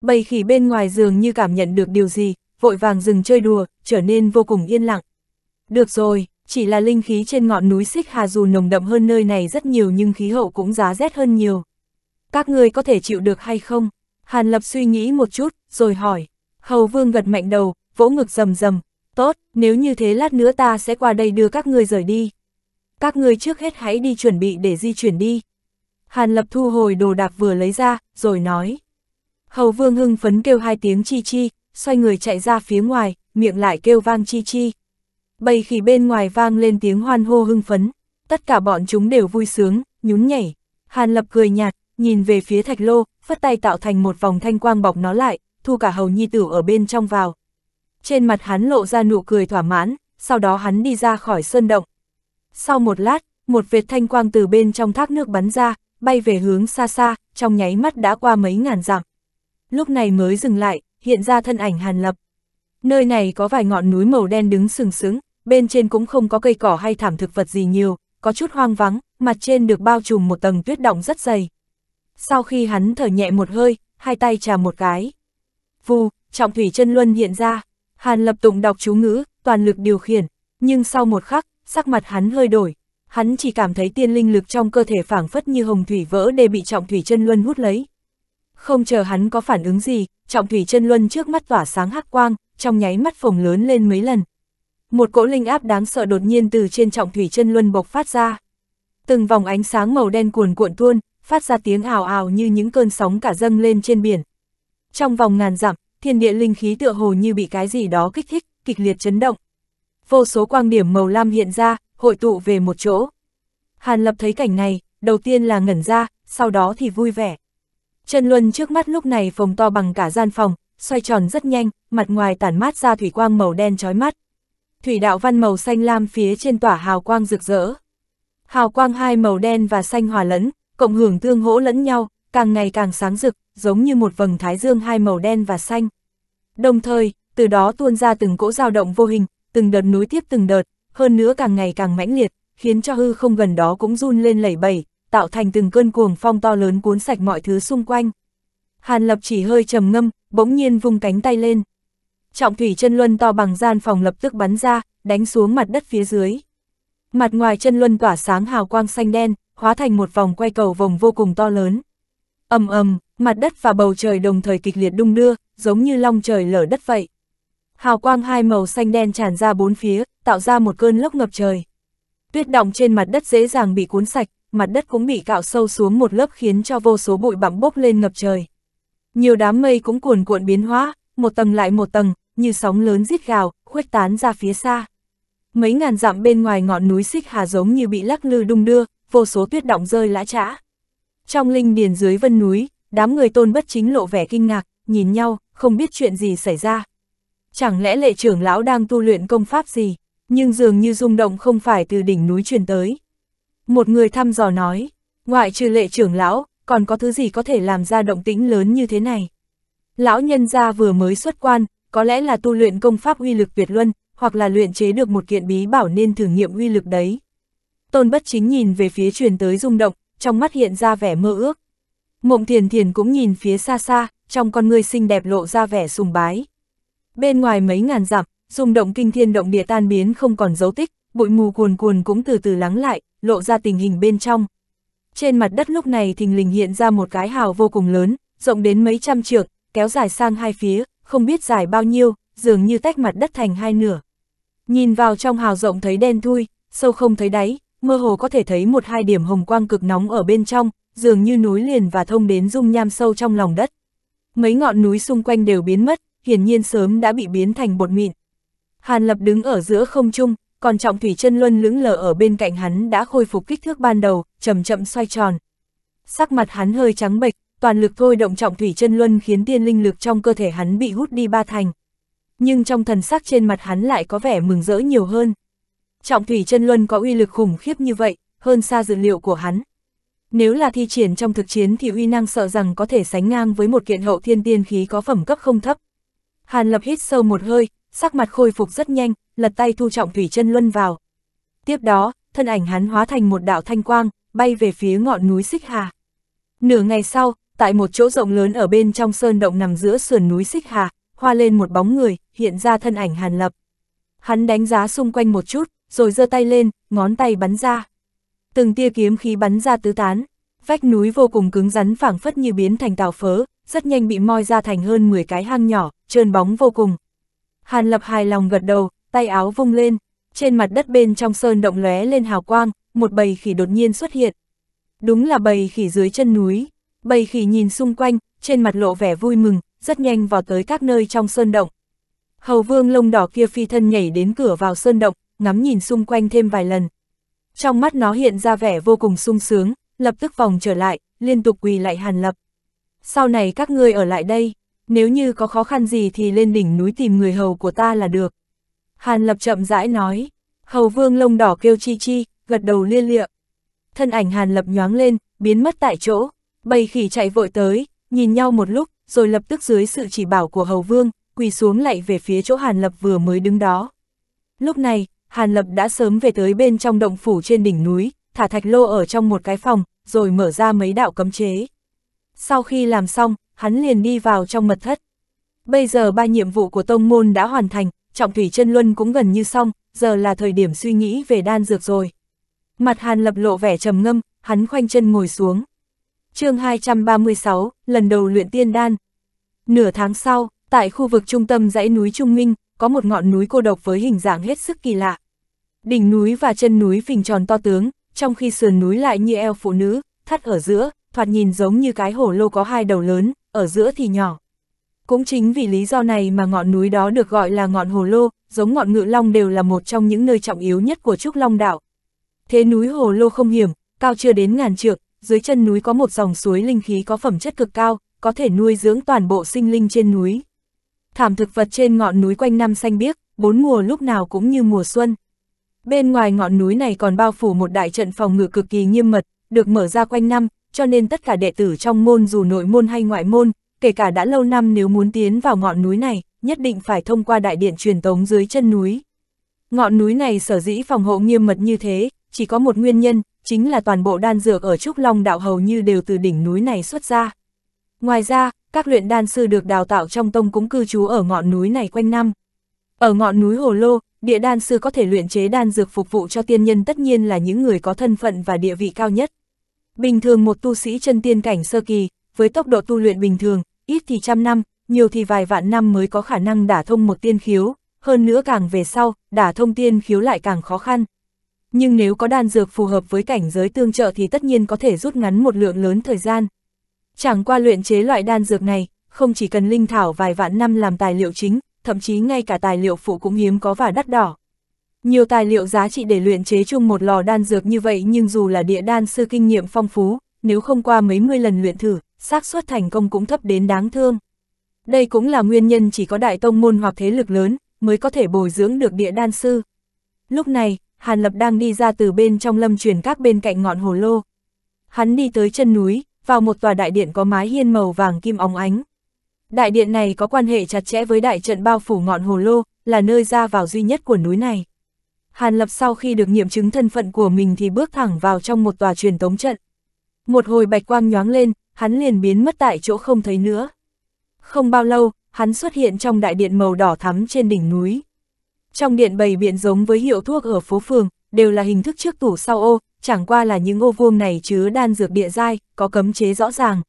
Bầy khỉ bên ngoài giường như cảm nhận được điều gì, vội vàng dừng chơi đùa, trở nên vô cùng yên lặng. Được rồi, chỉ là linh khí trên ngọn núi Xích Hà dù nồng đậm hơn nơi này rất nhiều nhưng khí hậu cũng giá rét hơn nhiều. Các người có thể chịu được hay không? Hàn Lập suy nghĩ một chút, rồi hỏi. Hầu Vương gật mạnh đầu, vỗ ngực rầm rầm. Tốt, nếu như thế lát nữa ta sẽ qua đây đưa các người rời đi. Các người trước hết hãy đi chuẩn bị để di chuyển đi. Hàn Lập thu hồi đồ đạc vừa lấy ra, rồi nói. Hầu vương hưng phấn kêu hai tiếng chi chi, xoay người chạy ra phía ngoài, miệng lại kêu vang chi chi. Bầy khỉ bên ngoài vang lên tiếng hoan hô hưng phấn, tất cả bọn chúng đều vui sướng, nhún nhảy. Hàn lập cười nhạt, nhìn về phía thạch lô, phất tay tạo thành một vòng thanh quang bọc nó lại, thu cả hầu nhi tử ở bên trong vào. Trên mặt hắn lộ ra nụ cười thỏa mãn, sau đó hắn đi ra khỏi sơn động. Sau một lát, một vệt thanh quang từ bên trong thác nước bắn ra, bay về hướng xa xa, trong nháy mắt đã qua mấy ngàn dặm lúc này mới dừng lại, hiện ra thân ảnh Hàn Lập. Nơi này có vài ngọn núi màu đen đứng sừng sững, bên trên cũng không có cây cỏ hay thảm thực vật gì nhiều, có chút hoang vắng, mặt trên được bao trùm một tầng tuyết động rất dày. Sau khi hắn thở nhẹ một hơi, hai tay trà một cái. Vù, trọng thủy chân luân hiện ra, Hàn Lập tụng đọc chú ngữ, toàn lực điều khiển, nhưng sau một khắc, sắc mặt hắn hơi đổi. Hắn chỉ cảm thấy tiên linh lực trong cơ thể phảng phất như hồng thủy vỡ để bị trọng thủy chân luân hút lấy, không chờ hắn có phản ứng gì, trọng thủy chân luân trước mắt tỏa sáng hắc quang, trong nháy mắt phồng lớn lên mấy lần. Một cỗ linh áp đáng sợ đột nhiên từ trên trọng thủy chân luân bộc phát ra. Từng vòng ánh sáng màu đen cuồn cuộn tuôn, phát ra tiếng ào ào như những cơn sóng cả dâng lên trên biển. Trong vòng ngàn dặm, thiên địa linh khí tựa hồ như bị cái gì đó kích thích, kịch liệt chấn động. Vô số quang điểm màu lam hiện ra, hội tụ về một chỗ. Hàn Lập thấy cảnh này, đầu tiên là ngẩn ra, sau đó thì vui vẻ. Chân luân trước mắt lúc này phồng to bằng cả gian phòng, xoay tròn rất nhanh, mặt ngoài tản mát ra thủy quang màu đen chói mắt. Thủy đạo văn màu xanh lam phía trên tỏa hào quang rực rỡ. Hào quang hai màu đen và xanh hòa lẫn, cộng hưởng tương hỗ lẫn nhau, càng ngày càng sáng rực, giống như một vầng thái dương hai màu đen và xanh. Đồng thời, từ đó tuôn ra từng cỗ dao động vô hình, từng đợt núi tiếp từng đợt, hơn nữa càng ngày càng mãnh liệt, khiến cho hư không gần đó cũng run lên lẩy bẩy, tạo thành từng cơn cuồng phong to lớn cuốn sạch mọi thứ xung quanh. Hàn Lập chỉ hơi trầm ngâm, bỗng nhiên vung cánh tay lên. Trọng thủy chân luân to bằng gian phòng lập tức bắn ra, đánh xuống mặt đất phía dưới. Mặt ngoài chân luân tỏa sáng hào quang xanh đen, hóa thành một vòng quay cầu vòng vô cùng to lớn. Ầm ầm, mặt đất và bầu trời đồng thời kịch liệt đung đưa, giống như long trời lở đất vậy. Hào quang hai màu xanh đen tràn ra bốn phía, tạo ra một cơn lốc ngập trời. Tuyết động trên mặt đất dễ dàng bị cuốn sạch, mặt đất cũng bị cạo sâu xuống một lớp khiến cho vô số bụi bặm bốc lên ngập trời. Nhiều đám mây cũng cuồn cuộn biến hóa, một tầng lại một tầng, như sóng lớn rít gào, khuếch tán ra phía xa. Mấy ngàn dặm bên ngoài ngọn núi xích hà giống như bị lắc lư đung đưa, vô số tuyết động rơi lã trã. Trong linh điền dưới vân núi, đám người tôn bất chính lộ vẻ kinh ngạc, nhìn nhau, không biết chuyện gì xảy ra. Chẳng lẽ lệ trưởng lão đang tu luyện công pháp gì, nhưng dường như rung động không phải từ đỉnh núi truyền tới. Một người thăm dò nói, ngoại trừ lệ trưởng lão, còn có thứ gì có thể làm ra động tĩnh lớn như thế này. Lão nhân gia vừa mới xuất quan, có lẽ là tu luyện công pháp uy lực tuyệt luân, hoặc là luyện chế được một kiện bí bảo nên thử nghiệm uy lực đấy. Tôn bất chính nhìn về phía truyền tới rung động, trong mắt hiện ra vẻ mơ ước. Mộng thiền thiền cũng nhìn phía xa xa, trong con người xinh đẹp lộ ra vẻ sùng bái. Bên ngoài mấy ngàn dặm, rung động kinh thiên động địa tan biến không còn dấu tích, bụi mù cuồn cuồn cũng từ từ lắng lại, lộ ra tình hình bên trong. Trên mặt đất lúc này thình lình hiện ra một cái hào vô cùng lớn, rộng đến mấy trăm trượng, kéo dài sang hai phía, không biết dài bao nhiêu, dường như tách mặt đất thành hai nửa. Nhìn vào trong hào rộng thấy đen thui, sâu không thấy đáy, mơ hồ có thể thấy một hai điểm hồng quang cực nóng ở bên trong, dường như núi liền và thông đến dung nham sâu trong lòng đất. Mấy ngọn núi xung quanh đều biến mất, hiển nhiên sớm đã bị biến thành bột mịn. Hàn Lập đứng ở giữa không trung, còn trọng thủy chân luân lững lờ ở bên cạnh hắn đã khôi phục kích thước ban đầu, chậm chậm xoay tròn. Sắc mặt hắn hơi trắng bệch, toàn lực thôi động trọng thủy chân luân khiến tiên linh lực trong cơ thể hắn bị hút đi ba thành. Nhưng trong thần sắc trên mặt hắn lại có vẻ mừng rỡ nhiều hơn. Trọng thủy chân luân có uy lực khủng khiếp như vậy, hơn xa dự liệu của hắn. Nếu là thi triển trong thực chiến thì uy năng sợ rằng có thể sánh ngang với một kiện hậu thiên tiên khí có phẩm cấp không thấp. Hàn Lập hít sâu một hơi, sắc mặt khôi phục rất nhanh, lật tay thu trọng thủy chân luân vào. Tiếp đó, thân ảnh hắn hóa thành một đạo thanh quang, bay về phía ngọn núi Xích Hà. Nửa ngày sau, tại một chỗ rộng lớn ở bên trong sơn động nằm giữa sườn núi Xích Hà, hoa lên một bóng người, hiện ra thân ảnh Hàn Lập. Hắn đánh giá xung quanh một chút, rồi giơ tay lên, ngón tay bắn ra. Từng tia kiếm khí bắn ra tứ tán, vách núi vô cùng cứng rắn phảng phất như biến thành tàu phớ, rất nhanh bị moi ra thành hơn 10 cái hang nhỏ, trơn bóng vô cùng. Hàn Lập hài lòng gật đầu, tay áo vung lên, trên mặt đất bên trong sơn động lóe lên hào quang, một bầy khỉ đột nhiên xuất hiện. Đúng là bầy khỉ dưới chân núi, bầy khỉ nhìn xung quanh, trên mặt lộ vẻ vui mừng, rất nhanh vào tới các nơi trong sơn động. Hầu vương lông đỏ kia phi thân nhảy đến cửa vào sơn động, ngắm nhìn xung quanh thêm vài lần. Trong mắt nó hiện ra vẻ vô cùng sung sướng, lập tức vòng trở lại, liên tục quỳ lại hàn lập. Sau này các ngươi ở lại đây, nếu như có khó khăn gì thì lên đỉnh núi tìm người hầu của ta là được. Hàn Lập chậm rãi nói, hầu vương lông đỏ kêu chi chi, gật đầu lia lịa. Thân ảnh Hàn Lập nhoáng lên, biến mất tại chỗ, bầy khỉ chạy vội tới, nhìn nhau một lúc, rồi lập tức dưới sự chỉ bảo của hầu vương, quỳ xuống lại về phía chỗ Hàn Lập vừa mới đứng đó. Lúc này, Hàn Lập đã sớm về tới bên trong động phủ trên đỉnh núi, thả thạch lô ở trong một cái phòng, rồi mở ra mấy đạo cấm chế. Sau khi làm xong, hắn liền đi vào trong mật thất. Bây giờ ba nhiệm vụ của tông môn đã hoàn thành, trọng thủy chân luân cũng gần như xong, giờ là thời điểm suy nghĩ về đan dược rồi. Mặt Hàn Lập lộ vẻ trầm ngâm, hắn khoanh chân ngồi xuống. chương 236, lần đầu luyện tiên đan. Nửa tháng sau, tại khu vực trung tâm dãy núi Trung Minh, có một ngọn núi cô độc với hình dạng hết sức kỳ lạ. Đỉnh núi và chân núi phình tròn to tướng, trong khi sườn núi lại như eo phụ nữ, thắt ở giữa, thoạt nhìn giống như cái hổ lô có hai đầu lớn, ở giữa thì nhỏ. Cũng chính vì lý do này mà ngọn núi đó được gọi là ngọn Hồ Lô, giống ngọn Ngự Long đều là một trong những nơi trọng yếu nhất của Trúc Long đảo. Thế núi Hồ Lô không hiểm, cao chưa đến ngàn trượng, dưới chân núi có một dòng suối linh khí có phẩm chất cực cao, có thể nuôi dưỡng toàn bộ sinh linh trên núi. Thảm thực vật trên ngọn núi quanh năm xanh biếc, bốn mùa lúc nào cũng như mùa xuân. Bên ngoài ngọn núi này còn bao phủ một đại trận phòng ngự cực kỳ nghiêm mật, được mở ra quanh năm, cho nên tất cả đệ tử trong môn dù nội môn hay ngoại môn, kể cả đã lâu năm nếu muốn tiến vào ngọn núi này, nhất định phải thông qua đại điện truyền tống dưới chân núi. Ngọn núi này sở dĩ phòng hộ nghiêm mật như thế, chỉ có một nguyên nhân, chính là toàn bộ đan dược ở Trúc Long đạo hầu như đều từ đỉnh núi này xuất ra. Ngoài ra, các luyện đan sư được đào tạo trong tông cũng cư trú ở ngọn núi này quanh năm. Ở ngọn núi Hồ Lô, địa đan sư có thể luyện chế đan dược phục vụ cho tiên nhân tất nhiên là những người có thân phận và địa vị cao nhất. Bình thường một tu sĩ chân tiên cảnh sơ kỳ, với tốc độ tu luyện bình thường, ít thì trăm năm, nhiều thì vài vạn năm mới có khả năng đả thông một tiên khiếu, hơn nữa càng về sau, đả thông tiên khiếu lại càng khó khăn. Nhưng nếu có đan dược phù hợp với cảnh giới tương trợ thì tất nhiên có thể rút ngắn một lượng lớn thời gian. Chẳng qua luyện chế loại đan dược này, không chỉ cần linh thảo vài vạn năm làm tài liệu chính, thậm chí ngay cả tài liệu phụ cũng hiếm có và đắt đỏ. Nhiều tài liệu giá trị để luyện chế chung một lò đan dược như vậy nhưng dù là địa đan sư kinh nghiệm phong phú, nếu không qua mấy mươi lần luyện thử, xác suất thành công cũng thấp đến đáng thương. Đây cũng là nguyên nhân chỉ có đại tông môn hoặc thế lực lớn mới có thể bồi dưỡng được địa đan sư. Lúc này, Hàn Lập đang đi ra từ bên trong lâm truyền các bên cạnh ngọn hồ lô. Hắn đi tới chân núi, vào một tòa đại điện có mái hiên màu vàng kim óng ánh. Đại điện này có quan hệ chặt chẽ với đại trận bao phủ ngọn hồ lô, là nơi ra vào duy nhất của núi này. Hàn Lập sau khi được nghiệm chứng thân phận của mình thì bước thẳng vào trong một tòa truyền tống trận. Một hồi bạch quang nhoáng lên, hắn liền biến mất tại chỗ không thấy nữa. Không bao lâu, hắn xuất hiện trong đại điện màu đỏ thắm trên đỉnh núi. Trong điện bày biện giống với hiệu thuốc ở phố phường, đều là hình thức trước tủ sau ô, chẳng qua là những ô vuông này chứa đan dược địa giai, có cấm chế rõ ràng.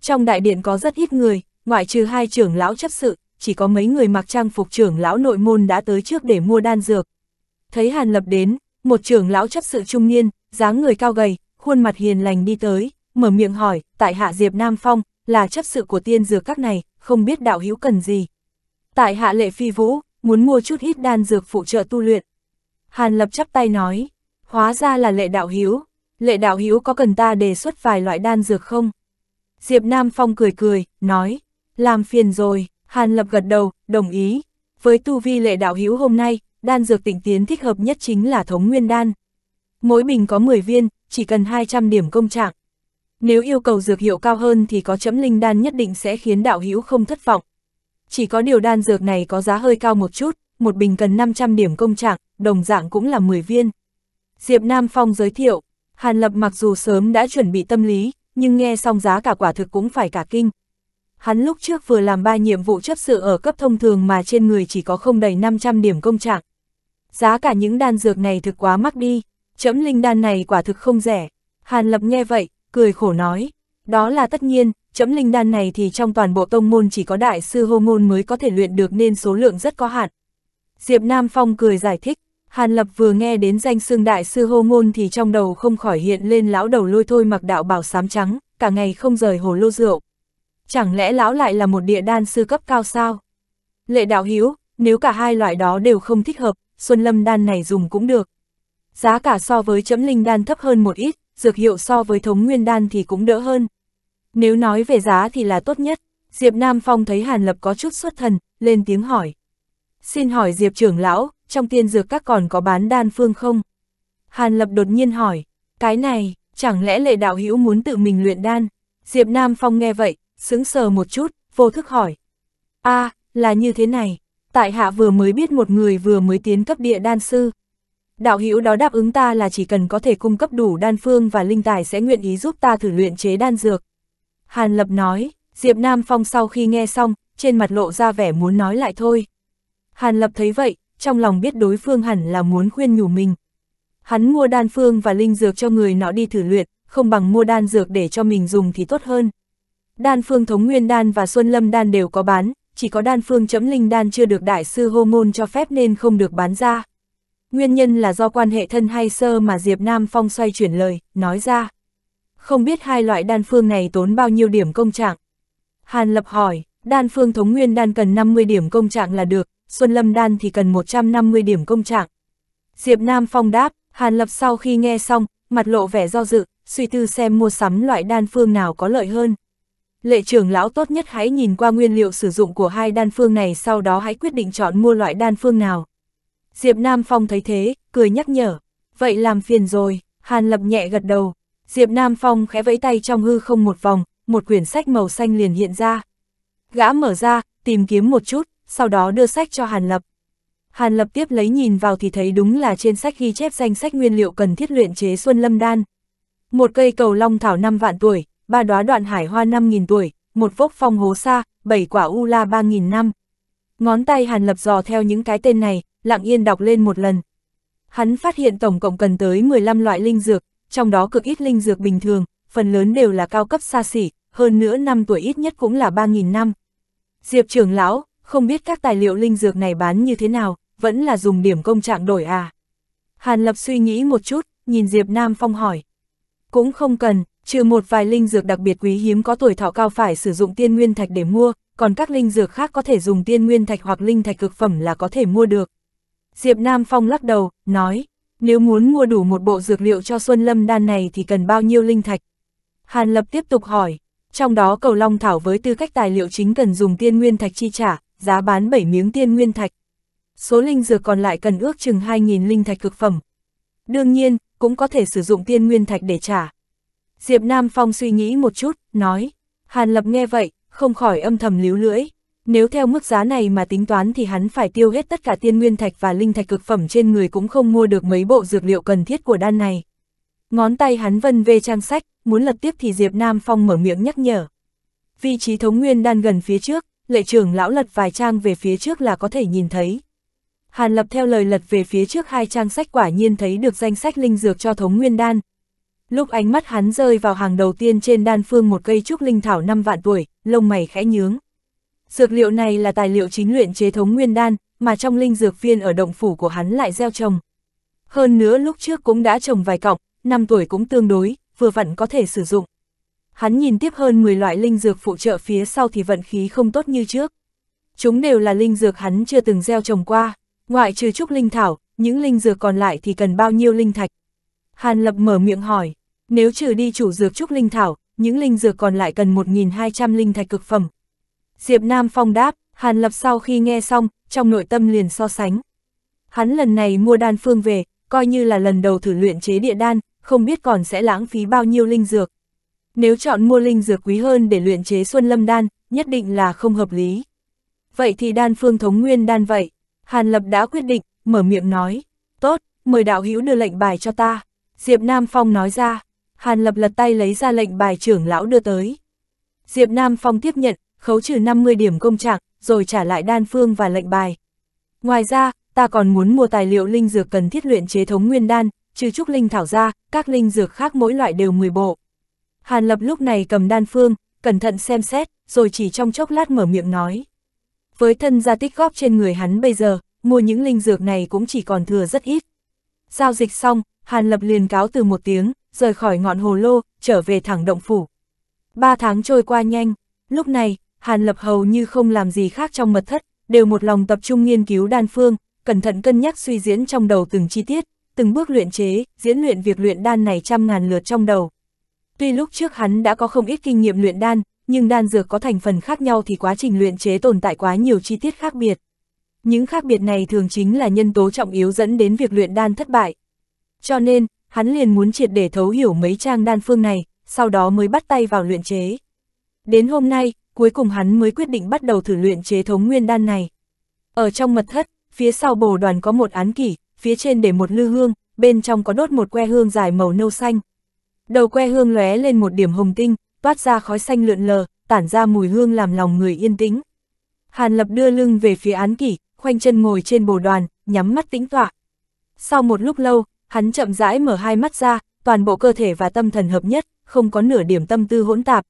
Trong đại điện có rất ít người, ngoại trừ hai trưởng lão chấp sự, chỉ có mấy người mặc trang phục trưởng lão nội môn đã tới trước để mua đan dược. Thấy Hàn Lập đến, một trưởng lão chấp sự trung niên, dáng người cao gầy, khuôn mặt hiền lành đi tới, mở miệng hỏi, tại hạ Diệp Nam Phong, là chấp sự của tiên dược các này, không biết đạo hữu cần gì. Tại hạ lệ phi vũ, muốn mua chút ít đan dược phụ trợ tu luyện. Hàn lập chắp tay nói, hóa ra là lệ đạo hiếu, lệ đạo hiếu có cần ta đề xuất vài loại đan dược không? Diệp Nam Phong cười cười, nói, làm phiền rồi, Hàn lập gật đầu, đồng ý. Với tu vi lệ đạo hiếu hôm nay, đan dược tỉnh tiến thích hợp nhất chính là thống nguyên đan. Mỗi bình có 10 viên, chỉ cần 200 điểm công trạng, nếu yêu cầu dược hiệu cao hơn thì có chấm linh đan nhất định sẽ khiến đạo hữu không thất vọng. Chỉ có điều đan dược này có giá hơi cao một chút, một bình cần 500 điểm công trạng, đồng dạng cũng là 10 viên. Diệp Nam Phong giới thiệu, Hàn Lập mặc dù sớm đã chuẩn bị tâm lý, nhưng nghe xong giá cả quả thực cũng phải cả kinh. Hắn lúc trước vừa làm ba nhiệm vụ chấp sự ở cấp thông thường mà trên người chỉ có không đầy 500 điểm công trạng. Giá cả những đan dược này thực quá mắc đi, chấm linh đan này quả thực không rẻ. Hàn Lập nghe vậy, cười khổ nói, đó là tất nhiên, chấm linh đan này thì trong toàn bộ tông môn chỉ có đại sư hô môn mới có thể luyện được nên số lượng rất có hạn. Diệp Nam Phong cười giải thích, Hàn Lập vừa nghe đến danh xưng đại sư hô môn thì trong đầu không khỏi hiện lên lão đầu lôi thôi mặc đạo bảo sám trắng, cả ngày không rời hồ lô rượu. Chẳng lẽ lão lại là một địa đan sư cấp cao sao? Lệ đạo hiếu, nếu cả hai loại đó đều không thích hợp, Xuân Lâm đan này dùng cũng được. Giá cả so với chấm linh đan thấp hơn một ít, dược hiệu so với thống nguyên đan thì cũng đỡ hơn. Nếu nói về giá thì là tốt nhất, Diệp Nam Phong thấy Hàn Lập có chút xuất thần, lên tiếng hỏi. Xin hỏi Diệp trưởng lão, trong tiên dược các còn có bán đan phương không? Hàn Lập đột nhiên hỏi, cái này, chẳng lẽ lệ đạo hữu muốn tự mình luyện đan? Diệp Nam Phong nghe vậy, sững sờ một chút, vô thức hỏi. a à, là như thế này, tại hạ vừa mới biết một người vừa mới tiến cấp địa đan sư, đạo hữu đó đáp ứng ta là chỉ cần có thể cung cấp đủ đan phương và linh tài sẽ nguyện ý giúp ta thử luyện chế đan dược. Hàn Lập nói, Diệp Nam Phong sau khi nghe xong, trên mặt lộ ra vẻ muốn nói lại thôi. Hàn Lập thấy vậy, trong lòng biết đối phương hẳn là muốn khuyên nhủ mình. Hắn mua đan phương và linh dược cho người nọ đi thử luyện, không bằng mua đan dược để cho mình dùng thì tốt hơn. Đan phương thống nguyên đan và xuân lâm đan đều có bán, chỉ có đan phương chấm linh đan chưa được đại sư hô môn cho phép nên không được bán ra nguyên nhân là do quan hệ thân hay sơ mà Diệp Nam Phong xoay chuyển lời, nói ra. Không biết hai loại đan phương này tốn bao nhiêu điểm công trạng. Hàn Lập hỏi, đan phương thống nguyên đan cần 50 điểm công trạng là được, Xuân Lâm đan thì cần 150 điểm công trạng. Diệp Nam Phong đáp, Hàn Lập sau khi nghe xong, mặt lộ vẻ do dự, suy tư xem mua sắm loại đan phương nào có lợi hơn. Lệ trưởng lão tốt nhất hãy nhìn qua nguyên liệu sử dụng của hai đan phương này sau đó hãy quyết định chọn mua loại đan phương nào. Diệp Nam Phong thấy thế, cười nhắc nhở. Vậy làm phiền rồi, Hàn Lập nhẹ gật đầu. Diệp Nam Phong khẽ vẫy tay trong hư không một vòng, một quyển sách màu xanh liền hiện ra. Gã mở ra, tìm kiếm một chút, sau đó đưa sách cho Hàn Lập. Hàn Lập tiếp lấy nhìn vào thì thấy đúng là trên sách ghi chép danh sách nguyên liệu cần thiết luyện chế Xuân Lâm Đan. Một cây cầu long thảo 5 vạn tuổi, ba đóa đoạn hải hoa 5.000 tuổi, một vốc phong hố sa, bảy quả u la 3.000 năm. Ngón tay Hàn Lập dò theo những cái tên này, lặng yên đọc lên một lần. Hắn phát hiện tổng cộng cần tới 15 loại linh dược, trong đó cực ít linh dược bình thường, phần lớn đều là cao cấp xa xỉ, hơn nữa năm tuổi ít nhất cũng là 3.000 năm. Diệp trưởng lão, không biết các tài liệu linh dược này bán như thế nào, vẫn là dùng điểm công trạng đổi à. Hàn Lập suy nghĩ một chút, nhìn Diệp Nam Phong hỏi. Cũng không cần, trừ một vài linh dược đặc biệt quý hiếm có tuổi thọ cao phải sử dụng tiên nguyên thạch để mua, còn các linh dược khác có thể dùng tiên nguyên thạch hoặc linh thạch cực phẩm là có thể mua được. Diệp Nam Phong lắc đầu, nói, nếu muốn mua đủ một bộ dược liệu cho Xuân Lâm đan này thì cần bao nhiêu linh thạch? Hàn Lập tiếp tục hỏi, trong đó cầu long thảo với tư cách tài liệu chính cần dùng tiên nguyên thạch chi trả, giá bán 7 miếng tiên nguyên thạch. Số linh dược còn lại cần ước chừng 2.000 linh thạch cực phẩm. Đương nhiên, cũng có thể sử dụng tiên nguyên thạch để trả. Diệp Nam Phong suy nghĩ một chút, nói, Hàn Lập nghe vậy, không khỏi âm thầm líu lưỡi. Nếu theo mức giá này mà tính toán thì hắn phải tiêu hết tất cả tiên nguyên thạch và linh thạch cực phẩm trên người cũng không mua được mấy bộ dược liệu cần thiết của đan này. Ngón tay hắn vân về trang sách, muốn lật tiếp thì Diệp Nam Phong mở miệng nhắc nhở. Vị trí thống nguyên đan gần phía trước, lệ trưởng lão lật vài trang về phía trước là có thể nhìn thấy. Hàn lập theo lời lật về phía trước hai trang sách quả nhiên thấy được danh sách linh dược cho thống nguyên đan. Lúc ánh mắt hắn rơi vào hàng đầu tiên trên đan phương một cây trúc linh thảo năm vạn tuổi, lông mày khẽ nhướng. Dược liệu này là tài liệu chính luyện chế thống nguyên đan, mà trong linh dược viên ở động phủ của hắn lại gieo trồng. Hơn nữa lúc trước cũng đã trồng vài cọng, năm tuổi cũng tương đối, vừa vặn có thể sử dụng. Hắn nhìn tiếp hơn 10 loại linh dược phụ trợ phía sau thì vận khí không tốt như trước. Chúng đều là linh dược hắn chưa từng gieo trồng qua, ngoại trừ trúc linh thảo, những linh dược còn lại thì cần bao nhiêu linh thạch. Hàn Lập mở miệng hỏi, nếu trừ đi chủ dược trúc linh thảo, những linh dược còn lại cần 1.200 linh thạch cực phẩm, Diệp Nam Phong đáp, Hàn Lập sau khi nghe xong, trong nội tâm liền so sánh. Hắn lần này mua đan phương về, coi như là lần đầu thử luyện chế địa đan, không biết còn sẽ lãng phí bao nhiêu linh dược. Nếu chọn mua linh dược quý hơn để luyện chế xuân lâm đan, nhất định là không hợp lý. Vậy thì đan phương thống nguyên đan vậy. Hàn Lập đã quyết định, mở miệng nói. Tốt, mời đạo hữu đưa lệnh bài cho ta. Diệp Nam Phong nói ra. Hàn Lập lật tay lấy ra lệnh bài trưởng lão đưa tới. Diệp Nam Phong tiếp nhận, khấu trừ 50 điểm công trạng, rồi trả lại đan phương và lệnh bài. Ngoài ra, ta còn muốn mua tài liệu linh dược cần thiết luyện chế thống nguyên đan, trừ trúc linh thảo ra, các linh dược khác mỗi loại đều 10 bộ. Hàn Lập lúc này cầm đan phương, cẩn thận xem xét, rồi chỉ trong chốc lát mở miệng nói. Với thân gia tích góp trên người hắn bây giờ, mua những linh dược này cũng chỉ còn thừa rất ít. Giao dịch xong, Hàn Lập liền cáo từ một tiếng, rời khỏi ngọn hồ lô, trở về thẳng động phủ. Ba tháng trôi qua nhanh, lúc này, Hàn Lập hầu như không làm gì khác trong mật thất, đều một lòng tập trung nghiên cứu đan phương, cẩn thận cân nhắc suy diễn trong đầu từng chi tiết, từng bước luyện chế, diễn luyện việc luyện đan này trăm ngàn lượt trong đầu. Tuy lúc trước hắn đã có không ít kinh nghiệm luyện đan, nhưng đan dược có thành phần khác nhau thì quá trình luyện chế tồn tại quá nhiều chi tiết khác biệt. Những khác biệt này thường chính là nhân tố trọng yếu dẫn đến việc luyện đan thất bại. Cho nên, hắn liền muốn triệt để thấu hiểu mấy trang đan phương này, sau đó mới bắt tay vào luyện chế. Đến hôm nay, cuối cùng hắn mới quyết định bắt đầu thử luyện chế thống nguyên đan này. Ở trong mật thất, phía sau bồ đoàn có một án kỷ, phía trên để một lư hương, bên trong có đốt một que hương dài màu nâu xanh. Đầu que hương lóe lên một điểm hồng tinh, toát ra khói xanh lượn lờ, tản ra mùi hương làm lòng người yên tĩnh. Hàn Lập đưa lưng về phía án kỷ, khoanh chân ngồi trên bồ đoàn, nhắm mắt tĩnh tọa. Sau một lúc lâu, hắn chậm rãi mở hai mắt ra, toàn bộ cơ thể và tâm thần hợp nhất, không có nửa điểm tâm tư hỗn tạp,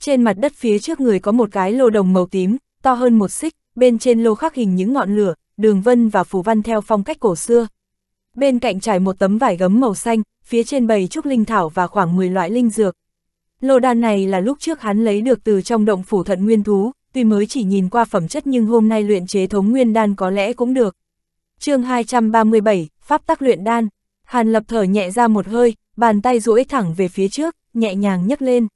trên mặt đất phía trước người có một cái lô đồng màu tím, to hơn một xích, bên trên lô khắc hình những ngọn lửa, đường vân và phù văn theo phong cách cổ xưa. Bên cạnh trải một tấm vải gấm màu xanh, phía trên bầy trúc linh thảo và khoảng 10 loại linh dược. Lô đan này là lúc trước hắn lấy được từ trong động phủ thận nguyên thú, tuy mới chỉ nhìn qua phẩm chất nhưng hôm nay luyện chế thống nguyên đan có lẽ cũng được. chương 237, Pháp tắc luyện đan. Hàn lập thở nhẹ ra một hơi, bàn tay duỗi thẳng về phía trước, nhẹ nhàng nhấc lên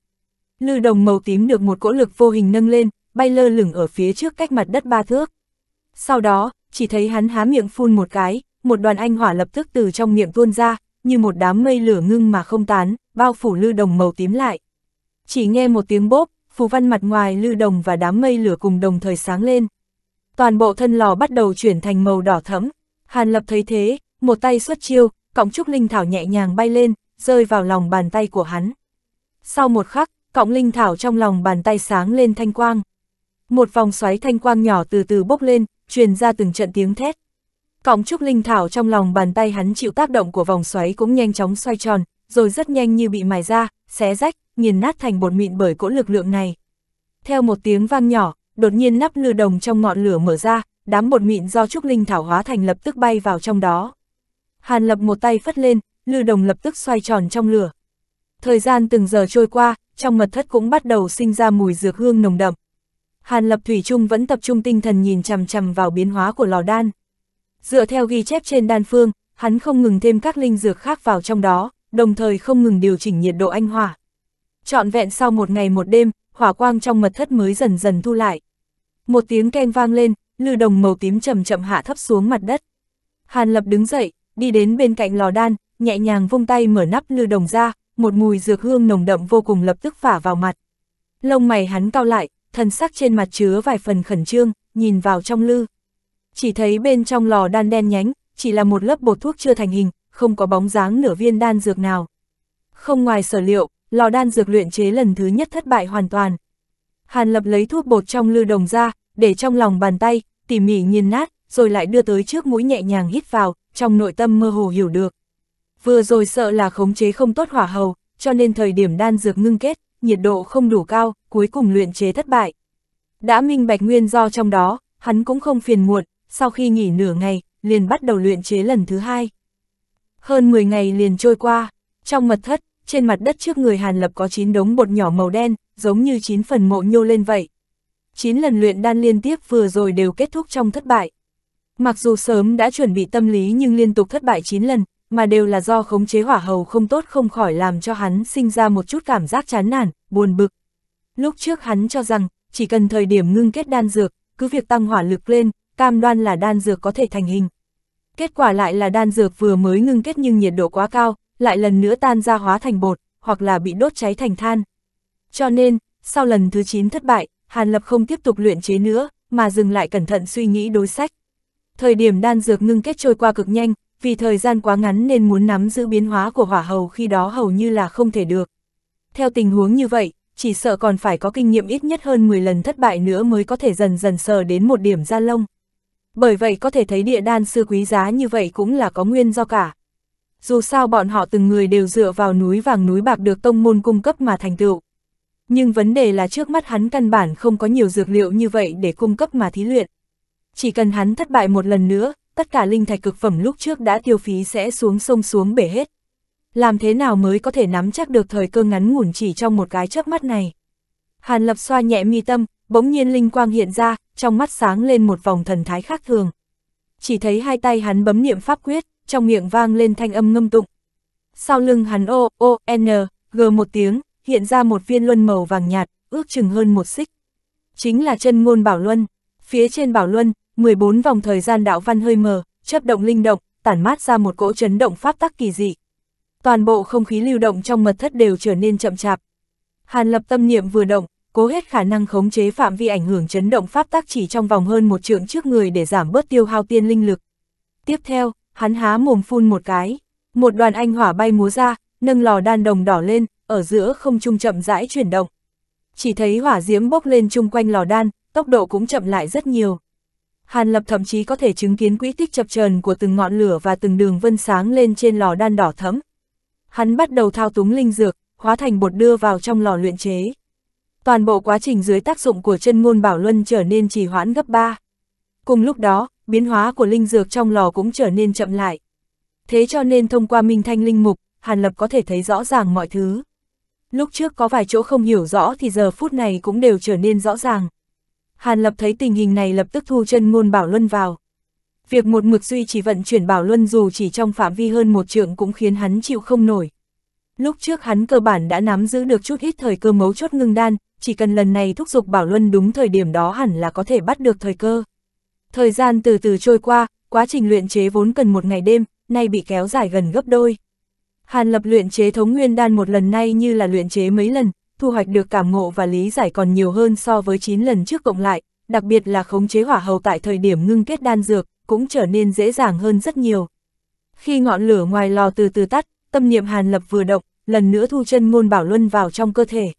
lư đồng màu tím được một cỗ lực vô hình nâng lên, bay lơ lửng ở phía trước cách mặt đất ba thước. Sau đó, chỉ thấy hắn há miệng phun một cái, một đoàn anh hỏa lập tức từ trong miệng tuôn ra, như một đám mây lửa ngưng mà không tán, bao phủ lư đồng màu tím lại. Chỉ nghe một tiếng bốp, phù văn mặt ngoài lư đồng và đám mây lửa cùng đồng thời sáng lên. Toàn bộ thân lò bắt đầu chuyển thành màu đỏ thẫm. Hàn Lập thấy thế, một tay xuất chiêu, cọng trúc linh thảo nhẹ nhàng bay lên, rơi vào lòng bàn tay của hắn. Sau một khắc, cọng linh thảo trong lòng bàn tay sáng lên thanh quang. Một vòng xoáy thanh quang nhỏ từ từ bốc lên, truyền ra từng trận tiếng thét. Cọng trúc linh thảo trong lòng bàn tay hắn chịu tác động của vòng xoáy cũng nhanh chóng xoay tròn, rồi rất nhanh như bị mài ra, xé rách, nghiền nát thành bột mịn bởi cỗ lực lượng này. Theo một tiếng vang nhỏ, đột nhiên nắp lư đồng trong ngọn lửa mở ra, đám bột mịn do trúc linh thảo hóa thành lập tức bay vào trong đó. Hàn lập một tay phất lên, lư đồng lập tức xoay tròn trong lửa. Thời gian từng giờ trôi qua, trong mật thất cũng bắt đầu sinh ra mùi dược hương nồng đậm. Hàn Lập Thủy Trung vẫn tập trung tinh thần nhìn chằm chằm vào biến hóa của lò đan. Dựa theo ghi chép trên đan phương, hắn không ngừng thêm các linh dược khác vào trong đó, đồng thời không ngừng điều chỉnh nhiệt độ anh hỏa. Trọn vẹn sau một ngày một đêm, hỏa quang trong mật thất mới dần dần thu lại. Một tiếng keng vang lên, lư đồng màu tím chậm chậm hạ thấp xuống mặt đất. Hàn Lập đứng dậy, đi đến bên cạnh lò đan, nhẹ nhàng vung tay mở nắp lư đồng ra, một mùi dược hương nồng đậm vô cùng lập tức phả vào mặt. Lông mày hắn cao lại, thần sắc trên mặt chứa vài phần khẩn trương, nhìn vào trong lư. Chỉ thấy bên trong lò đan đen nhánh, chỉ là một lớp bột thuốc chưa thành hình, không có bóng dáng nửa viên đan dược nào. Không ngoài sở liệu, lò đan dược luyện chế lần thứ nhất thất bại hoàn toàn. Hàn Lập lấy thuốc bột trong lư đồng ra, để trong lòng bàn tay, tỉ mỉ nghiền nát, rồi lại đưa tới trước mũi nhẹ nhàng hít vào, trong nội tâm mơ hồ hiểu được. Vừa rồi sợ là khống chế không tốt hỏa hầu, cho nên thời điểm đan dược ngưng kết, nhiệt độ không đủ cao, cuối cùng luyện chế thất bại. Đã minh bạch nguyên do trong đó, hắn cũng không phiền muộn, sau khi nghỉ nửa ngày, liền bắt đầu luyện chế lần thứ hai. Hơn 10 ngày liền trôi qua, trong mật thất, trên mặt đất trước người Hàn Lập có 9 đống bột nhỏ màu đen, giống như 9 phần mộ nhô lên vậy. 9 lần luyện đan liên tiếp vừa rồi đều kết thúc trong thất bại. Mặc dù sớm đã chuẩn bị tâm lý nhưng liên tục thất bại 9 lần, mà đều là do khống chế hỏa hầu không tốt không khỏi làm cho hắn sinh ra một chút cảm giác chán nản, buồn bực. Lúc trước hắn cho rằng, chỉ cần thời điểm ngưng kết đan dược, cứ việc tăng hỏa lực lên, cam đoan là đan dược có thể thành hình. Kết quả lại là đan dược vừa mới ngưng kết nhưng nhiệt độ quá cao, lại lần nữa tan ra hóa thành bột, hoặc là bị đốt cháy thành than. Cho nên, sau lần thứ 9 thất bại, Hàn Lập không tiếp tục luyện chế nữa, mà dừng lại cẩn thận suy nghĩ đối sách. Thời điểm đan dược ngưng kết trôi qua cực nhanh, vì thời gian quá ngắn nên muốn nắm giữ biến hóa của hỏa hầu khi đó hầu như là không thể được. Theo tình huống như vậy, chỉ sợ còn phải có kinh nghiệm ít nhất hơn 10 lần thất bại nữa mới có thể dần dần sờ đến một điểm ra lông. Bởi vậy có thể thấy địa đan sư quý giá như vậy cũng là có nguyên do cả. Dù sao bọn họ từng người đều dựa vào núi vàng núi bạc được tông môn cung cấp mà thành tựu. Nhưng vấn đề là trước mắt hắn căn bản không có nhiều dược liệu như vậy để cung cấp mà thí luyện. Chỉ cần hắn thất bại một lần nữa, tất cả linh thạch cực phẩm lúc trước đã tiêu phí sẽ xuống sông xuống bể hết. Làm thế nào mới có thể nắm chắc được thời cơ ngắn ngủn chỉ trong một cái chớp mắt này? Hàn Lập xoa nhẹ mi tâm, bỗng nhiên linh quang hiện ra, trong mắt sáng lên một vòng thần thái khác thường. Chỉ thấy hai tay hắn bấm niệm pháp quyết, trong miệng vang lên thanh âm ngâm tụng. Sau lưng hắn ô, ô, n, g một tiếng, hiện ra một viên luân màu vàng nhạt, ước chừng hơn một xích. Chính là chân ngôn bảo luân. Phía trên bảo luân, 14 vòng thời gian đạo văn hơi mờ, chấp động linh động, tản mát ra một cỗ chấn động pháp tắc kỳ dị. Toàn bộ không khí lưu động trong mật thất đều trở nên chậm chạp. Hàn lập tâm niệm vừa động, cố hết khả năng khống chế phạm vi ảnh hưởng chấn động pháp tắc chỉ trong vòng hơn một trượng trước người để giảm bớt tiêu hao tiên linh lực. Tiếp theo, hắn há mồm phun một cái, một đoàn anh hỏa bay múa ra, nâng lò đan đồng đỏ lên, ở giữa không trung chậm rãi chuyển động. Chỉ thấy hỏa diễm bốc lên chung quanh lò đan, tốc độ cũng chậm lại rất nhiều. Hàn Lập thậm chí có thể chứng kiến quỹ tích chập chờn của từng ngọn lửa và từng đường vân sáng lên trên lò đan đỏ thẫm. Hắn bắt đầu thao túng linh dược, hóa thành bột đưa vào trong lò luyện chế. Toàn bộ quá trình dưới tác dụng của chân ngôn bảo luân trở nên trì hoãn gấp 3. Cùng lúc đó, biến hóa của linh dược trong lò cũng trở nên chậm lại. Thế cho nên thông qua minh thanh linh mục, Hàn Lập có thể thấy rõ ràng mọi thứ. Lúc trước có vài chỗ không hiểu rõ thì giờ phút này cũng đều trở nên rõ ràng. Hàn Lập thấy tình hình này lập tức thu chân ngôn Bảo Luân vào. Việc một mực duy trì vận chuyển Bảo Luân dù chỉ trong phạm vi hơn một trượng cũng khiến hắn chịu không nổi. Lúc trước hắn cơ bản đã nắm giữ được chút ít thời cơ mấu chốt ngưng đan, chỉ cần lần này thúc giục Bảo Luân đúng thời điểm đó hẳn là có thể bắt được thời cơ. Thời gian từ từ trôi qua, quá trình luyện chế vốn cần một ngày đêm, nay bị kéo dài gần gấp đôi. Hàn Lập luyện chế thống nguyên đan một lần nay như là luyện chế mấy lần, thu hoạch được cảm ngộ và lý giải còn nhiều hơn so với 9 lần trước cộng lại, đặc biệt là khống chế hỏa hầu tại thời điểm ngưng kết đan dược, cũng trở nên dễ dàng hơn rất nhiều. Khi ngọn lửa ngoài lò từ từ tắt, tâm niệm Hàn Lập vừa động, lần nữa thu chân ngôn bảo luân vào trong cơ thể.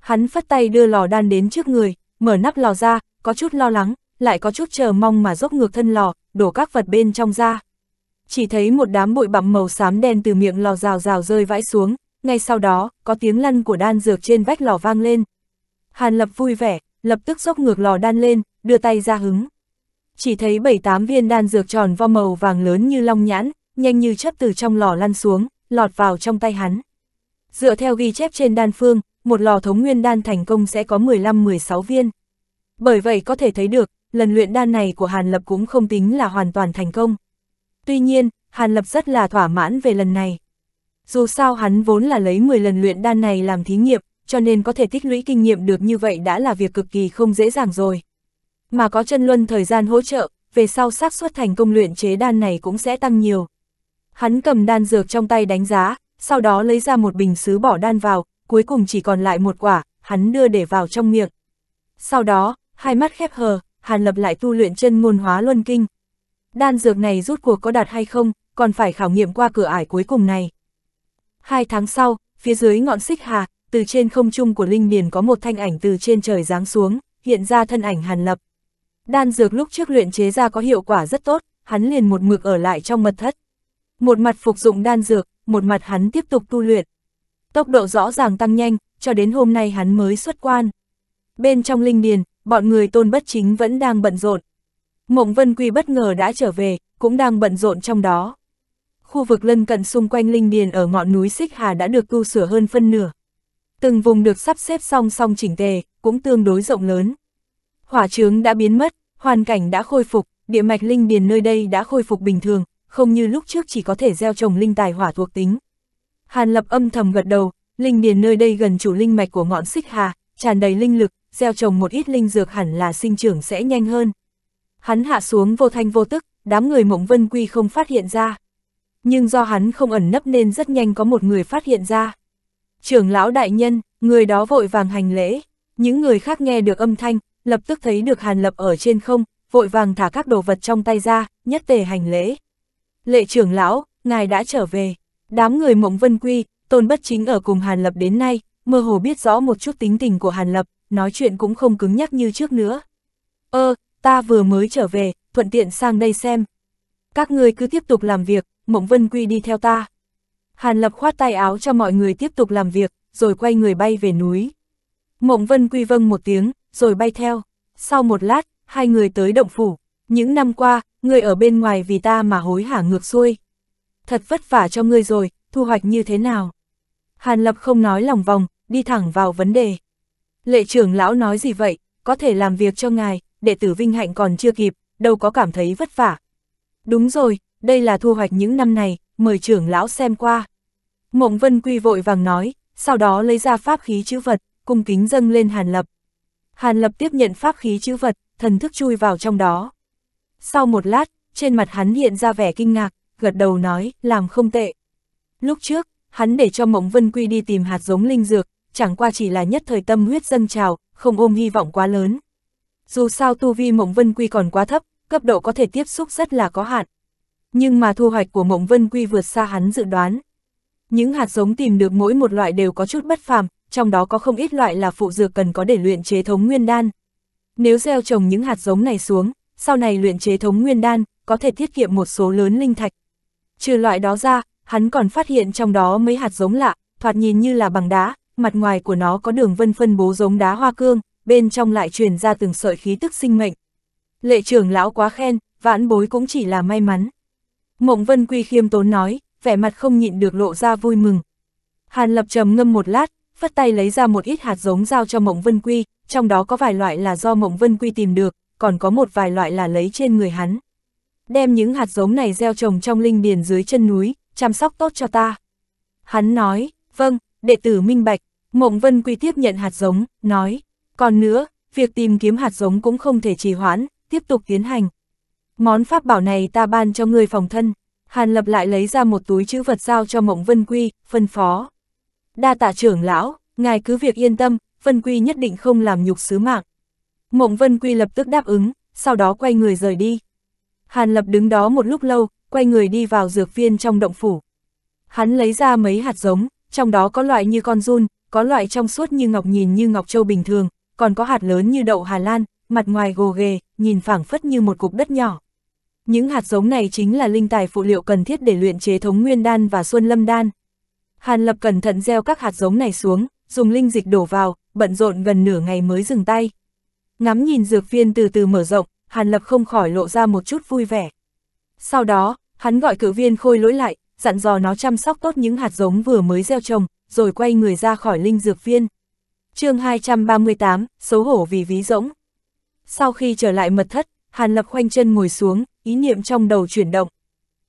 Hắn phất tay đưa lò đan đến trước người, mở nắp lò ra, có chút lo lắng, lại có chút chờ mong mà dốc ngược thân lò, đổ các vật bên trong ra. Chỉ thấy một đám bụi bặm màu xám đen từ miệng lò rào rào rơi vãi xuống, ngay sau đó, có tiếng lăn của đan dược trên vách lò vang lên. Hàn Lập vui vẻ, lập tức dốc ngược lò đan lên, đưa tay ra hứng. Chỉ thấy bảy tám viên đan dược tròn vo màu vàng lớn như long nhãn, nhanh như chấp từ trong lò lăn xuống, lọt vào trong tay hắn. Dựa theo ghi chép trên đan phương, một lò thống nguyên đan thành công sẽ có 15-16 viên. Bởi vậy có thể thấy được, lần luyện đan này của Hàn Lập cũng không tính là hoàn toàn thành công. Tuy nhiên, Hàn Lập rất là thỏa mãn về lần này. Dù sao hắn vốn là lấy 10 lần luyện đan này làm thí nghiệm, cho nên có thể tích lũy kinh nghiệm được như vậy đã là việc cực kỳ không dễ dàng rồi. Mà có chân luân thời gian hỗ trợ, về sau xác suất thành công luyện chế đan này cũng sẽ tăng nhiều. Hắn cầm đan dược trong tay đánh giá, sau đó lấy ra một bình sứ bỏ đan vào, cuối cùng chỉ còn lại một quả, hắn đưa để vào trong miệng. Sau đó, hai mắt khép hờ, Hàn Lập lại tu luyện chân ngôn hóa luân kinh. Đan dược này rút cuộc có đạt hay không, còn phải khảo nghiệm qua cửa ải cuối cùng này. Hai tháng sau, phía dưới ngọn xích hà, từ trên không trung của Linh Điền có một thanh ảnh từ trên trời giáng xuống, hiện ra thân ảnh Hàn Lập. Đan dược lúc trước luyện chế ra có hiệu quả rất tốt, hắn liền một mực ở lại trong mật thất. Một mặt phục dụng đan dược, một mặt hắn tiếp tục tu luyện. Tốc độ rõ ràng tăng nhanh, cho đến hôm nay hắn mới xuất quan. Bên trong Linh Điền, bọn người tôn bất chính vẫn đang bận rộn. Mộng Vân Quy bất ngờ đã trở về, cũng đang bận rộn trong đó khu vực lân cận xung quanh linh điền ở ngọn núi Xích Hà đã được tu sửa hơn phân nửa. Từng vùng được sắp xếp song song chỉnh tề, cũng tương đối rộng lớn. Hỏa trướng đã biến mất, hoàn cảnh đã khôi phục, địa mạch linh điền nơi đây đã khôi phục bình thường, không như lúc trước chỉ có thể gieo trồng linh tài hỏa thuộc tính. Hàn Lập âm thầm gật đầu, linh điền nơi đây gần chủ linh mạch của ngọn Xích Hà, tràn đầy linh lực, gieo trồng một ít linh dược hẳn là sinh trưởng sẽ nhanh hơn. Hắn hạ xuống vô thanh vô tức, đám người Mộng Vân Quy không phát hiện ra nhưng do hắn không ẩn nấp nên rất nhanh có một người phát hiện ra. Trưởng lão đại nhân, người đó vội vàng hành lễ, những người khác nghe được âm thanh, lập tức thấy được hàn lập ở trên không, vội vàng thả các đồ vật trong tay ra, nhất tề hành lễ. Lệ trưởng lão, ngài đã trở về, đám người mộng vân quy, tôn bất chính ở cùng hàn lập đến nay, mơ hồ biết rõ một chút tính tình của hàn lập, nói chuyện cũng không cứng nhắc như trước nữa. Ơ, ta vừa mới trở về, thuận tiện sang đây xem, các ngươi cứ tiếp tục làm việc, Mộng Vân Quy đi theo ta. Hàn Lập khoát tay áo cho mọi người tiếp tục làm việc, rồi quay người bay về núi. Mộng Vân Quy vâng một tiếng, rồi bay theo. Sau một lát, hai người tới động phủ. Những năm qua, ngươi ở bên ngoài vì ta mà hối hả ngược xuôi. Thật vất vả cho ngươi rồi, thu hoạch như thế nào? Hàn Lập không nói lòng vòng, đi thẳng vào vấn đề. Lệ trưởng lão nói gì vậy, có thể làm việc cho ngài, đệ tử vinh hạnh còn chưa kịp, đâu có cảm thấy vất vả, Đúng rồi, đây là thu hoạch những năm này, mời trưởng lão xem qua. Mộng Vân Quy vội vàng nói, sau đó lấy ra pháp khí chữ vật, cung kính dâng lên Hàn Lập. Hàn Lập tiếp nhận pháp khí chữ vật, thần thức chui vào trong đó. Sau một lát, trên mặt hắn hiện ra vẻ kinh ngạc, gật đầu nói, làm không tệ. Lúc trước, hắn để cho Mộng Vân Quy đi tìm hạt giống linh dược, chẳng qua chỉ là nhất thời tâm huyết dâng trào, không ôm hy vọng quá lớn. Dù sao tu vi Mộng Vân Quy còn quá thấp, cấp độ có thể tiếp xúc rất là có hạn. Nhưng mà thu hoạch của Mộng Vân Quy vượt xa hắn dự đoán. Những hạt giống tìm được mỗi một loại đều có chút bất phàm, trong đó có không ít loại là phụ dược cần có để luyện chế thống nguyên đan. Nếu gieo trồng những hạt giống này xuống, sau này luyện chế thống nguyên đan, có thể tiết kiệm một số lớn linh thạch. Trừ loại đó ra, hắn còn phát hiện trong đó mấy hạt giống lạ, thoạt nhìn như là bằng đá, mặt ngoài của nó có đường vân phân bố giống đá hoa cương, bên trong lại truyền ra từng sợi khí tức sinh mệnh, Lệ trưởng lão quá khen, vãn bối cũng chỉ là may mắn. Mộng Vân Quy khiêm tốn nói, vẻ mặt không nhịn được lộ ra vui mừng. Hàn Lập trầm ngâm một lát, phất tay lấy ra một ít hạt giống giao cho Mộng Vân Quy, trong đó có vài loại là do Mộng Vân Quy tìm được, còn có một vài loại là lấy trên người hắn. Đem những hạt giống này gieo trồng trong linh biển dưới chân núi, chăm sóc tốt cho ta. Hắn nói, vâng, đệ tử minh bạch, Mộng Vân Quy tiếp nhận hạt giống, nói, còn nữa, việc tìm kiếm hạt giống cũng không thể trì hoãn, tiếp tục tiến hành. Món pháp bảo này ta ban cho người phòng thân. Hàn Lập lại lấy ra một túi chữ vật giao cho Mộng Vân Quy, phân phó. Đa tạ trưởng lão, ngài cứ việc yên tâm, Vân Quy nhất định không làm nhục sứ mạng. Mộng Vân Quy lập tức đáp ứng, sau đó quay người rời đi. Hàn Lập đứng đó một lúc lâu, quay người đi vào dược viên trong động phủ. Hắn lấy ra mấy hạt giống, trong đó có loại như con run, có loại trong suốt như ngọc nhìn như ngọc châu bình thường, còn có hạt lớn như đậu Hà Lan, mặt ngoài gồ ghề, nhìn phảng phất như một cục đất nhỏ. Những hạt giống này chính là linh tài phụ liệu cần thiết để luyện chế thống nguyên đan và xuân lâm đan. Hàn Lập cẩn thận gieo các hạt giống này xuống, dùng linh dịch đổ vào, bận rộn gần nửa ngày mới dừng tay. Ngắm nhìn dược viên từ từ mở rộng, Hàn Lập không khỏi lộ ra một chút vui vẻ. Sau đó, hắn gọi cử viên khôi lỗi lại, dặn dò nó chăm sóc tốt những hạt giống vừa mới gieo trồng, rồi quay người ra khỏi linh dược viên. chương 238, xấu hổ vì ví rỗng. Sau khi trở lại mật thất, Hàn Lập khoanh chân ngồi xuống, ý niệm trong đầu chuyển động.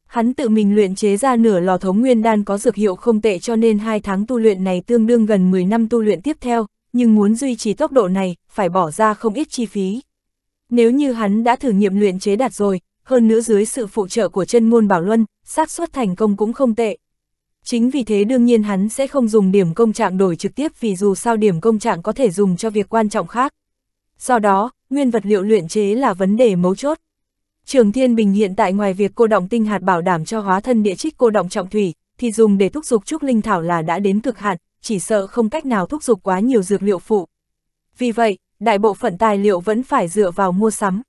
Hắn tự mình luyện chế ra nửa lò thống nguyên đan có dược hiệu không tệ cho nên hai tháng tu luyện này tương đương gần 10 năm tu luyện tiếp theo, nhưng muốn duy trì tốc độ này, phải bỏ ra không ít chi phí. Nếu như hắn đã thử nghiệm luyện chế đạt rồi, hơn nữa dưới sự phụ trợ của chân môn bảo luân, xác suất thành công cũng không tệ. Chính vì thế đương nhiên hắn sẽ không dùng điểm công trạng đổi trực tiếp vì dù sao điểm công trạng có thể dùng cho việc quan trọng khác. Do đó, nguyên vật liệu luyện chế là vấn đề mấu chốt. Trường Thiên Bình hiện tại ngoài việc cô động tinh hạt bảo đảm cho hóa thân địa trích cô động trọng thủy, thì dùng để thúc dục trúc linh thảo là đã đến cực hạn, chỉ sợ không cách nào thúc dục quá nhiều dược liệu phụ. Vì vậy, đại bộ phận tài liệu vẫn phải dựa vào mua sắm.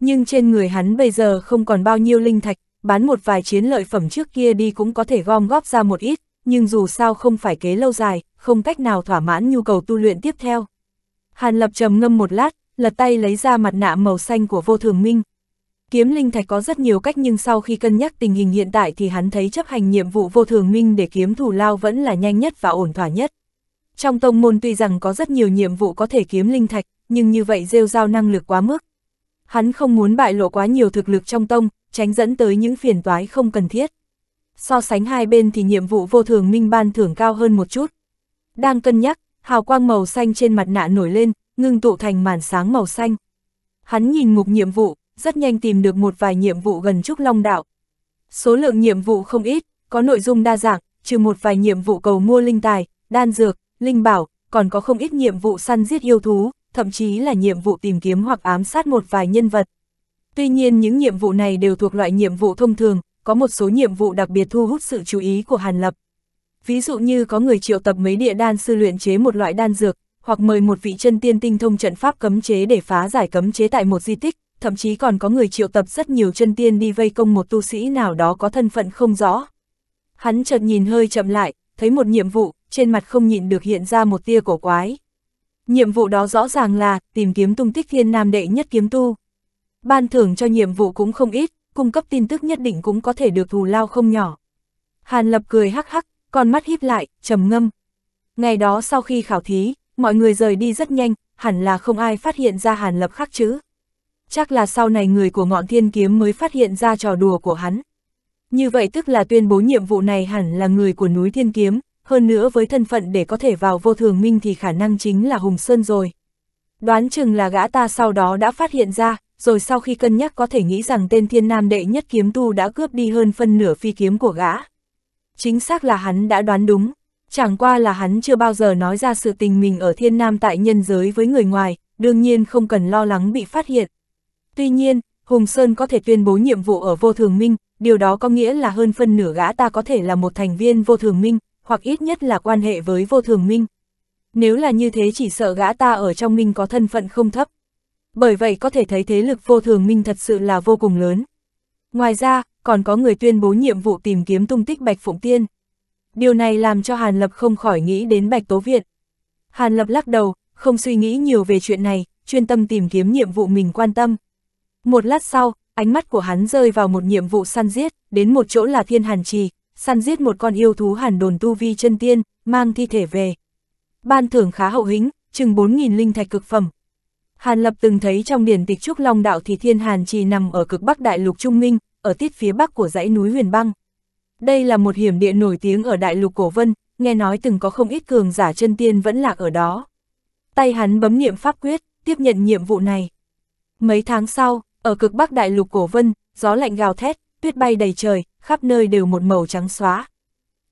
Nhưng trên người hắn bây giờ không còn bao nhiêu linh thạch, bán một vài chiến lợi phẩm trước kia đi cũng có thể gom góp ra một ít, nhưng dù sao không phải kế lâu dài, không cách nào thỏa mãn nhu cầu tu luyện tiếp theo. Hàn Lập trầm ngâm một lát, lật tay lấy ra mặt nạ màu xanh của vô thường minh. Kiếm linh thạch có rất nhiều cách nhưng sau khi cân nhắc tình hình hiện tại thì hắn thấy chấp hành nhiệm vụ vô thường minh để kiếm thù lao vẫn là nhanh nhất và ổn thỏa nhất. Trong tông môn tuy rằng có rất nhiều nhiệm vụ có thể kiếm linh thạch, nhưng như vậy rêu giao năng lực quá mức. Hắn không muốn bại lộ quá nhiều thực lực trong tông, tránh dẫn tới những phiền toái không cần thiết. So sánh hai bên thì nhiệm vụ vô thường minh ban thưởng cao hơn một chút. Đang cân nhắc, hào quang màu xanh trên mặt nạ nổi lên, ngưng tụ thành màn sáng màu xanh. Hắn nhìn mục nhiệm vụ, rất nhanh tìm được một vài nhiệm vụ gần Trúc Long Đạo. Số lượng nhiệm vụ không ít, có nội dung đa dạng, trừ một vài nhiệm vụ cầu mua linh tài, đan dược, linh bảo, còn có không ít nhiệm vụ săn giết yêu thú, thậm chí là nhiệm vụ tìm kiếm hoặc ám sát một vài nhân vật. Tuy nhiên những nhiệm vụ này đều thuộc loại nhiệm vụ thông thường, có một số nhiệm vụ đặc biệt thu hút sự chú ý của Hàn Lập. Ví dụ như có người triệu tập mấy địa đan sư luyện chế một loại đan dược, hoặc mời một vị chân tiên tinh thông trận pháp cấm chế để phá giải cấm chế tại một di tích, thậm chí còn có người triệu tập rất nhiều chân tiên đi vây công một tu sĩ nào đó có thân phận không rõ. Hắn chợt nhìn hơi chậm lại, thấy một nhiệm vụ, trên mặt không nhịn được hiện ra một tia cổ quái. Nhiệm vụ đó rõ ràng là tìm kiếm tung tích thiên nam đệ nhất kiếm tu. Ban thưởng cho nhiệm vụ cũng không ít, cung cấp tin tức nhất định cũng có thể được thù lao không nhỏ. Hàn Lập cười hắc hắc, con mắt híp lại, trầm ngâm. Ngày đó sau khi khảo thí, mọi người rời đi rất nhanh, hẳn là không ai phát hiện ra Hàn Lập khác chứ. Chắc là sau này người của ngọn thiên kiếm mới phát hiện ra trò đùa của hắn. Như vậy tức là tuyên bố nhiệm vụ này hẳn là người của núi thiên kiếm, hơn nữa với thân phận để có thể vào vô thường minh thì khả năng chính là Hùng Sơn rồi. Đoán chừng là gã ta sau đó đã phát hiện ra, rồi sau khi cân nhắc có thể nghĩ rằng tên thiên nam đệ nhất kiếm tu đã cướp đi hơn phân nửa phi kiếm của gã. Chính xác là hắn đã đoán đúng chẳng qua là hắn chưa bao giờ nói ra sự tình mình ở thiên nam tại nhân giới với người ngoài, đương nhiên không cần lo lắng bị phát hiện. Tuy nhiên, Hùng Sơn có thể tuyên bố nhiệm vụ ở vô thường minh, điều đó có nghĩa là hơn phân nửa gã ta có thể là một thành viên vô thường minh, hoặc ít nhất là quan hệ với vô thường minh. Nếu là như thế chỉ sợ gã ta ở trong minh có thân phận không thấp. Bởi vậy có thể thấy thế lực vô thường minh thật sự là vô cùng lớn. Ngoài ra, còn có người tuyên bố nhiệm vụ tìm kiếm tung tích Bạch Phụng Tiên. Điều này làm cho Hàn Lập không khỏi nghĩ đến Bạch Tố Viện. Hàn Lập lắc đầu, không suy nghĩ nhiều về chuyện này, chuyên tâm tìm kiếm nhiệm vụ mình quan tâm. Một lát sau, ánh mắt của hắn rơi vào một nhiệm vụ săn giết, đến một chỗ là thiên hàn trì, săn giết một con yêu thú hàn đồn tu vi chân tiên, mang thi thể về. Ban thưởng khá hậu hĩnh, chừng 4.000 linh thạch cực phẩm. Hàn Lập từng thấy trong điển tịch Trúc Long Đạo thì thiên hàn trì nằm ở cực bắc đại lục Trung Minh, ở tiết phía bắc của dãy núi Huyền Băng. Đây là một hiểm địa nổi tiếng ở đại lục cổ vân, nghe nói từng có không ít cường giả chân tiên vẫn lạc ở đó. Tay hắn bấm niệm pháp quyết, tiếp nhận nhiệm vụ này. Mấy tháng sau, ở cực bắc đại lục cổ vân, gió lạnh gào thét, tuyết bay đầy trời, khắp nơi đều một màu trắng xóa.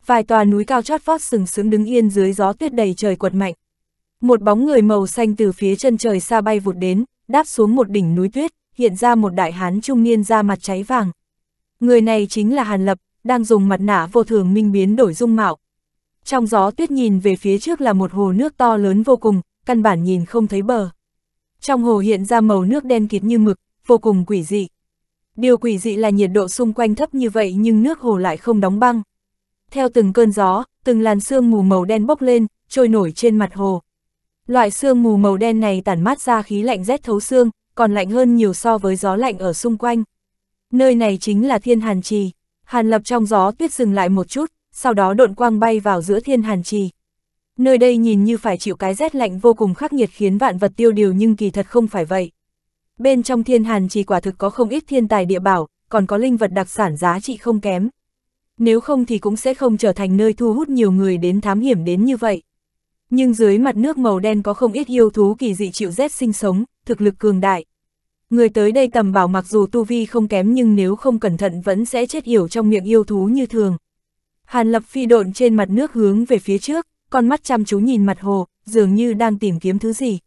Vài tòa núi cao chót vót sừng sững đứng yên dưới gió tuyết đầy trời quật mạnh. Một bóng người màu xanh từ phía chân trời xa bay vụt đến, đáp xuống một đỉnh núi tuyết, hiện ra một đại hán trung niên da mặt cháy vàng. Người này chính là Hàn Lập, đang dùng mặt nạ vô thường minh biến đổi dung mạo. Trong gió tuyết nhìn về phía trước là một hồ nước to lớn vô cùng, căn bản nhìn không thấy bờ. Trong hồ hiện ra màu nước đen kịt như mực, vô cùng quỷ dị. Điều quỷ dị là nhiệt độ xung quanh thấp như vậy nhưng nước hồ lại không đóng băng. Theo từng cơn gió, từng làn sương mù màu đen bốc lên, trôi nổi trên mặt hồ. Loại sương mù màu đen này tản mát ra khí lạnh rét thấu xương, còn lạnh hơn nhiều so với gió lạnh ở xung quanh. Nơi này chính là thiên hàn trì. Hàn lập trong gió tuyết dừng lại một chút, sau đó độn quang bay vào giữa thiên hàn trì. Nơi đây nhìn như phải chịu cái rét lạnh vô cùng khắc nghiệt khiến vạn vật tiêu điều nhưng kỳ thật không phải vậy. Bên trong thiên hàn trì quả thực có không ít thiên tài địa bảo, còn có linh vật đặc sản giá trị không kém. Nếu không thì cũng sẽ không trở thành nơi thu hút nhiều người đến thám hiểm đến như vậy. Nhưng dưới mặt nước màu đen có không ít yêu thú kỳ dị chịu rét sinh sống, thực lực cường đại, Người tới đây tầm bảo mặc dù tu vi không kém nhưng nếu không cẩn thận vẫn sẽ chết hiểu trong miệng yêu thú như thường. Hàn lập phi độn trên mặt nước hướng về phía trước, con mắt chăm chú nhìn mặt hồ, dường như đang tìm kiếm thứ gì.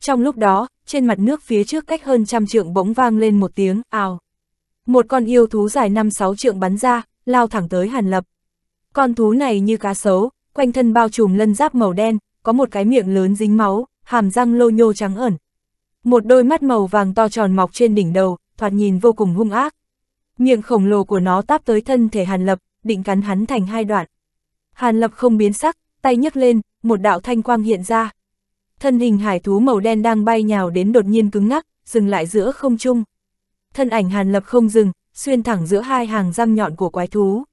Trong lúc đó, trên mặt nước phía trước cách hơn trăm trượng bỗng vang lên một tiếng, ào. Một con yêu thú dài 5-6 trượng bắn ra, lao thẳng tới hàn lập. Con thú này như cá sấu, quanh thân bao trùm lân giáp màu đen, có một cái miệng lớn dính máu, hàm răng lô nhô trắng ẩn, một đôi mắt màu vàng to tròn mọc trên đỉnh đầu, thoạt nhìn vô cùng hung ác. Miệng khổng lồ của nó táp tới thân thể Hàn Lập, định cắn hắn thành hai đoạn. Hàn Lập không biến sắc, tay nhấc lên, một đạo thanh quang hiện ra. Thân hình hải thú màu đen đang bay nhào đến đột nhiên cứng ngắc, dừng lại giữa không trung. Thân ảnh Hàn Lập không dừng, xuyên thẳng giữa hai hàng răng nhọn của quái thú.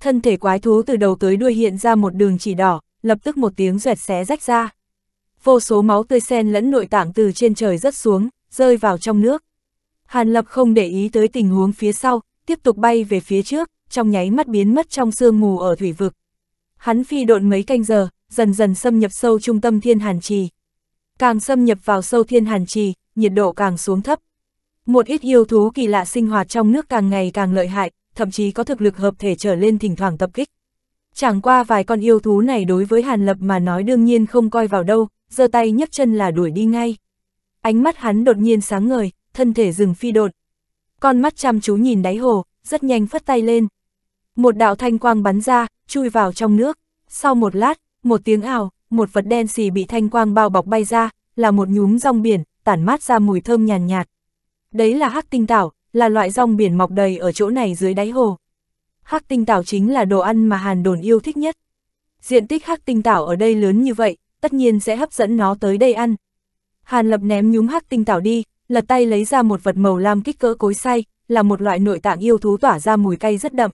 Thân thể quái thú từ đầu tới đuôi hiện ra một đường chỉ đỏ, lập tức một tiếng rẹt xé rách ra vô số máu tươi sen lẫn nội tạng từ trên trời rớt xuống, rơi vào trong nước. Hàn Lập không để ý tới tình huống phía sau, tiếp tục bay về phía trước, trong nháy mắt biến mất trong sương mù ở thủy vực. Hắn phi độn mấy canh giờ, dần dần xâm nhập sâu trung tâm thiên hàn trì. Càng xâm nhập vào sâu thiên hàn trì, nhiệt độ càng xuống thấp. Một ít yêu thú kỳ lạ sinh hoạt trong nước càng ngày càng lợi hại, thậm chí có thực lực hợp thể trở lên thỉnh thoảng tập kích. Chẳng qua vài con yêu thú này đối với Hàn Lập mà nói đương nhiên không coi vào đâu, giơ tay nhấc chân là đuổi đi ngay. Ánh mắt hắn đột nhiên sáng ngời, thân thể dừng phi đột. Con mắt chăm chú nhìn đáy hồ, rất nhanh phất tay lên. Một đạo thanh quang bắn ra, chui vào trong nước. Sau một lát, một tiếng ảo, một vật đen xì bị thanh quang bao bọc bay ra, là một nhúm rong biển, tản mát ra mùi thơm nhàn nhạt, nhạt. Đấy là hắc tinh tảo, là loại rong biển mọc đầy ở chỗ này dưới đáy hồ. Hắc tinh tảo chính là đồ ăn mà Hàn Đồn yêu thích nhất. Diện tích hắc tinh tảo ở đây lớn như vậy, tất nhiên sẽ hấp dẫn nó tới đây ăn. Hàn Lập ném nhúm hắc tinh tảo đi, lật tay lấy ra một vật màu lam kích cỡ cối xay, là một loại nội tạng yêu thú tỏa ra mùi cay rất đậm.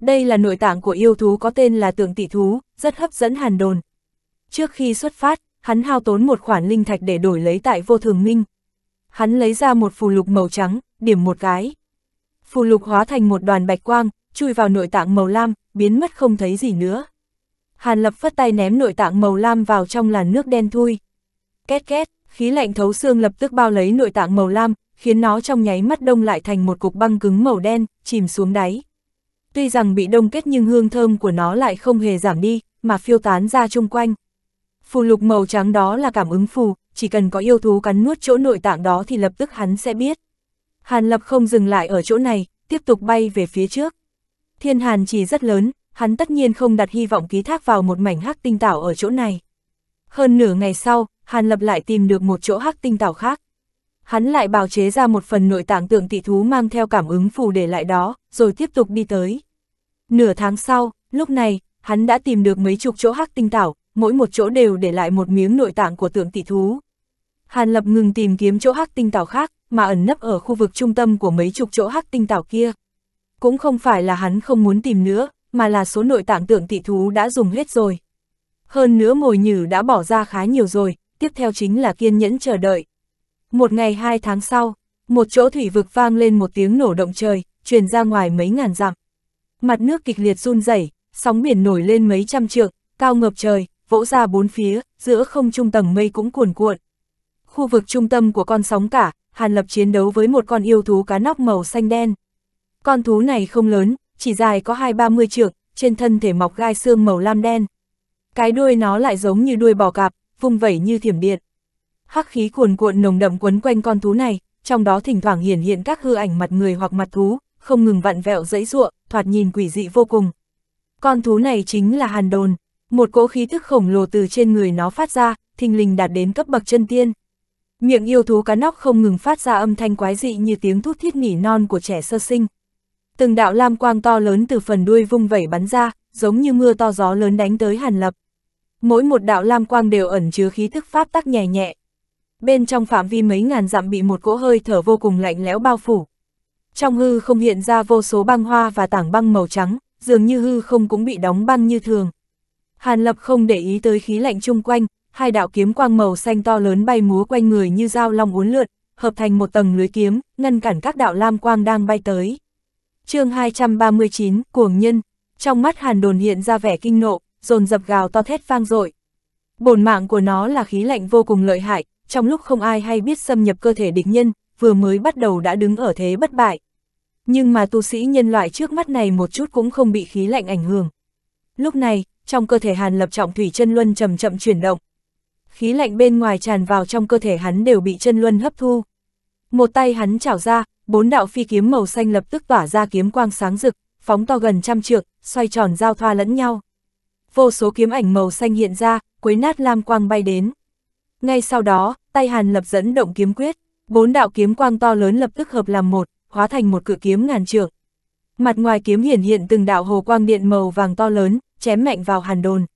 Đây là nội tạng của yêu thú có tên là tượng tỷ thú, rất hấp dẫn Hàn Đồn. Trước khi xuất phát, hắn hao tốn một khoản linh thạch để đổi lấy tại vô thường minh. Hắn lấy ra một phù lục màu trắng, điểm một cái. Phù lục hóa thành một đoàn bạch quang, chui vào nội tạng màu lam, biến mất không thấy gì nữa. Hàn Lập phất tay ném nội tạng màu lam vào trong làn nước đen thui. Két két, khí lạnh thấu xương lập tức bao lấy nội tạng màu lam, khiến nó trong nháy mắt đông lại thành một cục băng cứng màu đen, chìm xuống đáy. Tuy rằng bị đông kết nhưng hương thơm của nó lại không hề giảm đi, mà phiêu tán ra chung quanh. Phù lục màu trắng đó là cảm ứng phù, chỉ cần có yêu thú cắn nuốt chỗ nội tạng đó thì lập tức hắn sẽ biết. Hàn Lập không dừng lại ở chỗ này, tiếp tục bay về phía trước. Thiên Hàn chỉ rất lớn, hắn tất nhiên không đặt hy vọng ký thác vào một mảnh hắc tinh tảo ở chỗ này. Hơn nửa ngày sau, Hàn Lập lại tìm được một chỗ hắc tinh tảo khác. Hắn lại bào chế ra một phần nội tạng tượng tỷ thú mang theo cảm ứng phù để lại đó, rồi tiếp tục đi tới. Nửa tháng sau, lúc này, hắn đã tìm được mấy chục chỗ hắc tinh tảo, mỗi một chỗ đều để lại một miếng nội tạng của tượng tỷ thú. Hàn Lập ngừng tìm kiếm chỗ hắc tinh tảo khác, mà ẩn nấp ở khu vực trung tâm của mấy chục chỗ hắc tinh tảo kia. Cũng không phải là hắn không muốn tìm nữa, mà là số nội tạng tượng tỷ thú đã dùng hết rồi. Hơn nữa mồi nhử đã bỏ ra khá nhiều rồi, tiếp theo chính là kiên nhẫn chờ đợi. Một ngày hai tháng sau, một chỗ thủy vực vang lên một tiếng nổ động trời, truyền ra ngoài mấy ngàn dặm. Mặt nước kịch liệt run rẩy, sóng biển nổi lên mấy trăm trượng, cao ngập trời, vỗ ra bốn phía, giữa không trung tầng mây cũng cuồn cuộn. Khu vực trung tâm của con sóng cả, Hàn Lập chiến đấu với một con yêu thú cá nóc màu xanh đen. Con thú này không lớn, chỉ dài có hai ba mươi trượng, trên thân thể mọc gai xương màu lam đen. Cái đuôi nó lại giống như đuôi bò cạp, vung vẩy như thiểm điện. Hắc khí cuồn cuộn nồng đậm quấn quanh con thú này, trong đó thỉnh thoảng hiển hiện các hư ảnh mặt người hoặc mặt thú, không ngừng vặn vẹo dẫy giụa, thoạt nhìn quỷ dị vô cùng. Con thú này chính là Hàn Đồn, một cỗ khí thức khổng lồ từ trên người nó phát ra, thình lình đạt đến cấp bậc chân tiên. Miệng yêu thú cá nóc không ngừng phát ra âm thanh quái dị như tiếng thút thiết nỉ non của trẻ sơ sinh. Từng đạo lam quang to lớn từ phần đuôi vung vẩy bắn ra, giống như mưa to gió lớn đánh tới Hàn Lập. Mỗi một đạo lam quang đều ẩn chứa khí thức pháp tắc nhẹ nhẹ. Bên trong phạm vi mấy ngàn dặm bị một cỗ hơi thở vô cùng lạnh lẽo bao phủ. Trong hư không hiện ra vô số băng hoa và tảng băng màu trắng, dường như hư không cũng bị đóng băng như thường. Hàn Lập không để ý tới khí lạnh chung quanh, hai đạo kiếm quang màu xanh to lớn bay múa quanh người như dao long uốn lượn, hợp thành một tầng lưới kiếm, ngăn cản các đạo lam quang đang bay tới chương 239, cuồng nhân, trong mắt hàn đồn hiện ra vẻ kinh nộ, dồn dập gào to thét vang dội Bồn mạng của nó là khí lạnh vô cùng lợi hại, trong lúc không ai hay biết xâm nhập cơ thể địch nhân, vừa mới bắt đầu đã đứng ở thế bất bại. Nhưng mà tu sĩ nhân loại trước mắt này một chút cũng không bị khí lạnh ảnh hưởng. Lúc này, trong cơ thể Hàn Lập Trọng Thủy chân luân chậm chậm chuyển động. Khí lạnh bên ngoài tràn vào trong cơ thể hắn đều bị chân luân hấp thu. Một tay hắn chảo ra, bốn đạo phi kiếm màu xanh lập tức tỏa ra kiếm quang sáng rực, phóng to gần trăm trượng, xoay tròn giao thoa lẫn nhau. Vô số kiếm ảnh màu xanh hiện ra, quấy nát lam quang bay đến. Ngay sau đó, tay Hàn Lập dẫn động kiếm quyết, bốn đạo kiếm quang to lớn lập tức hợp làm một, hóa thành một cự kiếm ngàn trượng. Mặt ngoài kiếm hiển hiện từng đạo hồ quang điện màu vàng to lớn, chém mạnh vào Hàn Đồn.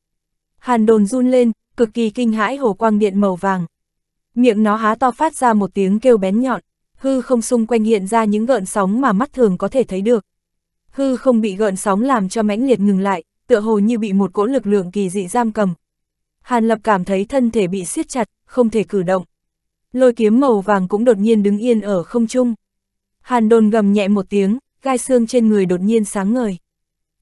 Hàn Đồn run lên, cực kỳ kinh hãi hồ quang điện màu vàng, Miệng nó há to phát ra một tiếng kêu bén nhọn, hư không xung quanh hiện ra những gợn sóng mà mắt thường có thể thấy được. Hư không bị gợn sóng làm cho mãnh liệt ngừng lại, tựa hồ như bị một cỗ lực lượng kỳ dị giam cầm. Hàn Lập cảm thấy thân thể bị siết chặt, không thể cử động. Lôi kiếm màu vàng cũng đột nhiên đứng yên ở không trung. Hàn đồn gầm nhẹ một tiếng, gai xương trên người đột nhiên sáng ngời.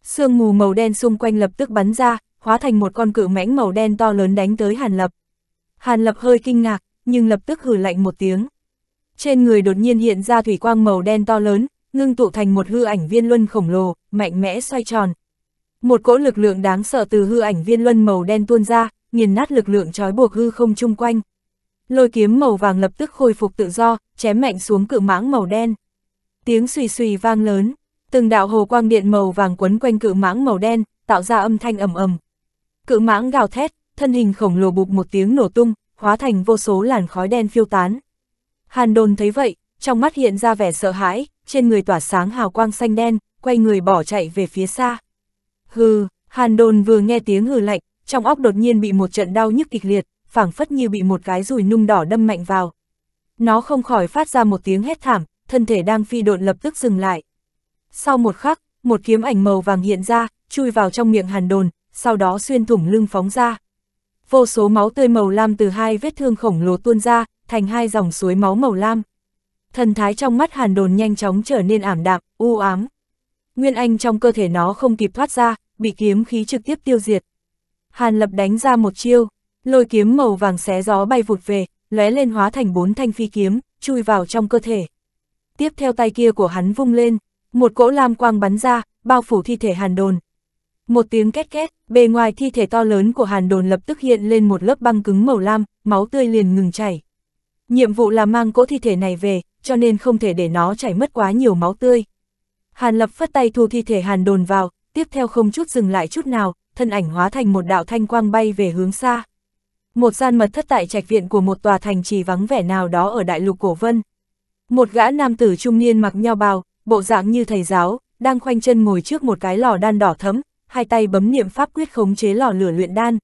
Sương mù màu đen xung quanh lập tức bắn ra, hóa thành một con cự mãnh màu đen to lớn đánh tới Hàn Lập. Hàn Lập hơi kinh ngạc, nhưng lập tức hử lạnh một tiếng. Trên người đột nhiên hiện ra thủy quang màu đen to lớn, ngưng tụ thành một hư ảnh viên luân khổng lồ, mạnh mẽ xoay tròn. Một cỗ lực lượng đáng sợ từ hư ảnh viên luân màu đen tuôn ra, nghiền nát lực lượng trói buộc hư không chung quanh. Lôi kiếm màu vàng lập tức khôi phục tự do, chém mạnh xuống cự mãng màu đen. Tiếng xùy xùy vang lớn, từng đạo hồ quang điện màu vàng quấn quanh cự mãng màu đen, tạo ra âm thanh ầm ầm. Cự mãng gào thét, thân hình khổng lồ bụp một tiếng nổ tung, hóa thành vô số làn khói đen phiêu tán. Hàn đồn thấy vậy, trong mắt hiện ra vẻ sợ hãi, trên người tỏa sáng hào quang xanh đen, quay người bỏ chạy về phía xa. Hừ, hàn đồn vừa nghe tiếng hừ lạnh, trong óc đột nhiên bị một trận đau nhức kịch liệt, phảng phất như bị một cái rùi nung đỏ đâm mạnh vào. Nó không khỏi phát ra một tiếng hét thảm, thân thể đang phi độn lập tức dừng lại. Sau một khắc, một kiếm ảnh màu vàng hiện ra, chui vào trong miệng hàn đồn, sau đó xuyên thủng lưng phóng ra vô số máu tươi màu lam từ hai vết thương khổng lồ tuôn ra, thành hai dòng suối máu màu lam. Thần thái trong mắt hàn đồn nhanh chóng trở nên ảm đạm, u ám. Nguyên anh trong cơ thể nó không kịp thoát ra, bị kiếm khí trực tiếp tiêu diệt. Hàn lập đánh ra một chiêu, lôi kiếm màu vàng xé gió bay vụt về, lóe lên hóa thành bốn thanh phi kiếm, chui vào trong cơ thể. Tiếp theo tay kia của hắn vung lên, một cỗ lam quang bắn ra, bao phủ thi thể hàn đồn, một tiếng két két, bề ngoài thi thể to lớn của hàn đồn lập tức hiện lên một lớp băng cứng màu lam, máu tươi liền ngừng chảy. Nhiệm vụ là mang cỗ thi thể này về, cho nên không thể để nó chảy mất quá nhiều máu tươi. Hàn lập phất tay thu thi thể hàn đồn vào, tiếp theo không chút dừng lại chút nào, thân ảnh hóa thành một đạo thanh quang bay về hướng xa. Một gian mật thất tại trạch viện của một tòa thành trì vắng vẻ nào đó ở đại lục cổ vân. Một gã nam tử trung niên mặc nho bào, bộ dạng như thầy giáo, đang khoanh chân ngồi trước một cái lò đan đỏ thấm, hai tay bấm niệm pháp quyết khống chế lò lửa luyện đan.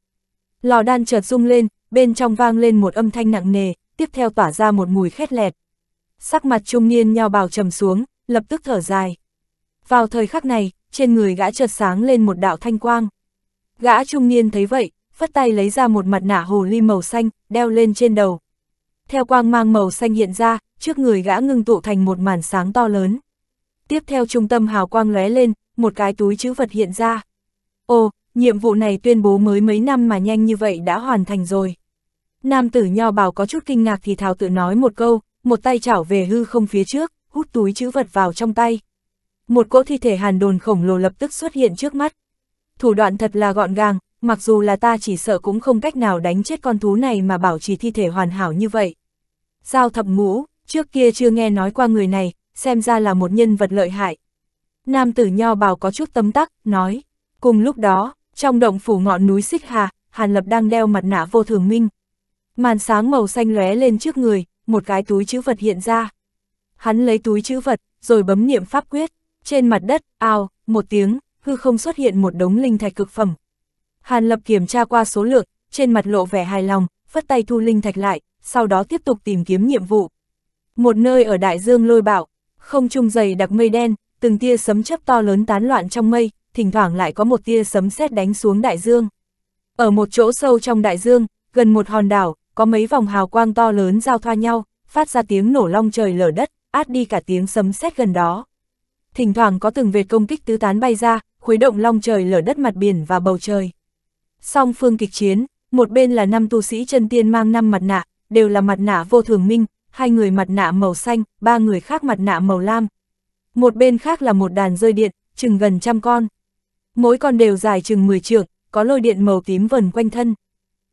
Lò đan chợt rung lên, bên trong vang lên một âm thanh nặng nề, tiếp theo tỏa ra một mùi khét lẹt. Sắc mặt trung niên nhao bào trầm xuống, lập tức thở dài. Vào thời khắc này, trên người gã chợt sáng lên một đạo thanh quang. Gã trung niên thấy vậy, phất tay lấy ra một mặt nạ hồ ly màu xanh, đeo lên trên đầu. Theo quang mang màu xanh hiện ra, trước người gã ngưng tụ thành một màn sáng to lớn. Tiếp theo trung tâm hào quang lóe lên, một cái túi chữ vật hiện ra. Ồ, nhiệm vụ này tuyên bố mới mấy năm mà nhanh như vậy đã hoàn thành rồi. Nam tử nho bảo có chút kinh ngạc thì thảo tự nói một câu, một tay chảo về hư không phía trước, hút túi chữ vật vào trong tay. Một cỗ thi thể hàn đồn khổng lồ lập tức xuất hiện trước mắt. Thủ đoạn thật là gọn gàng, mặc dù là ta chỉ sợ cũng không cách nào đánh chết con thú này mà bảo trì thi thể hoàn hảo như vậy. Giao thập mũ, trước kia chưa nghe nói qua người này, xem ra là một nhân vật lợi hại. Nam tử nho bảo có chút tấm tắc, nói. Cùng lúc đó, trong động phủ ngọn núi Xích Hà, Hàn Lập đang đeo mặt nạ vô thường minh. Màn sáng màu xanh lóe lên trước người, một cái túi chữ vật hiện ra. Hắn lấy túi chữ vật, rồi bấm niệm pháp quyết. Trên mặt đất, ao, một tiếng, hư không xuất hiện một đống linh thạch cực phẩm. Hàn Lập kiểm tra qua số lượng, trên mặt lộ vẻ hài lòng, phất tay thu linh thạch lại, sau đó tiếp tục tìm kiếm nhiệm vụ. Một nơi ở đại dương lôi bạo, không trung dày đặc mây đen, từng tia sấm chớp to lớn tán loạn trong mây, thỉnh thoảng lại có một tia sấm sét đánh xuống đại dương. Ở một chỗ sâu trong đại dương, gần một hòn đảo, có mấy vòng hào quang to lớn giao thoa nhau, phát ra tiếng nổ long trời lở đất, át đi cả tiếng sấm sét gần đó. Thỉnh thoảng có từng vệt công kích tứ tán bay ra, khuấy động long trời lở đất mặt biển và bầu trời. Song phương kịch chiến, một bên là năm tu sĩ chân tiên mang năm mặt nạ, đều là mặt nạ vô thường minh, hai người mặt nạ màu xanh, ba người khác mặt nạ màu lam. Một bên khác là một đàn rơi điện, chừng gần trăm con mỗi con đều dài chừng 10 trượng, có lôi điện màu tím vần quanh thân.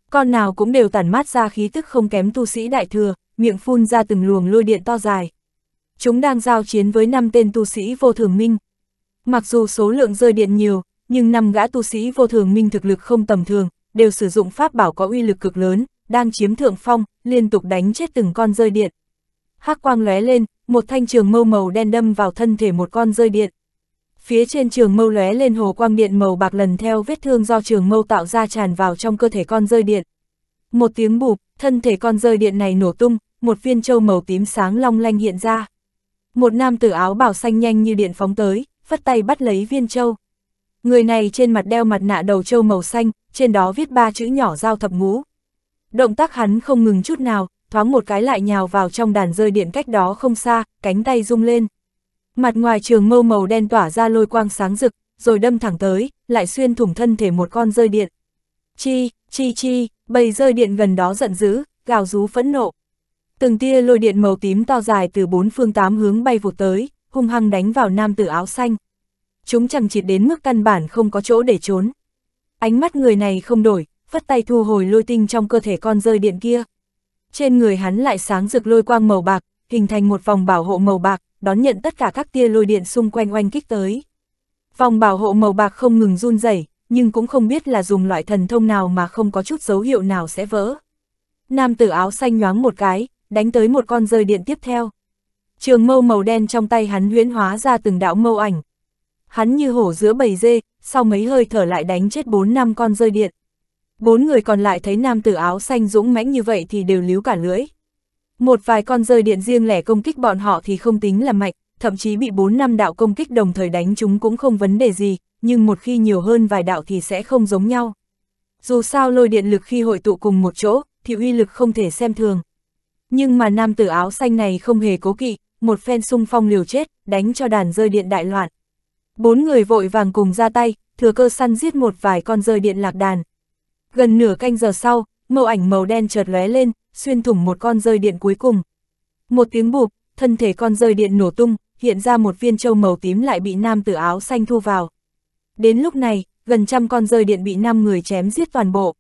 Con nào cũng đều tản mát ra khí tức không kém tu sĩ đại thừa, miệng phun ra từng luồng lôi điện to dài. Chúng đang giao chiến với năm tên tu sĩ vô thường minh. Mặc dù số lượng rơi điện nhiều, nhưng năm gã tu sĩ vô thường minh thực lực không tầm thường, đều sử dụng pháp bảo có uy lực cực lớn, đang chiếm thượng phong, liên tục đánh chết từng con rơi điện. Hắc quang lóe lên, một thanh trường mâu màu đen đâm vào thân thể một con rơi điện. Phía trên trường mâu lóe lên hồ quang điện màu bạc lần theo vết thương do trường mâu tạo ra tràn vào trong cơ thể con rơi điện. Một tiếng bụp, thân thể con rơi điện này nổ tung, một viên châu màu tím sáng long lanh hiện ra. Một nam tử áo bảo xanh nhanh như điện phóng tới, phất tay bắt lấy viên châu. Người này trên mặt đeo mặt nạ đầu châu màu xanh, trên đó viết ba chữ nhỏ giao thập ngũ. Động tác hắn không ngừng chút nào, thoáng một cái lại nhào vào trong đàn rơi điện cách đó không xa, cánh tay rung lên. Mặt ngoài trường mâu màu đen tỏa ra lôi quang sáng rực, rồi đâm thẳng tới, lại xuyên thủng thân thể một con rơi điện. Chi, chi chi, bầy rơi điện gần đó giận dữ, gào rú phẫn nộ. Từng tia lôi điện màu tím to dài từ bốn phương tám hướng bay vụt tới, hung hăng đánh vào nam tử áo xanh. Chúng chẳng chịt đến mức căn bản không có chỗ để trốn. Ánh mắt người này không đổi, phất tay thu hồi lôi tinh trong cơ thể con rơi điện kia. Trên người hắn lại sáng rực lôi quang màu bạc, hình thành một vòng bảo hộ màu bạc, đón nhận tất cả các tia lôi điện xung quanh oanh kích tới. Vòng bảo hộ màu bạc không ngừng run rẩy, nhưng cũng không biết là dùng loại thần thông nào mà không có chút dấu hiệu nào sẽ vỡ. Nam tử áo xanh nhoáng một cái, đánh tới một con rơi điện tiếp theo. Trường mâu màu đen trong tay hắn huyễn hóa ra từng đạo mâu ảnh. Hắn như hổ giữa bầy dê, sau mấy hơi thở lại đánh chết bốn năm con rơi điện. Bốn người còn lại thấy nam tử áo xanh dũng mãnh như vậy thì đều líu cả lưỡi. Một vài con rơi điện riêng lẻ công kích bọn họ thì không tính là mạnh, thậm chí bị 4 năm đạo công kích đồng thời đánh chúng cũng không vấn đề gì, nhưng một khi nhiều hơn vài đạo thì sẽ không giống nhau. Dù sao lôi điện lực khi hội tụ cùng một chỗ, thì uy lực không thể xem thường. Nhưng mà nam tử áo xanh này không hề cố kỵ, một phen sung phong liều chết, đánh cho đàn rơi điện đại loạn. Bốn người vội vàng cùng ra tay, thừa cơ săn giết một vài con rơi điện lạc đàn. Gần nửa canh giờ sau, màu ảnh màu đen chợt lóe lên, xuyên thủng một con rơi điện cuối cùng. Một tiếng bụp, thân thể con rơi điện nổ tung, hiện ra một viên châu màu tím lại bị nam tử áo xanh thu vào. Đến lúc này, gần trăm con rơi điện bị năm người chém giết toàn bộ.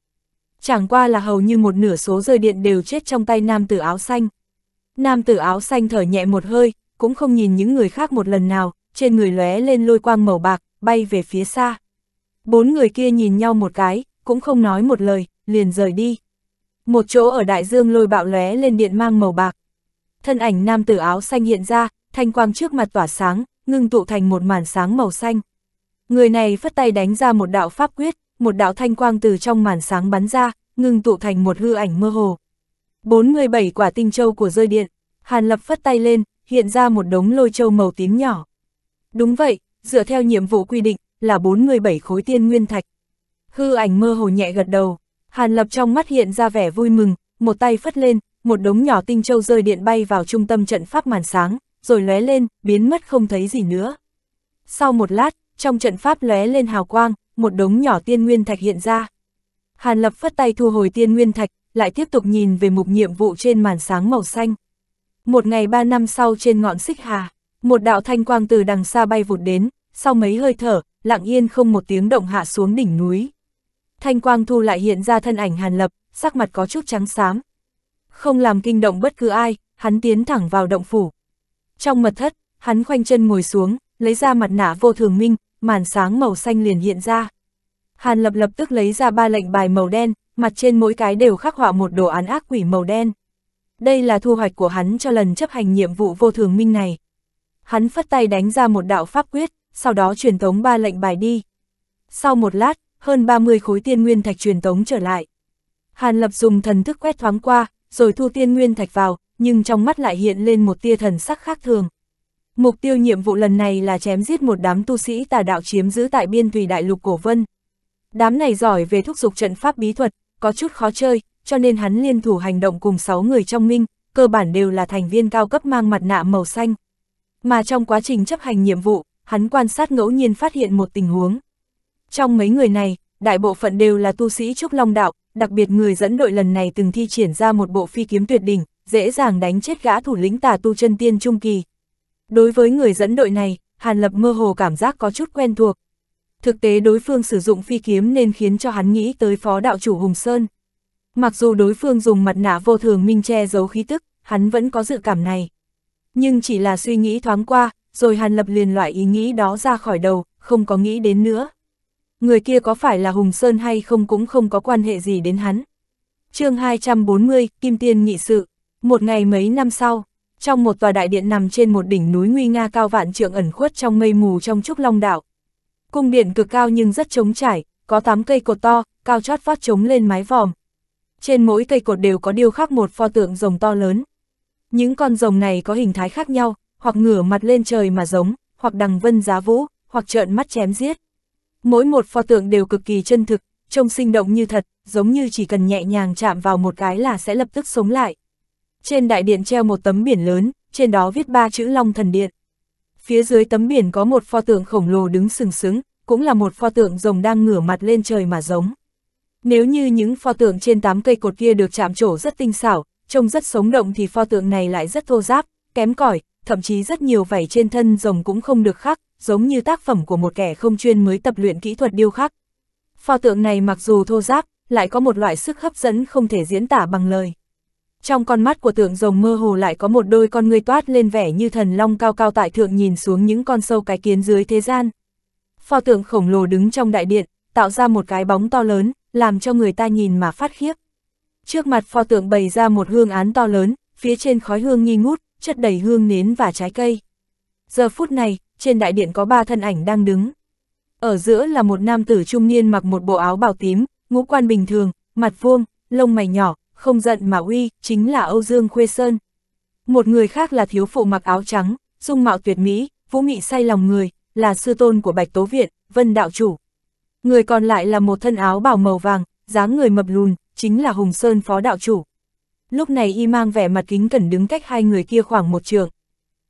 Chẳng qua là hầu như một nửa số rơi điện đều chết trong tay nam tử áo xanh. Nam tử áo xanh thở nhẹ một hơi, cũng không nhìn những người khác một lần nào, trên người lóe lên lôi quang màu bạc, bay về phía xa. Bốn người kia nhìn nhau một cái, cũng không nói một lời, liền rời đi. Một chỗ ở đại dương lôi bạo lóe lên điện mang màu bạc. Thân ảnh nam tử áo xanh hiện ra, thanh quang trước mặt tỏa sáng, ngưng tụ thành một màn sáng màu xanh. Người này phất tay đánh ra một đạo pháp quyết, một đạo thanh quang từ trong màn sáng bắn ra, ngưng tụ thành một hư ảnh mơ hồ. 47 quả tinh châu của rơi điện, Hàn Lập phất tay lên, hiện ra một đống lôi châu màu tím nhỏ. Đúng vậy, dựa theo nhiệm vụ quy định, là 47 khối tiên nguyên thạch. Hư ảnh mơ hồ nhẹ gật đầu. Hàn Lập trong mắt hiện ra vẻ vui mừng, một tay phất lên, một đống nhỏ tinh châu rơi điện bay vào trung tâm trận pháp màn sáng, rồi lóe lên, biến mất không thấy gì nữa. Sau một lát, trong trận pháp lóe lên hào quang, một đống nhỏ tiên nguyên thạch hiện ra. Hàn Lập phất tay thu hồi tiên nguyên thạch, lại tiếp tục nhìn về mục nhiệm vụ trên màn sáng màu xanh. Một ngày ba năm sau trên ngọn xích hà, một đạo thanh quang từ đằng xa bay vụt đến, sau mấy hơi thở, lặng yên không một tiếng động hạ xuống đỉnh núi. Thanh quang thu lại hiện ra thân ảnh Hàn Lập, sắc mặt có chút trắng xám. Không làm kinh động bất cứ ai, hắn tiến thẳng vào động phủ. Trong mật thất, hắn khoanh chân ngồi xuống, lấy ra mặt nạ vô thường minh, màn sáng màu xanh liền hiện ra. Hàn Lập lập tức lấy ra ba lệnh bài màu đen, mặt trên mỗi cái đều khắc họa một đồ án ác quỷ màu đen. Đây là thu hoạch của hắn cho lần chấp hành nhiệm vụ vô thường minh này. Hắn phất tay đánh ra một đạo pháp quyết, sau đó truyền tống ba lệnh bài đi. Sau một lát, hơn 30 khối tiên nguyên thạch truyền tống trở lại. Hàn Lập dùng thần thức quét thoáng qua, rồi thu tiên nguyên thạch vào, nhưng trong mắt lại hiện lên một tia thần sắc khác thường. Mục tiêu nhiệm vụ lần này là chém giết một đám tu sĩ tà đạo chiếm giữ tại biên thủy đại lục cổ vân. Đám này giỏi về thúc dục trận pháp bí thuật, có chút khó chơi, cho nên hắn liên thủ hành động cùng 6 người trong minh, cơ bản đều là thành viên cao cấp mang mặt nạ màu xanh. Mà trong quá trình chấp hành nhiệm vụ, hắn quan sát ngẫu nhiên phát hiện một tình huống. Trong mấy người này, đại bộ phận đều là tu sĩ Trúc Long Đạo, đặc biệt người dẫn đội lần này từng thi triển ra một bộ phi kiếm tuyệt đỉnh, dễ dàng đánh chết gã thủ lĩnh tà tu chân tiên trung kỳ. Đối với người dẫn đội này, Hàn Lập mơ hồ cảm giác có chút quen thuộc. Thực tế đối phương sử dụng phi kiếm nên khiến cho hắn nghĩ tới phó đạo chủ Hùng Sơn. Mặc dù đối phương dùng mặt nạ vô thường minh che giấu khí tức, hắn vẫn có dự cảm này. Nhưng chỉ là suy nghĩ thoáng qua, rồi Hàn Lập liền loại ý nghĩ đó ra khỏi đầu, không có nghĩ đến nữa người kia có phải là Hùng Sơn hay không cũng không có quan hệ gì đến hắn. chương 240, Kim Tiên Nghị Sự Một ngày mấy năm sau, trong một tòa đại điện nằm trên một đỉnh núi nguy nga cao vạn trượng ẩn khuất trong mây mù trong trúc long Đảo. Cung điện cực cao nhưng rất trống trải, có 8 cây cột to, cao chót vót trống lên mái vòm. Trên mỗi cây cột đều có điêu khắc một pho tượng rồng to lớn. Những con rồng này có hình thái khác nhau, hoặc ngửa mặt lên trời mà giống, hoặc đằng vân giá vũ, hoặc trợn mắt chém giết. Mỗi một pho tượng đều cực kỳ chân thực, trông sinh động như thật, giống như chỉ cần nhẹ nhàng chạm vào một cái là sẽ lập tức sống lại. Trên đại điện treo một tấm biển lớn, trên đó viết ba chữ Long Thần Điện. Phía dưới tấm biển có một pho tượng khổng lồ đứng sừng sững, cũng là một pho tượng rồng đang ngửa mặt lên trời mà giống. Nếu như những pho tượng trên tám cây cột kia được chạm trổ rất tinh xảo, trông rất sống động thì pho tượng này lại rất thô giáp, kém cỏi, thậm chí rất nhiều vảy trên thân rồng cũng không được khắc, giống như tác phẩm của một kẻ không chuyên mới tập luyện kỹ thuật điêu khắc. Pho tượng này mặc dù thô ráp, lại có một loại sức hấp dẫn không thể diễn tả bằng lời. Trong con mắt của tượng rồng mơ hồ lại có một đôi con ngươi toát lên vẻ như thần long cao cao tại thượng nhìn xuống những con sâu cái kiến dưới thế gian. Pho tượng khổng lồ đứng trong đại điện, tạo ra một cái bóng to lớn, làm cho người ta nhìn mà phát khiếp. Trước mặt pho tượng bày ra một hương án to lớn, phía trên khói hương nghi ngút, chất đầy hương nến và trái cây. Giờ phút này, trên đại điện có ba thân ảnh đang đứng. Ở giữa là một nam tử trung niên mặc một bộ áo bào tím, ngũ quan bình thường, mặt vuông, lông mày nhỏ, không giận mà uy, chính là Âu Dương Khuê Sơn. Một người khác là thiếu phụ mặc áo trắng, dung mạo tuyệt mỹ, vũ nghị say lòng người, là sư tôn của Bạch Tố Viện, Vân Đạo Chủ. Người còn lại là một thân áo bào màu vàng, dáng người mập lùn, chính là Hùng Sơn Phó Đạo Chủ. Lúc này y mang vẻ mặt kính cẩn đứng cách hai người kia khoảng một trường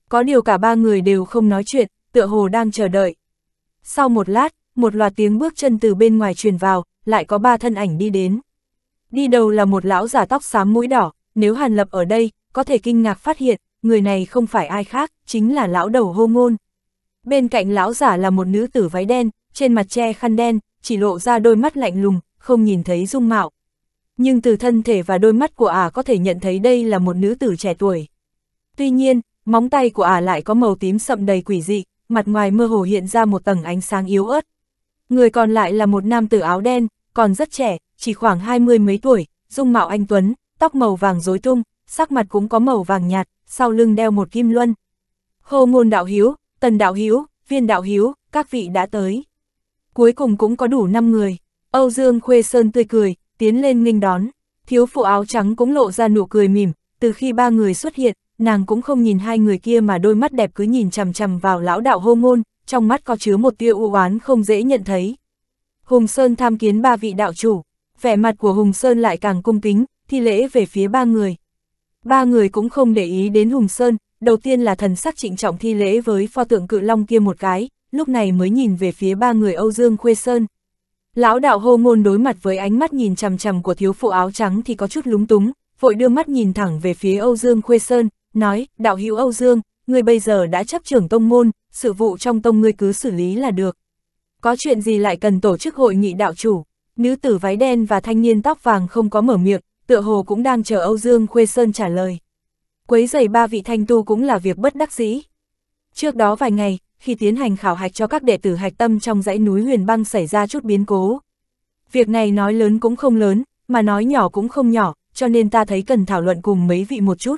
có điều cả ba người đều không nói chuyện, tựa hồ đang chờ đợi. Sau một lát, một loạt tiếng bước chân từ bên ngoài truyền vào, lại có ba thân ảnh đi đến. Đi đầu là một lão giả tóc xám mũi đỏ, nếu Hàn Lập ở đây, có thể kinh ngạc phát hiện, người này không phải ai khác, chính là lão đầu hô ngôn. Bên cạnh lão giả là một nữ tử váy đen, trên mặt che khăn đen, chỉ lộ ra đôi mắt lạnh lùng, không nhìn thấy dung mạo. Nhưng từ thân thể và đôi mắt của ả à có thể nhận thấy đây là một nữ tử trẻ tuổi. Tuy nhiên, móng tay của ả lại có màu tím sậm đầy quỷ dị, mặt ngoài mơ hồ hiện ra một tầng ánh sáng yếu ớt. Người còn lại là một nam tử áo đen, còn rất trẻ, chỉ khoảng hai mươi mấy tuổi, dung mạo anh Tuấn, tóc màu vàng rối tung, sắc mặt cũng có màu vàng nhạt, sau lưng đeo một kim luân. Hồ môn đạo hiếu, tần đạo hiếu, viên đạo hiếu, các vị đã tới. Cuối cùng cũng có đủ 5 người, Âu Dương Khuê Sơn tươi cười, tiến lên nghênh đón, thiếu phụ áo trắng cũng lộ ra nụ cười mỉm, từ khi ba người xuất hiện, nàng cũng không nhìn hai người kia mà đôi mắt đẹp cứ nhìn chằm chằm vào lão đạo hô ngôn, trong mắt có chứa một tia u oán không dễ nhận thấy. Hùng Sơn tham kiến ba vị đạo chủ, vẻ mặt của Hùng Sơn lại càng cung kính, thi lễ về phía ba người. Ba người cũng không để ý đến Hùng Sơn, đầu tiên là thần sắc trịnh trọng thi lễ với pho tượng cự long kia một cái, lúc này mới nhìn về phía ba người Âu Dương Khuê Sơn. Lão đạo hô ngôn đối mặt với ánh mắt nhìn chằm chằm của thiếu phụ áo trắng thì có chút lúng túng, vội đưa mắt nhìn thẳng về phía Âu Dương Khuê Sơn, nói, đạo hữu Âu Dương, người bây giờ đã chấp trưởng tông môn, sự vụ trong tông ngươi cứ xử lý là được. Có chuyện gì lại cần tổ chức hội nghị đạo chủ, nữ tử váy đen và thanh niên tóc vàng không có mở miệng, tựa hồ cũng đang chờ Âu Dương Khuê Sơn trả lời. Quấy giày ba vị thanh tu cũng là việc bất đắc dĩ. Trước đó vài ngày, khi tiến hành khảo hạch cho các đệ tử hạch tâm trong dãy núi huyền băng xảy ra chút biến cố. Việc này nói lớn cũng không lớn, mà nói nhỏ cũng không nhỏ, cho nên ta thấy cần thảo luận cùng mấy vị một chút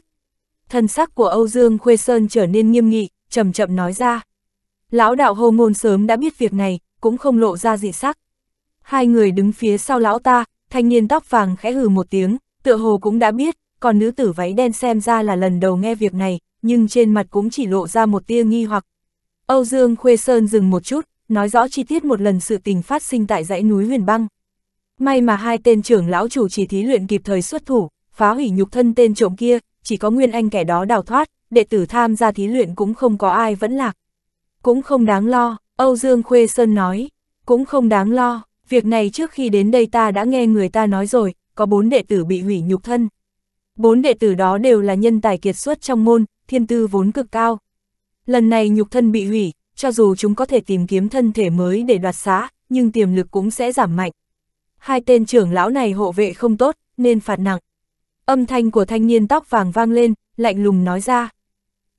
thân sắc của Âu Dương Khuê Sơn trở nên nghiêm nghị, chậm chậm nói ra. Lão đạo hô ngôn sớm đã biết việc này, cũng không lộ ra gì sắc. Hai người đứng phía sau lão ta, thanh niên tóc vàng khẽ hừ một tiếng, tựa hồ cũng đã biết, còn nữ tử váy đen xem ra là lần đầu nghe việc này, nhưng trên mặt cũng chỉ lộ ra một tia nghi hoặc. Âu Dương Khuê Sơn dừng một chút, nói rõ chi tiết một lần sự tình phát sinh tại dãy núi huyền băng. May mà hai tên trưởng lão chủ chỉ thí luyện kịp thời xuất thủ, phá hủy nhục thân tên trộm kia, chỉ có Nguyên Anh kẻ đó đào thoát, đệ tử tham gia thí luyện cũng không có ai vẫn lạc. Cũng không đáng lo, Âu Dương Khuê Sơn nói, cũng không đáng lo, việc này trước khi đến đây ta đã nghe người ta nói rồi, có bốn đệ tử bị hủy nhục thân. Bốn đệ tử đó đều là nhân tài kiệt xuất trong môn, thiên tư vốn cực cao. Lần này nhục thân bị hủy, cho dù chúng có thể tìm kiếm thân thể mới để đoạt xá, nhưng tiềm lực cũng sẽ giảm mạnh. Hai tên trưởng lão này hộ vệ không tốt, nên phạt nặng. Âm thanh của thanh niên tóc vàng vang lên, lạnh lùng nói ra.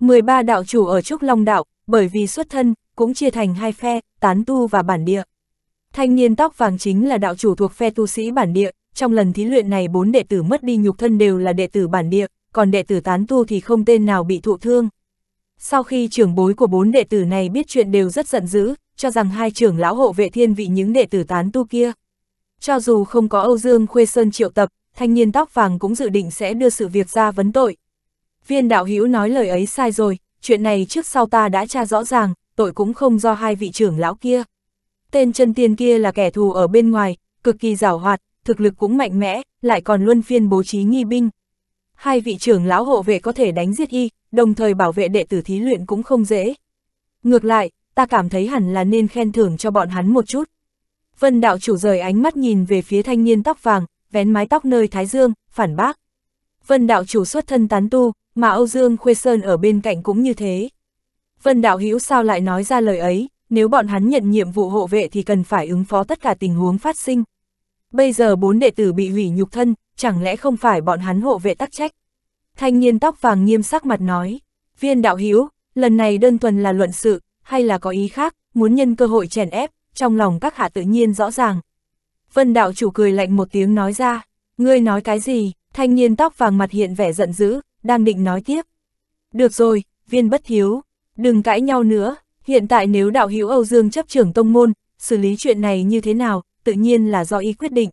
13 đạo chủ ở Trúc Long Đạo, bởi vì xuất thân, cũng chia thành hai phe, tán tu và bản địa. Thanh niên tóc vàng chính là đạo chủ thuộc phe tu sĩ bản địa, trong lần thí luyện này bốn đệ tử mất đi nhục thân đều là đệ tử bản địa, còn đệ tử tán tu thì không tên nào bị thụ thương. Sau khi trưởng bối của bốn đệ tử này biết chuyện đều rất giận dữ, cho rằng hai trưởng lão hộ vệ thiên vị những đệ tử tán tu kia. Cho dù không có Âu Dương Khuê Sơn triệu tập, thanh niên tóc vàng cũng dự định sẽ đưa sự việc ra vấn tội. Viên đạo hữu nói lời ấy sai rồi, chuyện này trước sau ta đã tra rõ ràng, tội cũng không do hai vị trưởng lão kia. Tên chân tiên kia là kẻ thù ở bên ngoài, cực kỳ giảo hoạt, thực lực cũng mạnh mẽ, lại còn luân phiên bố trí nghi binh. Hai vị trưởng lão hộ vệ có thể đánh giết y, đồng thời bảo vệ đệ tử thí luyện cũng không dễ. Ngược lại, ta cảm thấy hẳn là nên khen thưởng cho bọn hắn một chút. Vân đạo chủ rời ánh mắt nhìn về phía thanh niên tóc vàng, vén mái tóc nơi Thái Dương, phản bác. Vân đạo chủ xuất thân tán tu, mà Âu Dương Khuê Sơn ở bên cạnh cũng như thế. Vân đạo hữu sao lại nói ra lời ấy, nếu bọn hắn nhận nhiệm vụ hộ vệ thì cần phải ứng phó tất cả tình huống phát sinh. Bây giờ bốn đệ tử bị hủy nhục thân, chẳng lẽ không phải bọn hắn hộ vệ tắc trách? Thanh niên tóc vàng nghiêm sắc mặt nói, viên đạo hữu lần này đơn thuần là luận sự, hay là có ý khác, muốn nhân cơ hội chèn ép, trong lòng các hạ tự nhiên rõ ràng. Vân đạo chủ cười lạnh một tiếng nói ra, ngươi nói cái gì, thanh niên tóc vàng mặt hiện vẻ giận dữ, đang định nói tiếp. Được rồi, viên bất hiếu, đừng cãi nhau nữa, hiện tại nếu đạo hữu Âu Dương chấp trưởng tông môn, xử lý chuyện này như thế nào, tự nhiên là do y quyết định.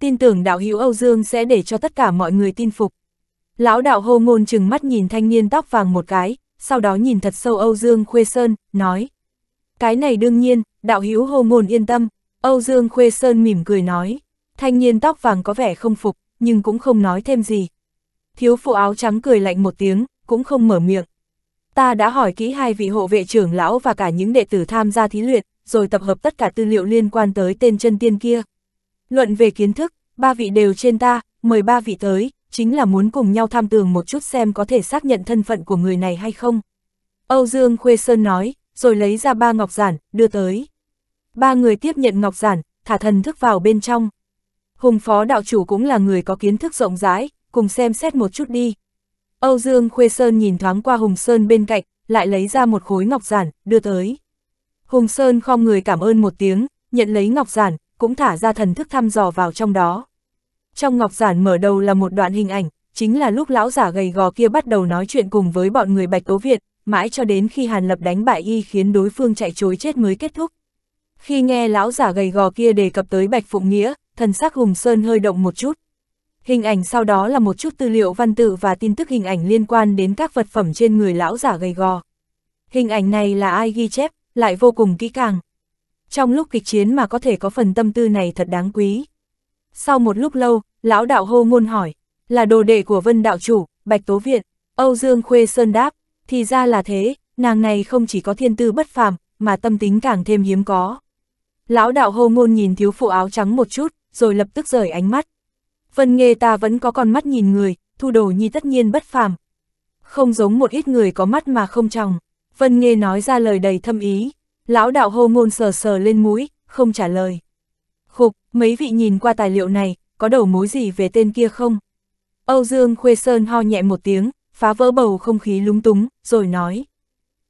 Tin tưởng đạo hữu Âu Dương sẽ để cho tất cả mọi người tin phục. Lão đạo hô ngôn chừng mắt nhìn thanh niên tóc vàng một cái, sau đó nhìn thật sâu Âu Dương Khuê Sơn, nói. Cái này đương nhiên, đạo hữu hô ngôn yên tâm, Âu Dương Khuê Sơn mỉm cười nói, thanh niên tóc vàng có vẻ không phục, nhưng cũng không nói thêm gì. Thiếu phụ áo trắng cười lạnh một tiếng, cũng không mở miệng. Ta đã hỏi kỹ hai vị hộ vệ trưởng lão và cả những đệ tử tham gia thí luyện, rồi tập hợp tất cả tư liệu liên quan tới tên chân tiên kia. Luận về kiến thức, ba vị đều trên ta, mời ba vị tới, chính là muốn cùng nhau tham tường một chút xem có thể xác nhận thân phận của người này hay không. Âu Dương Khuê Sơn nói, rồi lấy ra ba ngọc giản, đưa tới ba người tiếp nhận ngọc giản, thả thần thức vào bên trong. Hùng phó đạo chủ cũng là người có kiến thức rộng rãi, cùng xem xét một chút đi. Âu Dương Khuê Sơn nhìn thoáng qua Hùng Sơn bên cạnh, lại lấy ra một khối ngọc giản, đưa tới. Hùng Sơn khom người cảm ơn một tiếng, nhận lấy ngọc giản, cũng thả ra thần thức thăm dò vào trong đó. Trong ngọc giản mở đầu là một đoạn hình ảnh, chính là lúc lão giả gầy gò kia bắt đầu nói chuyện cùng với bọn người Bạch Tố Việt, mãi cho đến khi Hàn Lập đánh bại y khiến đối phương chạy trối chết mới kết thúc. Khi nghe lão giả gầy gò kia đề cập tới Bạch Phụng Nghĩa, thần sắc Hùng Sơn hơi động một chút. Hình ảnh sau đó là một chút tư liệu văn tự và tin tức hình ảnh liên quan đến các vật phẩm trên người lão giả gầy gò. Hình ảnh này là ai ghi chép, lại vô cùng kỹ càng. Trong lúc kịch chiến mà có thể có phần tâm tư này thật đáng quý. Sau một lúc lâu, lão đạo hô ngôn hỏi, là đồ đệ của vân đạo chủ, Bạch Tố Viện, Âu Dương Khuê Sơn đáp, thì ra là thế, nàng này không chỉ có thiên tư bất phàm, mà tâm tính càng thêm hiếm có. Lão đạo hô ngôn nhìn thiếu phụ áo trắng một chút, rồi lập tức rời ánh mắt. Vân nghe ta vẫn có con mắt nhìn người, thu đồ nhi tất nhiên bất phàm. Không giống một ít người có mắt mà không tròng. Vân nghe nói ra lời đầy thâm ý. Lão đạo hô ngôn sờ sờ lên mũi, không trả lời. Khục, mấy vị nhìn qua tài liệu này, có đầu mối gì về tên kia không? Âu Dương Khuê Sơn ho nhẹ một tiếng, phá vỡ bầu không khí lúng túng, rồi nói.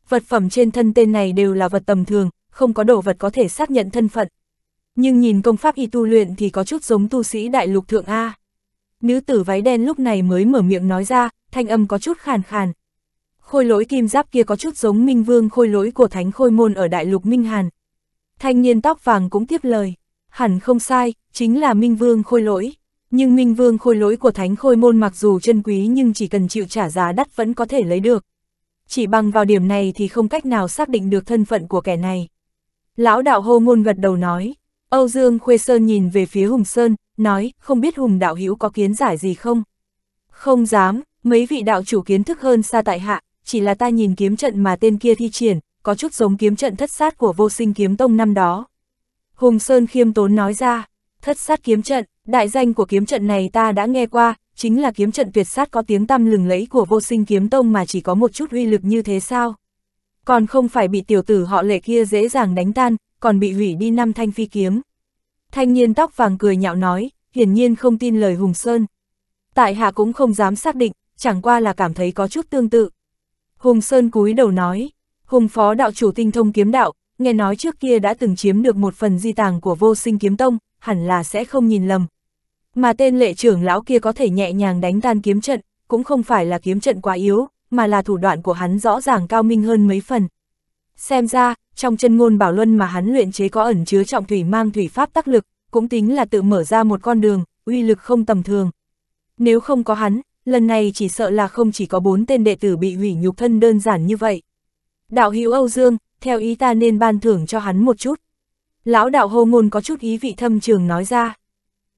Vật phẩm trên thân tên này đều là vật tầm thường, không có đồ vật có thể xác nhận thân phận. Nhưng nhìn công pháp y tu luyện thì có chút giống tu sĩ đại lục thượng A. Nữ tử váy đen lúc này mới mở miệng nói ra, thanh âm có chút khàn khàn. Khôi lỗi kim giáp kia có chút giống minh vương khôi lỗi của thánh khôi môn ở đại lục Minh Hàn. Thanh niên tóc vàng cũng tiếp lời, hẳn không sai, chính là minh vương khôi lỗi. Nhưng minh vương khôi lỗi của thánh khôi môn mặc dù chân quý nhưng chỉ cần chịu trả giá đắt vẫn có thể lấy được. Chỉ bằng vào điểm này thì không cách nào xác định được thân phận của kẻ này. Lão đạo hô ngôn gật đầu nói, Âu Dương Khuê Sơn nhìn về phía Hùng Sơn, nói, không biết Hùng đạo hữu có kiến giải gì không? Không dám, mấy vị đạo chủ kiến thức hơn xa tại hạ, chỉ là ta nhìn kiếm trận mà tên kia thi triển, có chút giống kiếm trận thất sát của vô sinh kiếm tông năm đó. Hùng Sơn khiêm tốn nói ra, thất sát kiếm trận, đại danh của kiếm trận này ta đã nghe qua, chính là kiếm trận tuyệt sát có tiếng tăm lừng lẫy của vô sinh kiếm tông mà chỉ có một chút uy lực như thế sao? còn không phải bị tiểu tử họ lệ kia dễ dàng đánh tan, còn bị hủy đi năm thanh phi kiếm. Thanh niên tóc vàng cười nhạo nói, hiển nhiên không tin lời Hùng Sơn. Tại hạ cũng không dám xác định, chẳng qua là cảm thấy có chút tương tự. Hùng Sơn cúi đầu nói, Hùng phó đạo chủ tinh thông kiếm đạo, nghe nói trước kia đã từng chiếm được một phần di tàng của vô sinh kiếm tông, hẳn là sẽ không nhìn lầm. Mà tên lệ trưởng lão kia có thể nhẹ nhàng đánh tan kiếm trận, cũng không phải là kiếm trận quá yếu, mà là thủ đoạn của hắn rõ ràng cao minh hơn mấy phần. Xem ra, trong chân ngôn bảo luân mà hắn luyện chế có ẩn chứa trọng thủy mang thủy pháp tác lực, cũng tính là tự mở ra một con đường, uy lực không tầm thường. Nếu không có hắn, lần này chỉ sợ là không chỉ có bốn tên đệ tử bị hủy nhục thân đơn giản như vậy. Đạo hữu Âu Dương, theo ý ta nên ban thưởng cho hắn một chút. Lão đạo hô ngôn có chút ý vị thâm trường nói ra.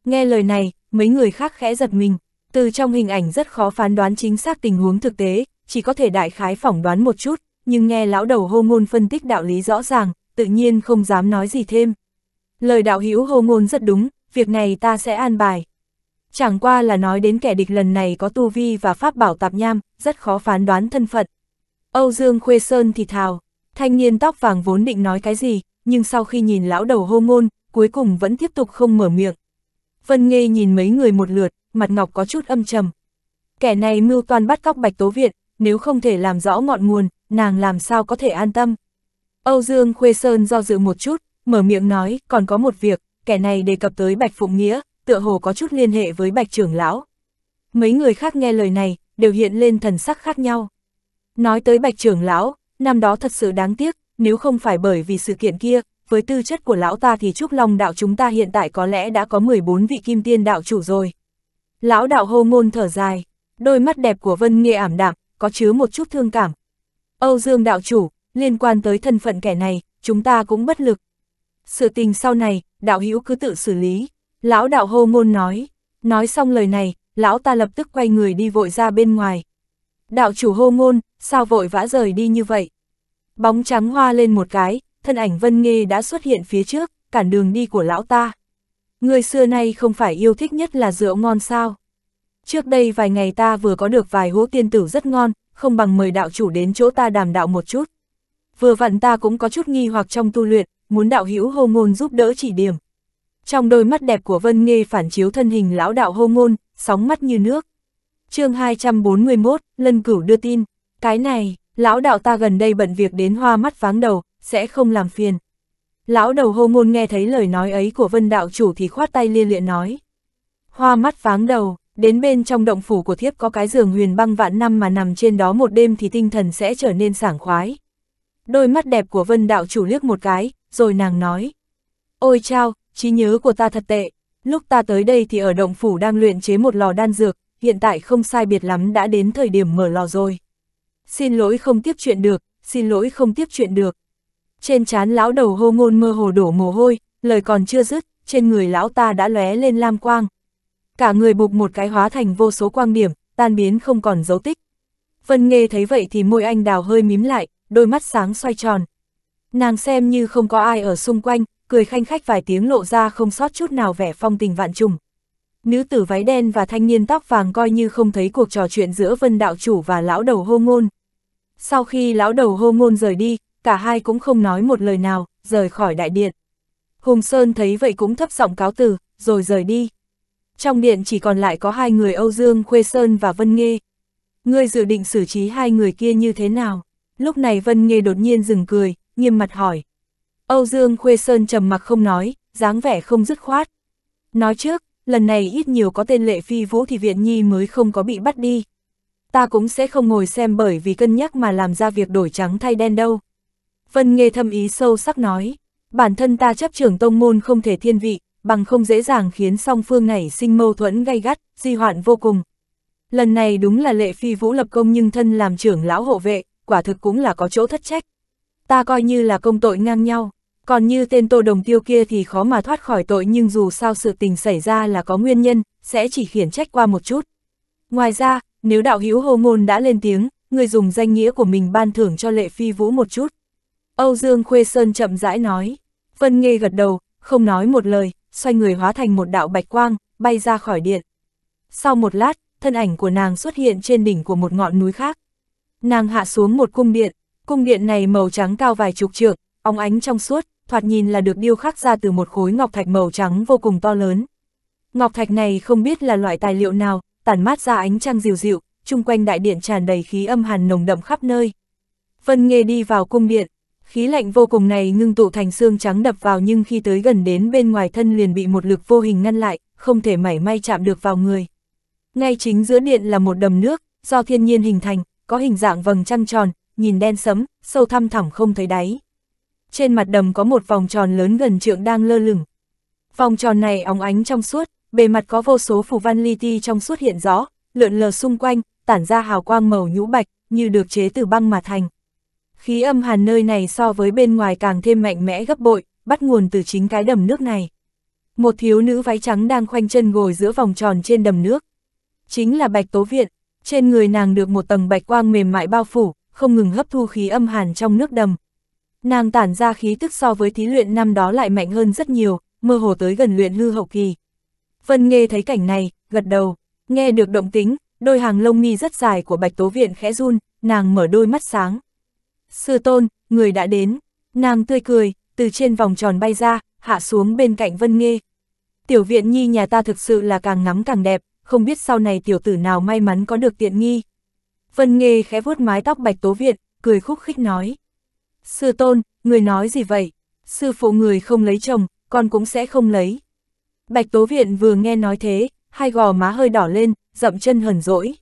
Nghe lời này, mấy người khác khẽ giật mình, từ trong hình ảnh rất khó phán đoán chính xác tình huống thực tế, chỉ có thể đại khái phỏng đoán một chút, nhưng nghe lão đầu hô ngôn phân tích đạo lý rõ ràng, tự nhiên không dám nói gì thêm. Lời đạo hữu hô ngôn rất đúng, việc này ta sẽ an bài. Chẳng qua là nói đến kẻ địch lần này có tu vi và pháp bảo tạp nham, rất khó phán đoán thân phận. Âu Dương Khuê Sơn thì thào, thanh niên tóc vàng vốn định nói cái gì, nhưng sau khi nhìn lão đầu hô ngôn, cuối cùng vẫn tiếp tục không mở miệng. Vân Nghê nhìn mấy người một lượt, mặt ngọc có chút âm trầm. Kẻ này mưu toàn bắt cóc Bạch Tố Viện, nếu không thể làm rõ ngọn nguồn, nàng làm sao có thể an tâm. Âu Dương Khuê Sơn do dự một chút, mở miệng nói, còn có một việc, kẻ này đề cập tới Bạch Phụng Nghĩa, tựa hồ có chút liên hệ với Bạch Trưởng Lão. Mấy người khác nghe lời này, đều hiện lên thần sắc khác nhau. Nói tới Bạch Trưởng Lão, năm đó thật sự đáng tiếc, nếu không phải bởi vì sự kiện kia, với tư chất của lão ta thì Trúc Long đạo chúng ta hiện tại có lẽ đã có 14 vị kim tiên đạo chủ rồi. Lão đạo hô ngôn thở dài, đôi mắt đẹp của Vân Nghệ ảm đạm, có chứa một chút thương cảm. Âu Dương đạo chủ, liên quan tới thân phận kẻ này, chúng ta cũng bất lực. Sự tình sau này, đạo hữu cứ tự xử lý. Lão đạo hô ngôn nói, nói xong lời này, lão ta lập tức quay người đi vội ra bên ngoài. Đạo chủ hô ngôn, sao vội vã rời đi như vậy? Bóng trắng hoa lên một cái, thân ảnh Vân Nghê đã xuất hiện phía trước, cản đường đi của lão ta. Người xưa nay không phải yêu thích nhất là rượu ngon sao? trước đây vài ngày ta vừa có được vài hố tiên tử rất ngon, không bằng mời đạo chủ đến chỗ ta đàm đạo một chút. Vừa vặn ta cũng có chút nghi hoặc trong tu luyện, muốn đạo hữu hô ngôn giúp đỡ chỉ điểm. Trong đôi mắt đẹp của Vân Nghê phản chiếu thân hình lão đạo hô ngôn, sóng mắt như nước. chương 241, Lân Cửu đưa tin, cái này, lão đạo ta gần đây bận việc đến hoa mắt váng đầu, sẽ không làm phiền. Lão đầu hô ngôn nghe thấy lời nói ấy của Vân Đạo Chủ thì khoát tay lia lịa nói. Hoa mắt váng đầu, đến bên trong động phủ của thiếp có cái giường huyền băng vạn năm mà nằm trên đó một đêm thì tinh thần sẽ trở nên sảng khoái. Đôi mắt đẹp của vân đạo chủ liếc một cái, rồi nàng nói. Ôi chao, trí nhớ của ta thật tệ, lúc ta tới đây thì ở động phủ đang luyện chế một lò đan dược, hiện tại không sai biệt lắm đã đến thời điểm mở lò rồi. Xin lỗi không tiếp chuyện được, xin lỗi không tiếp chuyện được. Trên trán lão đầu hô ngôn mơ hồ đổ mồ hôi, lời còn chưa dứt, trên người lão ta đã lóe lên lam quang, cả người bục một cái hóa thành vô số quang điểm, tan biến không còn dấu tích. Vân Nghê thấy vậy thì môi anh đào hơi mím lại, đôi mắt sáng xoay tròn. Nàng xem như không có ai ở xung quanh, cười khanh khách vài tiếng lộ ra không sót chút nào vẻ phong tình vạn trùng. Nữ tử váy đen và thanh niên tóc vàng coi như không thấy cuộc trò chuyện giữa Vân Đạo Chủ và lão đầu hô ngôn. Sau khi lão đầu hô ngôn rời đi, cả hai cũng không nói một lời nào, rời khỏi đại điện. Hùng Sơn thấy vậy cũng thấp giọng cáo từ, rồi rời đi trong điện chỉ còn lại có hai người Âu Dương Khuê Sơn và Vân Nghê. Ngươi dự định xử trí hai người kia như thế nào? Lúc này Vân Nghê đột nhiên dừng cười, nghiêm mặt hỏi. Âu Dương Khuê Sơn trầm mặc không nói, dáng vẻ không dứt khoát. Nói trước, lần này ít nhiều có tên lệ phi vũ thì viện nhi mới không có bị bắt đi. Ta cũng sẽ không ngồi xem bởi vì cân nhắc mà làm ra việc đổi trắng thay đen đâu. Vân Nghê thâm ý sâu sắc nói, bản thân ta chấp trưởng tông môn không thể thiên vị, bằng không dễ dàng khiến song phương này sinh mâu thuẫn gay gắt, di hoạn vô cùng. Lần này đúng là lệ phi vũ lập công nhưng thân làm trưởng lão hộ vệ, quả thực cũng là có chỗ thất trách. Ta coi như là công tội ngang nhau, còn như tên tô đồng tiêu kia thì khó mà thoát khỏi tội nhưng dù sao sự tình xảy ra là có nguyên nhân, sẽ chỉ khiển trách qua một chút. Ngoài ra, nếu đạo hữu hô ngôn đã lên tiếng, người dùng danh nghĩa của mình ban thưởng cho lệ phi vũ một chút. Âu Dương Khuê Sơn chậm rãi nói, Vân Nghê gật đầu, không nói một lời, xoay người hóa thành một đạo bạch quang, bay ra khỏi điện. Sau một lát, thân ảnh của nàng xuất hiện trên đỉnh của một ngọn núi khác. Nàng hạ xuống một cung điện, cung điện này màu trắng cao vài chục trượng, óng ánh trong suốt, thoạt nhìn là được điêu khắc ra từ một khối ngọc thạch màu trắng vô cùng to lớn. Ngọc thạch này không biết là loại tài liệu nào, tản mát ra ánh trăng dịu dịu, chung quanh đại điện tràn đầy khí âm hàn nồng đậm khắp nơi. Vân Nghê đi vào cung điện, khí lạnh vô cùng này ngưng tụ thành xương trắng đập vào nhưng khi tới gần đến bên ngoài thân liền bị một lực vô hình ngăn lại, không thể mảy may chạm được vào người. Ngay chính giữa điện là một đầm nước, do thiên nhiên hình thành, có hình dạng vầng trăng tròn, nhìn đen sẫm, sâu thăm thẳm không thấy đáy. Trên mặt đầm có một vòng tròn lớn gần trượng đang lơ lửng. Vòng tròn này óng ánh trong suốt, bề mặt có vô số phù văn li ti trong suốt hiện rõ, lượn lờ xung quanh, tản ra hào quang màu nhũ bạch, như được chế từ băng mà thành khí âm hàn nơi này so với bên ngoài càng thêm mạnh mẽ gấp bội, bắt nguồn từ chính cái đầm nước này. Một thiếu nữ váy trắng đang khoanh chân ngồi giữa vòng tròn trên đầm nước. Chính là Bạch Tố Viện, trên người nàng được một tầng bạch quang mềm mại bao phủ, không ngừng hấp thu khí âm hàn trong nước đầm. Nàng tản ra khí tức so với thí luyện năm đó lại mạnh hơn rất nhiều, mơ hồ tới gần luyện hư hậu kỳ. Vân nghe thấy cảnh này, gật đầu, nghe được động tính, đôi hàng lông mi rất dài của Bạch Tố Viện khẽ run, nàng mở đôi mắt sáng. Sư tôn, người đã đến. Nàng tươi cười, từ trên vòng tròn bay ra, hạ xuống bên cạnh Vân Nghê. Tiểu viện nhi nhà ta thực sự là càng ngắm càng đẹp, không biết sau này tiểu tử nào may mắn có được tiện nghi. Vân Nghê khẽ vuốt mái tóc bạch tố viện, cười khúc khích nói. Sư tôn, người nói gì vậy? Sư phụ người không lấy chồng, con cũng sẽ không lấy. Bạch tố viện vừa nghe nói thế, hai gò má hơi đỏ lên, dậm chân hờn rỗi.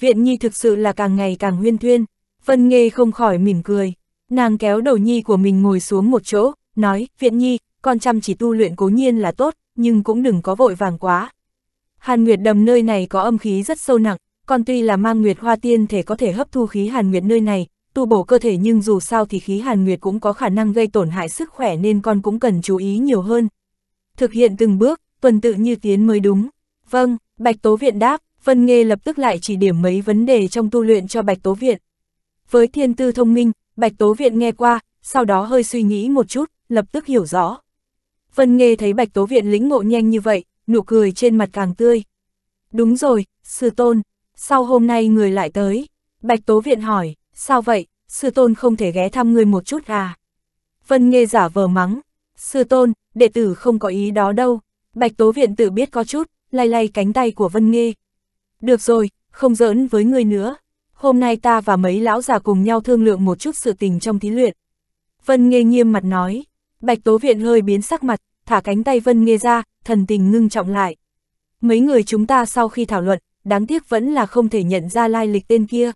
Viện nhi thực sự là càng ngày càng huyên thuyên. Vân Nghê không khỏi mỉm cười. Nàng kéo đầu nhi của mình ngồi xuống một chỗ, nói, viện nhi, con chăm chỉ tu luyện cố nhiên là tốt, nhưng cũng đừng có vội vàng quá. Hàn Nguyệt đầm nơi này có âm khí rất sâu nặng, con tuy là mang Nguyệt Hoa Tiên thể có thể hấp thu khí Hàn Nguyệt nơi này, tu bổ cơ thể nhưng dù sao thì khí Hàn Nguyệt cũng có khả năng gây tổn hại sức khỏe nên con cũng cần chú ý nhiều hơn. Thực hiện từng bước, tuần tự như tiến mới đúng. Vâng, Bạch Tố Viện đáp, Vân Nghê lập tức lại chỉ điểm mấy vấn đề trong tu luyện cho Bạch Tố Viện. Với thiên tư thông minh, Bạch Tố Viện nghe qua, sau đó hơi suy nghĩ một chút, lập tức hiểu rõ. Vân Nghê thấy Bạch Tố Viện lĩnh ngộ nhanh như vậy, nụ cười trên mặt càng tươi. Đúng rồi, sư tôn, sau hôm nay người lại tới? Bạch Tố Viện hỏi, sao vậy, sư tôn không thể ghé thăm người một chút à? Vân Nghê giả vờ mắng, sư tôn, đệ tử không có ý đó đâu. Bạch Tố Viện tự biết có chút, lay lay cánh tay của Vân Nghê. Được rồi, không giỡn với người nữa, hôm nay ta và mấy lão già cùng nhau thương lượng một chút sự tình trong thí luyện. Vân Nghê nghiêm mặt nói, Bạch Tố Viện hơi biến sắc mặt, thả cánh tay Vân Nghê ra, thần tình ngưng trọng lại. Mấy người chúng ta sau khi thảo luận, đáng tiếc vẫn là không thể nhận ra lai lịch tên kia.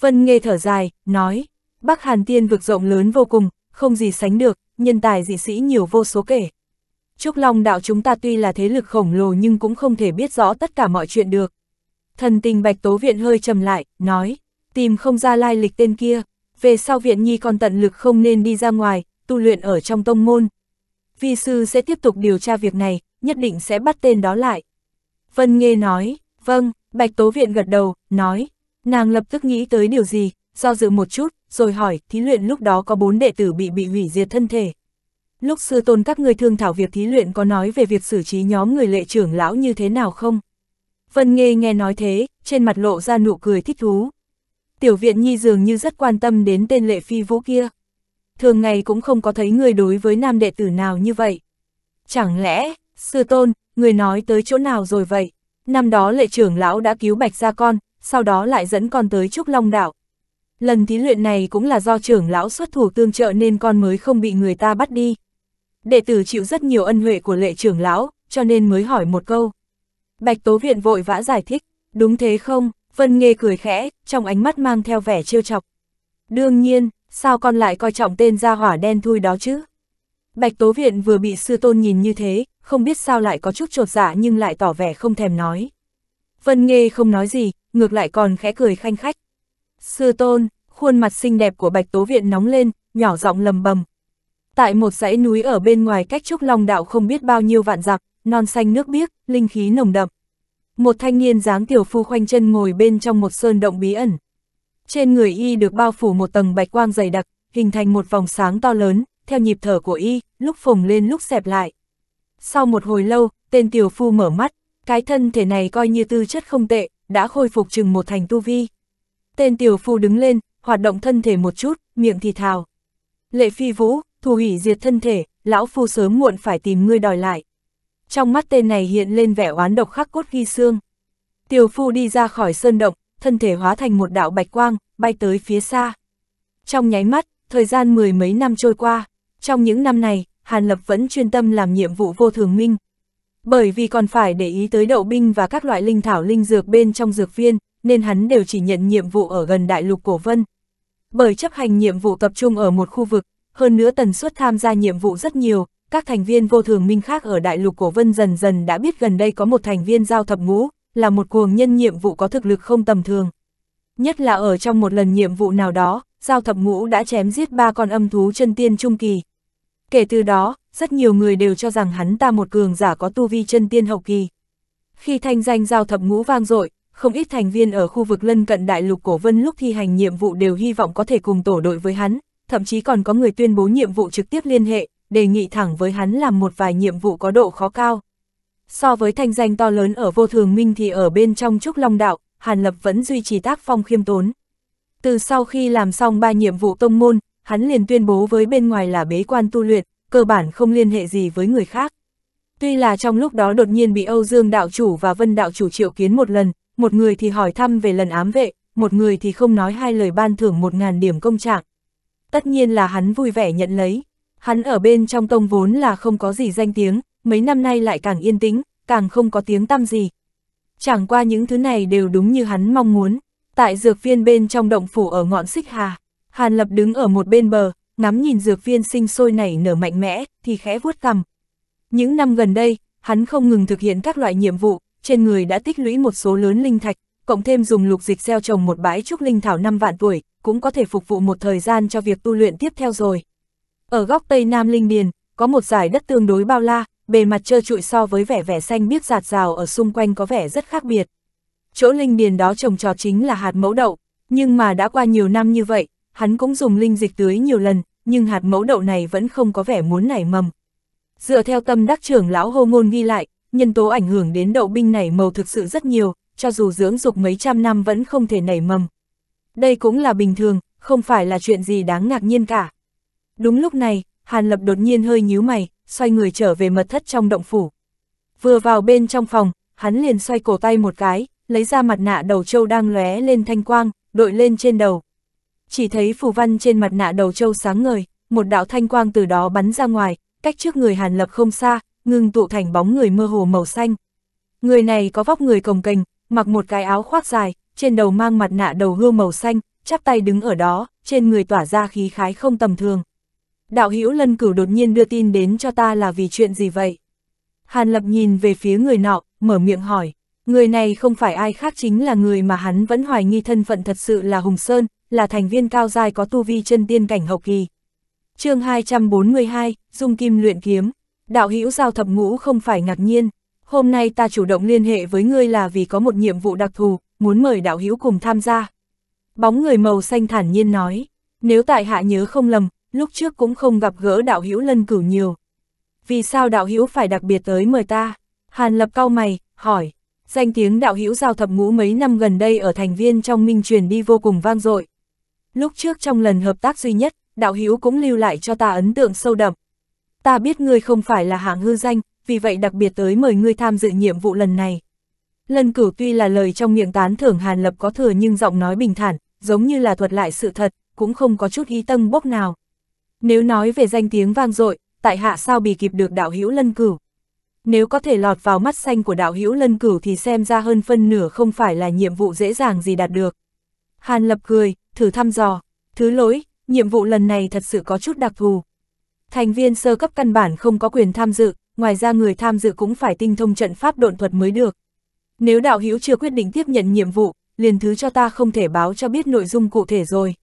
Vân Nghê thở dài, nói, Bắc Hàn Tiên vực rộng lớn vô cùng, không gì sánh được, nhân tài dị sĩ nhiều vô số kể. Trúc Long đạo chúng ta tuy là thế lực khổng lồ nhưng cũng không thể biết rõ tất cả mọi chuyện được. Thần tình Bạch Tố Viện hơi trầm lại, nói, tìm không ra lai lịch tên kia, về sau Viện Nhi còn tận lực không nên đi ra ngoài, tu luyện ở trong tông môn. Vi sư sẽ tiếp tục điều tra việc này, nhất định sẽ bắt tên đó lại. Vân Nghê nói, vâng, Bạch Tố Viện gật đầu, nói, nàng lập tức nghĩ tới điều gì, do dự một chút, rồi hỏi, thí luyện lúc đó có bốn đệ tử bị bị hủy diệt thân thể. Lúc sư tôn các người thương thảo việc thí luyện có nói về việc xử trí nhóm người lệ trưởng lão như thế nào không? Vân Nghê nghe nói thế, trên mặt lộ ra nụ cười thích thú. Tiểu viện nhi dường như rất quan tâm đến tên lệ phi vũ kia. Thường ngày cũng không có thấy người đối với nam đệ tử nào như vậy. Chẳng lẽ, sư tôn, người nói tới chỗ nào rồi vậy? Năm đó lệ trưởng lão đã cứu bạch ra con, sau đó lại dẫn con tới Trúc Long Đảo. Lần thí luyện này cũng là do trưởng lão xuất thủ tương trợ nên con mới không bị người ta bắt đi. Đệ tử chịu rất nhiều ân huệ của lệ trưởng lão, cho nên mới hỏi một câu. Bạch Tố Viện vội vã giải thích, đúng thế không, Vân Nghê cười khẽ, trong ánh mắt mang theo vẻ trêu chọc. Đương nhiên, sao con lại coi trọng tên gia hỏa đen thui đó chứ? Bạch Tố Viện vừa bị sư tôn nhìn như thế, không biết sao lại có chút trột dạ nhưng lại tỏ vẻ không thèm nói. Vân Nghê không nói gì, ngược lại còn khẽ cười khanh khách. Sư tôn, khuôn mặt xinh đẹp của Bạch Tố Viện nóng lên, nhỏ giọng lầm bầm. Tại một dãy núi ở bên ngoài cách Trúc Long Đạo không biết bao nhiêu vạn dặm, non xanh nước biếc, linh khí nồng đậm. Một thanh niên dáng tiểu phu khoanh chân ngồi bên trong một sơn động bí ẩn. Trên người y được bao phủ một tầng bạch quang dày đặc, hình thành một vòng sáng to lớn, theo nhịp thở của y, lúc phồng lên lúc xẹp lại. Sau một hồi lâu, tên tiểu phu mở mắt, cái thân thể này coi như tư chất không tệ, đã khôi phục chừng một thành tu vi. Tên tiểu phu đứng lên, hoạt động thân thể một chút, miệng thì thào. Lệ phi vũ, thù hủy diệt thân thể, lão phu sớm muộn phải tìm ngươi đòi lại trong mắt tên này hiện lên vẻ oán độc khắc cốt ghi xương. Tiểu phu đi ra khỏi sơn động, thân thể hóa thành một đạo bạch quang, bay tới phía xa. Trong nháy mắt, thời gian mười mấy năm trôi qua, trong những năm này, Hàn Lập vẫn chuyên tâm làm nhiệm vụ vô thường minh. Bởi vì còn phải để ý tới đậu binh và các loại linh thảo linh dược bên trong dược viên, nên hắn đều chỉ nhận nhiệm vụ ở gần đại lục cổ vân. Bởi chấp hành nhiệm vụ tập trung ở một khu vực, hơn nữa tần suất tham gia nhiệm vụ rất nhiều, các thành viên vô thường minh khác ở đại lục cổ vân dần dần đã biết gần đây có một thành viên giao thập ngũ, là một cuồng nhân nhiệm vụ có thực lực không tầm thường. Nhất là ở trong một lần nhiệm vụ nào đó, giao thập ngũ đã chém giết ba con âm thú chân tiên trung kỳ. Kể từ đó, rất nhiều người đều cho rằng hắn ta một cường giả có tu vi chân tiên hậu kỳ. Khi thanh danh giao thập ngũ vang dội, không ít thành viên ở khu vực lân cận đại lục cổ vân lúc thi hành nhiệm vụ đều hy vọng có thể cùng tổ đội với hắn, thậm chí còn có người tuyên bố nhiệm vụ trực tiếp liên hệ, đề nghị thẳng với hắn làm một vài nhiệm vụ có độ khó cao. So với thanh danh to lớn ở vô thường minh thì ở bên trong trúc long đạo, Hàn Lập vẫn duy trì tác phong khiêm tốn. Từ sau khi làm xong ba nhiệm vụ tông môn, hắn liền tuyên bố với bên ngoài là bế quan tu luyện, cơ bản không liên hệ gì với người khác. Tuy là trong lúc đó đột nhiên bị Âu Dương đạo chủ và Vân đạo chủ triệu kiến một lần, một người thì hỏi thăm về lần ám vệ, một người thì không nói hai lời ban thưởng một ngàn điểm công trạng. Tất nhiên là hắn vui vẻ nhận lấy. Hắn ở bên trong tông vốn là không có gì danh tiếng, mấy năm nay lại càng yên tĩnh, càng không có tiếng tăm gì. Chẳng qua những thứ này đều đúng như hắn mong muốn. Tại dược viên bên trong động phủ ở ngọn xích hà, Hàn Lập đứng ở một bên bờ, ngắm nhìn dược viên sinh sôi nảy nở mạnh mẽ, thì khẽ vuốt cằm. Những năm gần đây, hắn không ngừng thực hiện các loại nhiệm vụ, trên người đã tích lũy một số lớn linh thạch, cộng thêm dùng lục dịch gieo trồng một bãi trúc linh thảo năm vạn tuổi, cũng có thể phục vụ một thời gian cho việc tu luyện tiếp theo rồi. Ở góc Tây Nam Linh Điền, có một giải đất tương đối bao la, bề mặt trơ trụi so với vẻ vẻ xanh biếc giạt rào ở xung quanh có vẻ rất khác biệt. Chỗ Linh Điền đó trồng trò chính là hạt mẫu đậu, nhưng mà đã qua nhiều năm như vậy, hắn cũng dùng linh dịch tưới nhiều lần, nhưng hạt mẫu đậu này vẫn không có vẻ muốn nảy mầm. Dựa theo tâm đắc trưởng lão hô ngôn ghi lại, nhân tố ảnh hưởng đến đậu binh nảy màu thực sự rất nhiều, cho dù dưỡng dục mấy trăm năm vẫn không thể nảy mầm. Đây cũng là bình thường, không phải là chuyện gì đáng ngạc nhiên cả. Đúng lúc này, Hàn Lập đột nhiên hơi nhíu mày, xoay người trở về mật thất trong động phủ. Vừa vào bên trong phòng, hắn liền xoay cổ tay một cái, lấy ra mặt nạ đầu trâu đang lóe lên thanh quang, đội lên trên đầu. Chỉ thấy phù văn trên mặt nạ đầu trâu sáng ngời, một đạo thanh quang từ đó bắn ra ngoài, cách trước người Hàn Lập không xa, ngưng tụ thành bóng người mơ hồ màu xanh. Người này có vóc người cồng kềnh, mặc một cái áo khoác dài, trên đầu mang mặt nạ đầu hươu màu xanh, chắp tay đứng ở đó, trên người tỏa ra khí khái không tầm thường đạo hữu lân cửu đột nhiên đưa tin đến cho ta là vì chuyện gì vậy? Hàn Lập nhìn về phía người nọ, mở miệng hỏi, người này không phải ai khác chính là người mà hắn vẫn hoài nghi thân phận thật sự là Hùng Sơn, là thành viên cao giai có tu vi chân tiên cảnh hậu kỳ. chương 242, Dung Kim luyện kiếm, đạo hữu giao thập ngũ không phải ngạc nhiên, hôm nay ta chủ động liên hệ với ngươi là vì có một nhiệm vụ đặc thù, muốn mời đạo hữu cùng tham gia. Bóng người màu xanh thản nhiên nói, nếu tại hạ nhớ không lầm, lúc trước cũng không gặp gỡ đạo hữu lân cửu nhiều. Vì sao đạo hữu phải đặc biệt tới mời ta? Hàn lập cao mày, hỏi. Danh tiếng đạo hữu giao thập ngũ mấy năm gần đây ở thành viên trong minh truyền đi vô cùng vang dội. Lúc trước trong lần hợp tác duy nhất, đạo hữu cũng lưu lại cho ta ấn tượng sâu đậm. Ta biết ngươi không phải là hạng hư danh, vì vậy đặc biệt tới mời ngươi tham dự nhiệm vụ lần này. Lân cửu tuy là lời trong miệng tán thưởng Hàn Lập có thừa nhưng giọng nói bình thản, giống như là thuật lại sự thật, cũng không có chút ý tâm bốc nào. Nếu nói về danh tiếng vang dội, tại hạ sao bì kịp được đạo hữu lân cửu. Nếu có thể lọt vào mắt xanh của đạo hữu lân cửu thì xem ra hơn phân nửa không phải là nhiệm vụ dễ dàng gì đạt được. Hàn lập cười, thử thăm dò, thứ lỗi, nhiệm vụ lần này thật sự có chút đặc thù. Thành viên sơ cấp căn bản không có quyền tham dự, ngoài ra người tham dự cũng phải tinh thông trận pháp độn thuật mới được. Nếu đạo hữu chưa quyết định tiếp nhận nhiệm vụ, liền thứ cho ta không thể báo cho biết nội dung cụ thể rồi.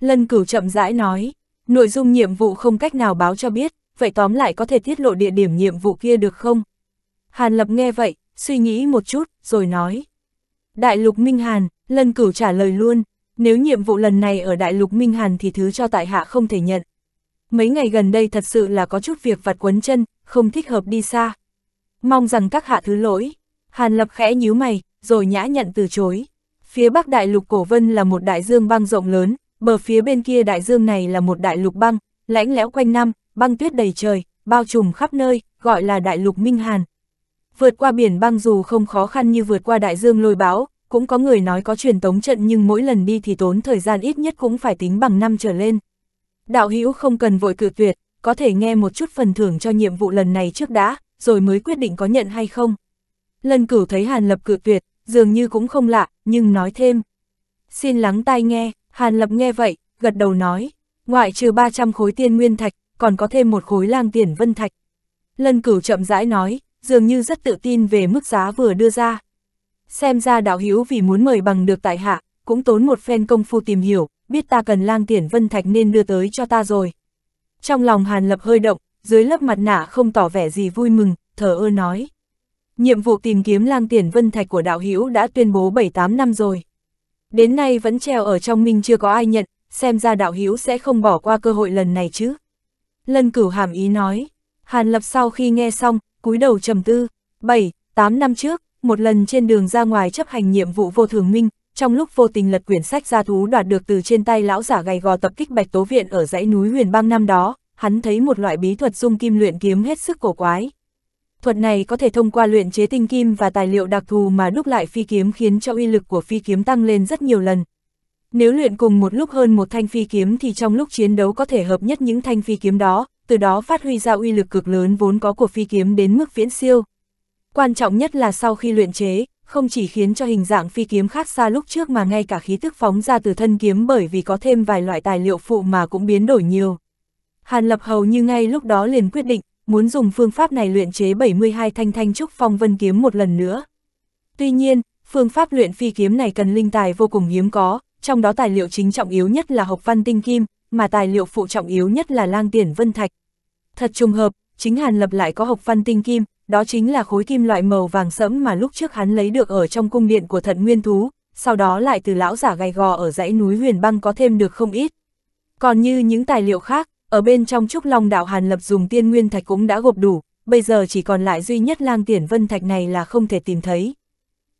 Lân cửu chậm rãi nói, Nội dung nhiệm vụ không cách nào báo cho biết, vậy tóm lại có thể tiết lộ địa điểm nhiệm vụ kia được không? Hàn Lập nghe vậy, suy nghĩ một chút, rồi nói. Đại lục Minh Hàn, lần Cửu trả lời luôn, nếu nhiệm vụ lần này ở Đại lục Minh Hàn thì thứ cho tại hạ không thể nhận. Mấy ngày gần đây thật sự là có chút việc vặt quấn chân, không thích hợp đi xa. Mong rằng các hạ thứ lỗi. Hàn Lập khẽ nhíu mày, rồi nhã nhận từ chối. Phía Bắc Đại lục Cổ Vân là một đại dương băng rộng lớn, Bờ phía bên kia đại dương này là một đại lục băng, lãnh lẽo quanh năm, băng tuyết đầy trời, bao trùm khắp nơi, gọi là đại lục Minh Hàn. Vượt qua biển băng dù không khó khăn như vượt qua đại dương lôi bão cũng có người nói có truyền tống trận nhưng mỗi lần đi thì tốn thời gian ít nhất cũng phải tính bằng năm trở lên. Đạo hữu không cần vội cự tuyệt, có thể nghe một chút phần thưởng cho nhiệm vụ lần này trước đã, rồi mới quyết định có nhận hay không. lần cửu thấy Hàn Lập cự tuyệt, dường như cũng không lạ, nhưng nói thêm. Xin lắng tai nghe, Hàn Lập nghe vậy, gật đầu nói, ngoại trừ 300 khối tiên nguyên thạch, còn có thêm một khối lang tiền vân thạch. Lân cửu chậm rãi nói, dường như rất tự tin về mức giá vừa đưa ra. Xem ra đạo hữu vì muốn mời bằng được tại hạ, cũng tốn một phen công phu tìm hiểu, biết ta cần lang tiền vân thạch nên đưa tới cho ta rồi. Trong lòng Hàn Lập hơi động, dưới lớp mặt nạ không tỏ vẻ gì vui mừng, thở ơ nói. Nhiệm vụ tìm kiếm lang tiền vân thạch của đạo hữu đã tuyên bố 7-8 năm rồi đến nay vẫn treo ở trong minh chưa có ai nhận, xem ra đạo hiếu sẽ không bỏ qua cơ hội lần này chứ. Lân cửu hàm ý nói, Hàn Lập sau khi nghe xong, cúi đầu trầm tư, 7, 8 năm trước, một lần trên đường ra ngoài chấp hành nhiệm vụ vô thường minh, trong lúc vô tình lật quyển sách gia thú đoạt được từ trên tay lão giả gầy gò tập kích bạch tố viện ở dãy núi huyền bang năm đó, hắn thấy một loại bí thuật dung kim luyện kiếm hết sức cổ quái, thuật này có thể thông qua luyện chế tinh kim và tài liệu đặc thù mà đúc lại phi kiếm khiến cho uy lực của phi kiếm tăng lên rất nhiều lần. Nếu luyện cùng một lúc hơn một thanh phi kiếm thì trong lúc chiến đấu có thể hợp nhất những thanh phi kiếm đó, từ đó phát huy ra uy lực cực lớn vốn có của phi kiếm đến mức viễn siêu. Quan trọng nhất là sau khi luyện chế, không chỉ khiến cho hình dạng phi kiếm khác xa lúc trước mà ngay cả khí tức phóng ra từ thân kiếm bởi vì có thêm vài loại tài liệu phụ mà cũng biến đổi nhiều. Hàn Lập hầu như ngay lúc đó liền quyết định, muốn dùng phương pháp này luyện chế 72 thanh thanh trúc phong vân kiếm một lần nữa. Tuy nhiên, phương pháp luyện phi kiếm này cần linh tài vô cùng hiếm có, trong đó tài liệu chính trọng yếu nhất là hộp văn tinh kim, mà tài liệu phụ trọng yếu nhất là lang tiền vân thạch. Thật trùng hợp, chính Hàn Lập lại có hộp văn tinh kim, đó chính là khối kim loại màu vàng sẫm mà lúc trước hắn lấy được ở trong cung điện của thận nguyên thú, sau đó lại từ lão giả gầy gò ở dãy núi huyền băng có thêm được không ít. Còn như những tài liệu khác, ở bên trong trúc long đạo Hàn Lập dùng tiên nguyên thạch cũng đã gộp đủ, bây giờ chỉ còn lại duy nhất lang tiển vân thạch này là không thể tìm thấy.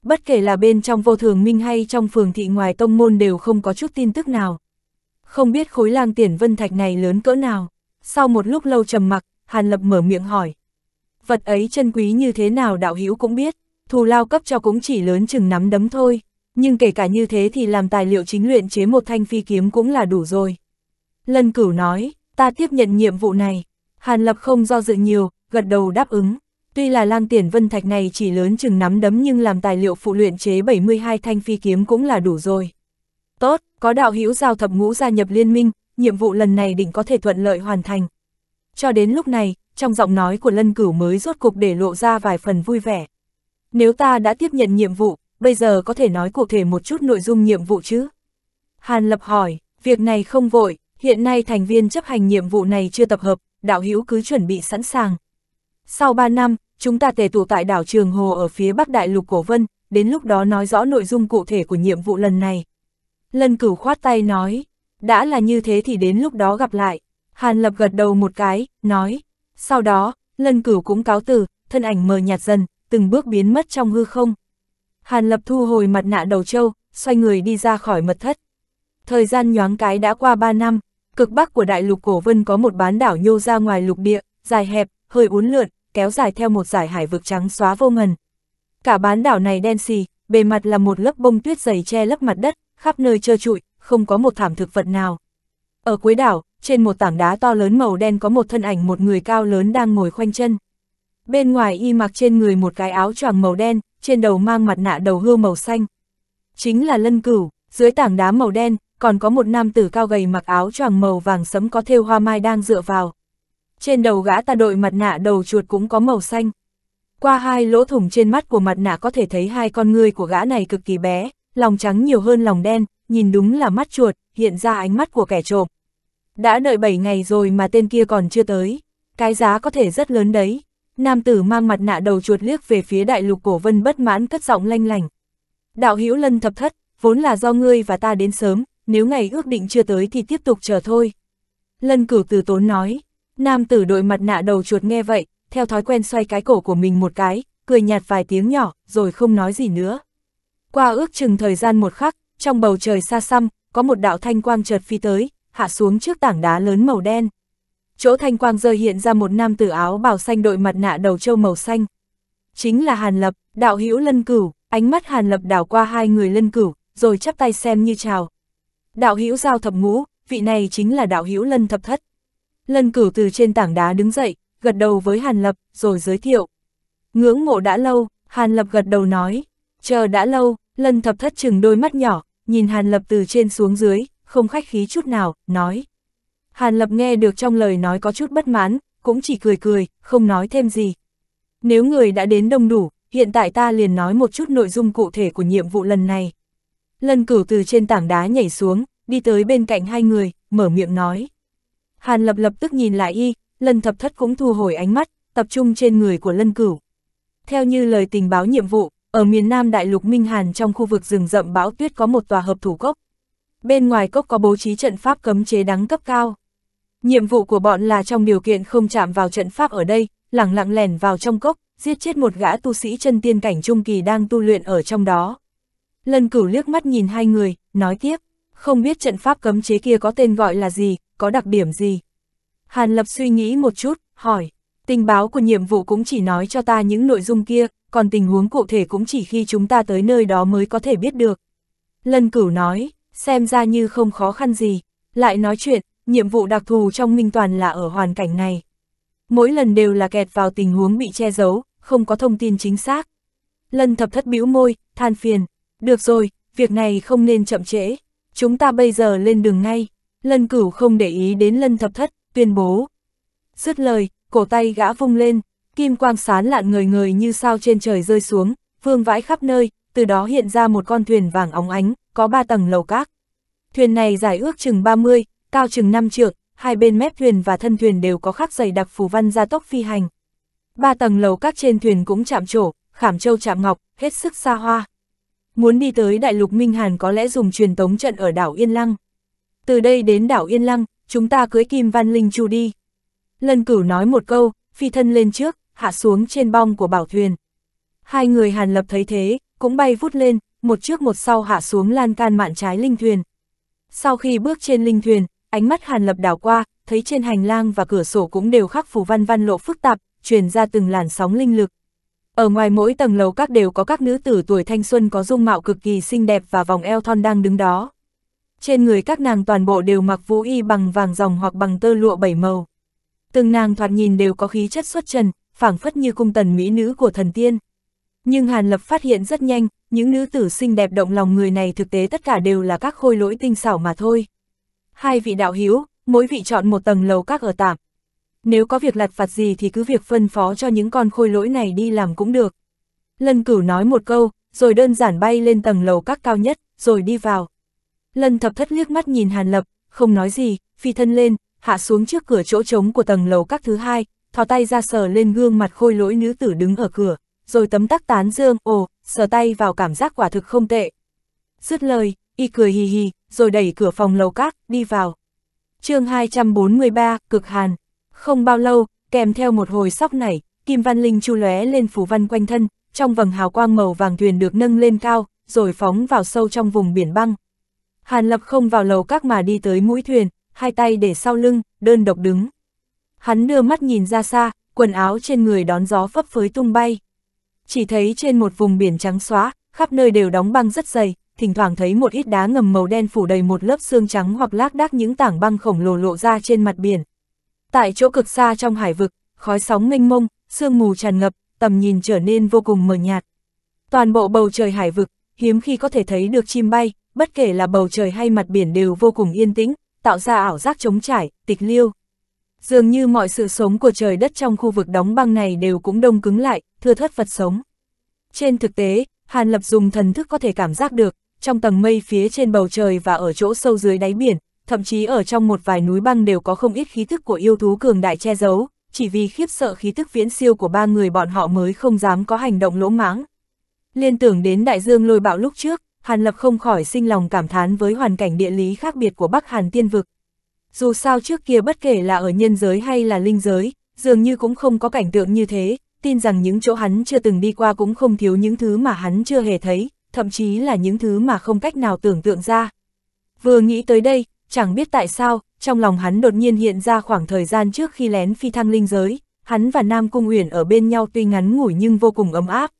Bất kể là bên trong vô thường minh hay trong phường thị ngoài tông môn đều không có chút tin tức nào. Không biết khối lang tiển vân thạch này lớn cỡ nào. Sau một lúc lâu trầm mặc, Hàn Lập mở miệng hỏi. Vật ấy chân quý như thế nào đạo hữu cũng biết, thù lao cấp cho cũng chỉ lớn chừng nắm đấm thôi. Nhưng kể cả như thế thì làm tài liệu chính luyện chế một thanh phi kiếm cũng là đủ rồi. Lân cửu nói, ta tiếp nhận nhiệm vụ này. Hàn Lập không do dự nhiều, gật đầu đáp ứng. Tuy là Lang Tiền Vân Thạch này chỉ lớn chừng nắm đấm nhưng làm tài liệu phụ luyện chế 72 thanh phi kiếm cũng là đủ rồi. Tốt, có đạo hữu giao thập ngũ gia nhập liên minh, nhiệm vụ lần này định có thể thuận lợi hoàn thành. Cho đến lúc này, trong giọng nói của Lân Cửu mới rốt cục để lộ ra vài phần vui vẻ. Nếu ta đã tiếp nhận nhiệm vụ, bây giờ có thể nói cụ thể một chút nội dung nhiệm vụ chứ? Hàn Lập hỏi, việc này không vội, Hiện nay thành viên chấp hành nhiệm vụ này chưa tập hợp, đạo hữu cứ chuẩn bị sẵn sàng. Sau 3 năm, chúng ta tề tụ tại đảo Trường Hồ ở phía Bắc Đại Lục Cổ Vân, đến lúc đó nói rõ nội dung cụ thể của nhiệm vụ lần này. Lân cửu khoát tay nói, đã là như thế thì đến lúc đó gặp lại. Hàn Lập gật đầu một cái, nói. Sau đó, lân cửu cũng cáo từ, thân ảnh mờ nhạt dần, từng bước biến mất trong hư không. Hàn Lập thu hồi mặt nạ đầu trâu, xoay người đi ra khỏi mật thất. Thời gian nhoáng cái đã qua 3 năm, Cực bắc của đại lục Cổ Vân có một bán đảo nhô ra ngoài lục địa, dài hẹp, hơi uốn lượn, kéo dài theo một dải hải vực trắng xóa vô ngần. Cả bán đảo này đen xì, bề mặt là một lớp bông tuyết dày che lấp mặt đất, khắp nơi trơ trụi, không có một thảm thực vật nào. Ở cuối đảo, trên một tảng đá to lớn màu đen có một thân ảnh một người cao lớn đang ngồi khoanh chân. Bên ngoài y mặc trên người một cái áo choàng màu đen, trên đầu mang mặt nạ đầu hươu màu xanh. Chính là Lân Cửu, dưới tảng đá màu đen, còn có một nam tử cao gầy mặc áo choàng màu vàng sẫm có thêu hoa mai đang dựa vào. Trên đầu gã ta đội mặt nạ đầu chuột cũng có màu xanh. Qua hai lỗ thủng trên mắt của mặt nạ có thể thấy hai con ngươi của gã này cực kỳ bé, lòng trắng nhiều hơn lòng đen, nhìn đúng là mắt chuột, hiện ra ánh mắt của kẻ trộm. Đã đợi 7 ngày rồi mà tên kia còn chưa tới, cái giá có thể rất lớn đấy. Nam tử mang mặt nạ đầu chuột liếc về phía đại lục cổ vân bất mãn cất giọng lanh lành. Đạo hữu lân thập thất, vốn là do ngươi và ta đến sớm, nếu ngày ước định chưa tới thì tiếp tục chờ thôi. Lân cửu từ tốn nói, nam tử đội mặt nạ đầu chuột nghe vậy, theo thói quen xoay cái cổ của mình một cái, cười nhạt vài tiếng nhỏ, rồi không nói gì nữa. Qua ước chừng thời gian một khắc, trong bầu trời xa xăm, có một đạo thanh quang chợt phi tới, hạ xuống trước tảng đá lớn màu đen. Chỗ thanh quang rơi hiện ra một nam tử áo bào xanh đội mặt nạ đầu trâu màu xanh. Chính là Hàn Lập, đạo hữu lân cửu, ánh mắt Hàn Lập đảo qua hai người lân cửu, rồi chắp tay xem như chào, Đạo hữu giao thập ngũ, vị này chính là đạo hữu lân thập thất. Lân cửu từ trên tảng đá đứng dậy, gật đầu với Hàn Lập, rồi giới thiệu. Ngưỡng mộ đã lâu, Hàn Lập gật đầu nói. Chờ đã lâu, lân thập thất chừng đôi mắt nhỏ, nhìn Hàn Lập từ trên xuống dưới, không khách khí chút nào, nói. Hàn Lập nghe được trong lời nói có chút bất mãn, cũng chỉ cười cười, không nói thêm gì. Nếu người đã đến đông đủ, hiện tại ta liền nói một chút nội dung cụ thể của nhiệm vụ lần này. Lân cửu từ trên tảng đá nhảy xuống, đi tới bên cạnh hai người, mở miệng nói. Hàn lập lập tức nhìn lại y, lân thập thất cũng thu hồi ánh mắt, tập trung trên người của lân cửu. Theo như lời tình báo nhiệm vụ, ở miền nam đại lục Minh Hàn trong khu vực rừng rậm bão tuyết có một tòa hợp thủ cốc. Bên ngoài cốc có bố trí trận pháp cấm chế đắng cấp cao. Nhiệm vụ của bọn là trong điều kiện không chạm vào trận pháp ở đây, lẳng lặng lẻn vào trong cốc, giết chết một gã tu sĩ chân tiên cảnh trung kỳ đang tu luyện ở trong đó. Lân cửu liếc mắt nhìn hai người, nói tiếp, không biết trận pháp cấm chế kia có tên gọi là gì, có đặc điểm gì. Hàn Lập suy nghĩ một chút, hỏi, tình báo của nhiệm vụ cũng chỉ nói cho ta những nội dung kia, còn tình huống cụ thể cũng chỉ khi chúng ta tới nơi đó mới có thể biết được. Lân cửu nói, xem ra như không khó khăn gì, lại nói chuyện, nhiệm vụ đặc thù trong Minh Toàn là ở hoàn cảnh này. Mỗi lần đều là kẹt vào tình huống bị che giấu, không có thông tin chính xác. Lân thập thất bĩu môi, than phiền, được rồi, việc này không nên chậm trễ, chúng ta bây giờ lên đường ngay. Lân cửu không để ý đến lân thập thất, tuyên bố. Dứt lời, cổ tay gã vung lên, kim quang sán lạn người người như sao trên trời rơi xuống, vương vãi khắp nơi, từ đó hiện ra một con thuyền vàng óng ánh, có ba tầng lầu các Thuyền này dài ước chừng 30, cao chừng 5 trượng, hai bên mép thuyền và thân thuyền đều có khắc dày đặc phù văn gia tốc phi hành. Ba tầng lầu các trên thuyền cũng chạm trổ, khảm châu chạm ngọc, hết sức xa hoa. Muốn đi tới đại lục Minh Hàn có lẽ dùng truyền tống trận ở đảo Yên Lăng. Từ đây đến đảo Yên Lăng, chúng ta cưới Kim Văn Linh Chu đi. Lân cửu nói một câu, phi thân lên trước, hạ xuống trên bong của bảo thuyền. Hai người Hàn Lập thấy thế, cũng bay vút lên, một trước một sau hạ xuống lan can mạn trái linh thuyền. Sau khi bước trên linh thuyền, ánh mắt Hàn Lập đảo qua, thấy trên hành lang và cửa sổ cũng đều khắc phù văn văn lộ phức tạp, truyền ra từng làn sóng linh lực. Ở ngoài mỗi tầng lầu các đều có các nữ tử tuổi thanh xuân có dung mạo cực kỳ xinh đẹp và vòng eo thon đang đứng đó. Trên người các nàng toàn bộ đều mặc vũ y bằng vàng dòng hoặc bằng tơ lụa bảy màu. Từng nàng thoạt nhìn đều có khí chất xuất trần, phảng phất như cung tần mỹ nữ của thần tiên. Nhưng Hàn Lập phát hiện rất nhanh, những nữ tử xinh đẹp động lòng người này thực tế tất cả đều là các khôi lỗi tinh xảo mà thôi. Hai vị đạo hiếu, mỗi vị chọn một tầng lầu các ở tạm, nếu có việc lặt vặt gì thì cứ việc phân phó cho những con khôi lỗi này đi làm cũng được. Lân cửu nói một câu, rồi đơn giản bay lên tầng lầu các cao nhất, rồi đi vào. Lân thập thất liếc mắt nhìn Hàn Lập, không nói gì, phi thân lên, hạ xuống trước cửa chỗ trống của tầng lầu các thứ hai, thò tay ra sờ lên gương mặt khôi lỗi nữ tử đứng ở cửa, rồi tấm tắc tán dương, ồ, sờ tay vào cảm giác quả thực không tệ. Dứt lời, y cười hì hì, rồi đẩy cửa phòng lầu các, đi vào. chương 243, Cực Hàn không bao lâu, kèm theo một hồi sóc nảy, Kim Văn Linh chu lóe lên phủ văn quanh thân, trong vầng hào quang màu vàng thuyền được nâng lên cao, rồi phóng vào sâu trong vùng biển băng. Hàn Lập không vào lầu các mà đi tới mũi thuyền, hai tay để sau lưng, đơn độc đứng. Hắn đưa mắt nhìn ra xa, quần áo trên người đón gió phấp phới tung bay. Chỉ thấy trên một vùng biển trắng xóa, khắp nơi đều đóng băng rất dày, thỉnh thoảng thấy một ít đá ngầm màu đen phủ đầy một lớp xương trắng hoặc lác đác những tảng băng khổng lồ lộ ra trên mặt biển. Tại chỗ cực xa trong hải vực, khói sóng mênh mông, sương mù tràn ngập, tầm nhìn trở nên vô cùng mờ nhạt. Toàn bộ bầu trời hải vực, hiếm khi có thể thấy được chim bay, bất kể là bầu trời hay mặt biển đều vô cùng yên tĩnh, tạo ra ảo giác trống trải, tịch liêu. Dường như mọi sự sống của trời đất trong khu vực đóng băng này đều cũng đông cứng lại, thưa thất vật sống. Trên thực tế, Hàn Lập dùng thần thức có thể cảm giác được, trong tầng mây phía trên bầu trời và ở chỗ sâu dưới đáy biển, thậm chí ở trong một vài núi băng đều có không ít khí thức của yêu thú cường đại che giấu, chỉ vì khiếp sợ khí thức viễn siêu của ba người bọn họ mới không dám có hành động lỗ mãng. Liên tưởng đến đại dương lôi bạo lúc trước, Hàn Lập không khỏi sinh lòng cảm thán với hoàn cảnh địa lý khác biệt của Bắc Hàn tiên vực. Dù sao trước kia bất kể là ở nhân giới hay là linh giới, dường như cũng không có cảnh tượng như thế, tin rằng những chỗ hắn chưa từng đi qua cũng không thiếu những thứ mà hắn chưa hề thấy, thậm chí là những thứ mà không cách nào tưởng tượng ra. Vừa nghĩ tới đây, Chẳng biết tại sao, trong lòng hắn đột nhiên hiện ra khoảng thời gian trước khi lén phi thăng linh giới, hắn và Nam Cung Uyển ở bên nhau tuy ngắn ngủi nhưng vô cùng ấm áp.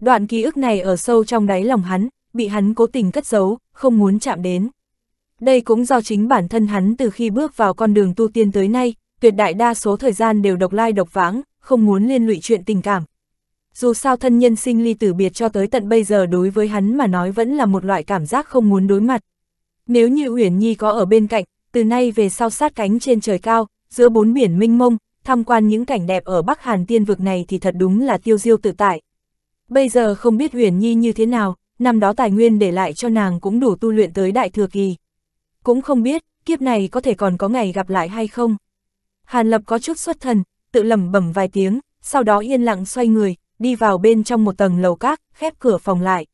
Đoạn ký ức này ở sâu trong đáy lòng hắn, bị hắn cố tình cất giấu, không muốn chạm đến. Đây cũng do chính bản thân hắn từ khi bước vào con đường tu tiên tới nay, tuyệt đại đa số thời gian đều độc lai độc vãng, không muốn liên lụy chuyện tình cảm. Dù sao thân nhân sinh ly tử biệt cho tới tận bây giờ đối với hắn mà nói vẫn là một loại cảm giác không muốn đối mặt. Nếu như Uyển Nhi có ở bên cạnh, từ nay về sau sát cánh trên trời cao, giữa bốn biển minh mông, tham quan những cảnh đẹp ở Bắc Hàn tiên vực này thì thật đúng là tiêu diêu tự tại. Bây giờ không biết Uyển Nhi như thế nào, năm đó tài nguyên để lại cho nàng cũng đủ tu luyện tới đại thừa kỳ. Cũng không biết, kiếp này có thể còn có ngày gặp lại hay không. Hàn Lập có chút xuất thần, tự lẩm bẩm vài tiếng, sau đó yên lặng xoay người, đi vào bên trong một tầng lầu các, khép cửa phòng lại.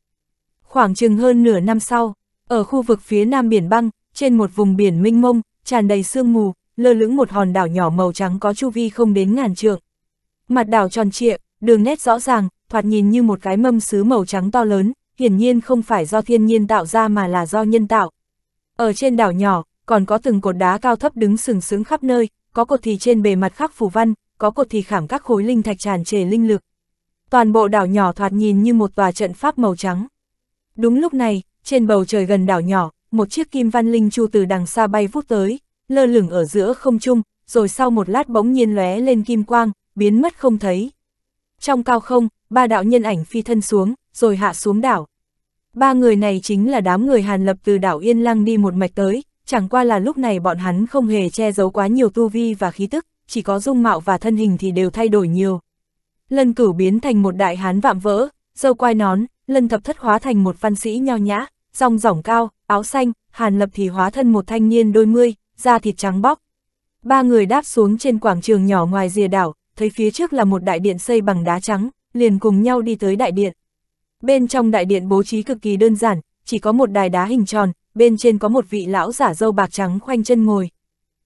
Khoảng chừng hơn nửa năm sau, ở khu vực phía nam biển băng, trên một vùng biển minh mông, tràn đầy sương mù, lơ lửng một hòn đảo nhỏ màu trắng có chu vi không đến ngàn trượng. Mặt đảo tròn trịa, đường nét rõ ràng, thoạt nhìn như một cái mâm sứ màu trắng to lớn, hiển nhiên không phải do thiên nhiên tạo ra mà là do nhân tạo. Ở trên đảo nhỏ, còn có từng cột đá cao thấp đứng sừng sững khắp nơi, có cột thì trên bề mặt khắc phù văn, có cột thì khảm các khối linh thạch tràn trề linh lực. Toàn bộ đảo nhỏ thoạt nhìn như một tòa trận pháp màu trắng. Đúng lúc này, trên bầu trời gần đảo nhỏ, một chiếc kim văn linh chu từ đằng xa bay vút tới, lơ lửng ở giữa không trung, rồi sau một lát bỗng nhiên lóe lên kim quang, biến mất không thấy. Trong cao không, ba đạo nhân ảnh phi thân xuống, rồi hạ xuống đảo. Ba người này chính là đám người Hàn Lập từ đảo Yên Lăng đi một mạch tới, chẳng qua là lúc này bọn hắn không hề che giấu quá nhiều tu vi và khí tức, chỉ có dung mạo và thân hình thì đều thay đổi nhiều. Lân cửu biến thành một đại hán vạm vỡ, dâu quai nón, lân thập thất hóa thành một văn sĩ nho nhã, dòng rỏng cao, áo xanh, hàn lập thì hóa thân một thanh niên đôi mươi, da thịt trắng bóc. Ba người đáp xuống trên quảng trường nhỏ ngoài rìa đảo, thấy phía trước là một đại điện xây bằng đá trắng, liền cùng nhau đi tới đại điện. Bên trong đại điện bố trí cực kỳ đơn giản, chỉ có một đài đá hình tròn, bên trên có một vị lão giả dâu bạc trắng khoanh chân ngồi.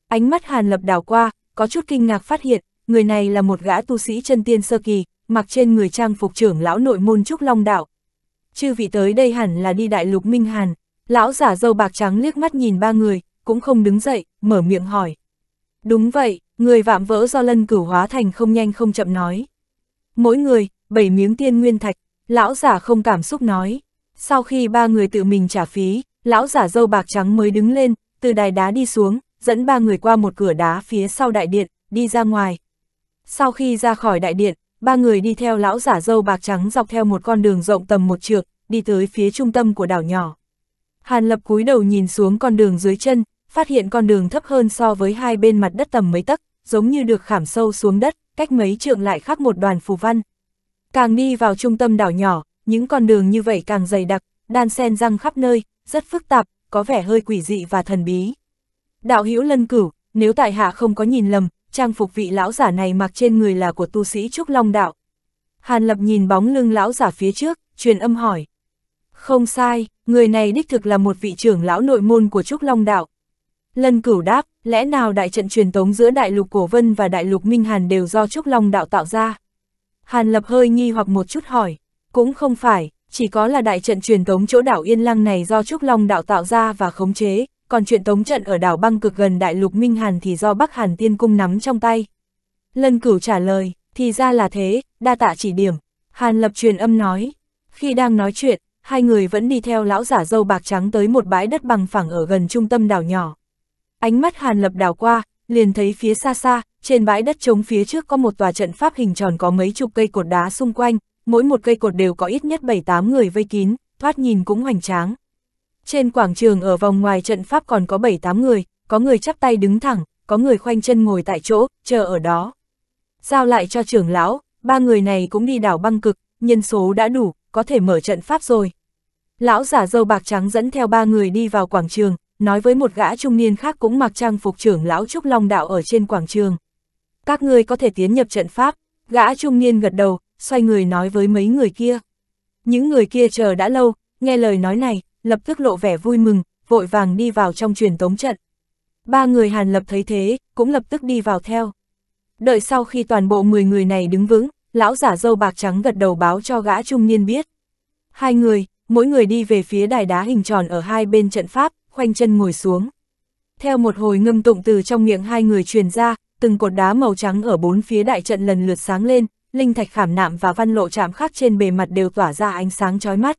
Ánh mắt Hàn Lập đảo qua, có chút kinh ngạc phát hiện, người này là một gã tu sĩ chân tiên sơ kỳ, mặc trên người trang phục trưởng lão nội môn Trúc Long Đạo, chư vị tới đây hẳn là đi đại lục Minh Hàn, lão giả dâu bạc trắng liếc mắt nhìn ba người, cũng không đứng dậy, mở miệng hỏi. Đúng vậy, người vạm vỡ do lân cửu hóa thành không nhanh không chậm nói. Mỗi người, bảy miếng tiên nguyên thạch, lão giả không cảm xúc nói. Sau khi ba người tự mình trả phí, lão giả dâu bạc trắng mới đứng lên, từ đài đá đi xuống, dẫn ba người qua một cửa đá phía sau đại điện, đi ra ngoài. Sau khi ra khỏi đại điện, ba người đi theo lão giả dâu bạc trắng dọc theo một con đường rộng tầm một trượng, đi tới phía trung tâm của đảo nhỏ. Hàn lập cúi đầu nhìn xuống con đường dưới chân, phát hiện con đường thấp hơn so với hai bên mặt đất tầm mấy tấc, giống như được khảm sâu xuống đất, cách mấy trượng lại khác một đoàn phù văn. Càng đi vào trung tâm đảo nhỏ, những con đường như vậy càng dày đặc, đan sen răng khắp nơi, rất phức tạp, có vẻ hơi quỷ dị và thần bí. Đạo hữu lân cửu, nếu tại hạ không có nhìn lầm, trang phục vị lão giả này mặc trên người là của tu sĩ Trúc Long Đạo. Hàn Lập nhìn bóng lưng lão giả phía trước, truyền âm hỏi. Không sai, người này đích thực là một vị trưởng lão nội môn của Trúc Long Đạo. Lân cửu đáp, lẽ nào đại trận truyền tống giữa đại lục Cổ Vân và đại lục Minh Hàn đều do Trúc Long Đạo tạo ra? Hàn Lập hơi nghi hoặc một chút hỏi, cũng không phải, chỉ có là đại trận truyền tống chỗ đảo Yên Lăng này do Trúc Long Đạo tạo ra và khống chế, còn chuyện tống trận ở đảo băng cực gần đại lục Minh Hàn thì do Bắc Hàn Tiên Cung nắm trong tay. Lân cửu trả lời, thì ra là thế, đa tạ chỉ điểm. Hàn lập truyền âm nói, khi đang nói chuyện, hai người vẫn đi theo lão giả dâu bạc trắng tới một bãi đất bằng phẳng ở gần trung tâm đảo nhỏ. Ánh mắt Hàn lập đảo qua, liền thấy phía xa xa, trên bãi đất trống phía trước có một tòa trận pháp hình tròn có mấy chục cây cột đá xung quanh, mỗi một cây cột đều có ít nhất 7-8 người vây kín, thoát nhìn cũng hoành tráng. Trên quảng trường ở vòng ngoài trận pháp còn có 7-8 người, có người chắp tay đứng thẳng, có người khoanh chân ngồi tại chỗ, chờ ở đó. Giao lại cho trưởng lão, ba người này cũng đi đảo băng cực, nhân số đã đủ, có thể mở trận pháp rồi. Lão giả dâu bạc trắng dẫn theo ba người đi vào quảng trường, nói với một gã trung niên khác cũng mặc trang phục trưởng lão Trúc Long Đạo ở trên quảng trường. Các người có thể tiến nhập trận pháp, gã trung niên gật đầu, xoay người nói với mấy người kia. Những người kia chờ đã lâu, nghe lời nói này, lập tức lộ vẻ vui mừng, vội vàng đi vào trong truyền tống trận. Ba người Hàn Lập thấy thế, cũng lập tức đi vào theo. Đợi sau khi toàn bộ 10 người này đứng vững, lão giả dâu bạc trắng gật đầu báo cho gã trung niên biết. Hai người, mỗi người đi về phía đài đá hình tròn ở hai bên trận pháp, khoanh chân ngồi xuống. Theo một hồi ngâm tụng từ trong miệng hai người truyền ra, từng cột đá màu trắng ở bốn phía đại trận lần lượt sáng lên, linh thạch khảm nạm và văn lộ chạm khắc trên bề mặt đều tỏa ra ánh sáng chói mắt.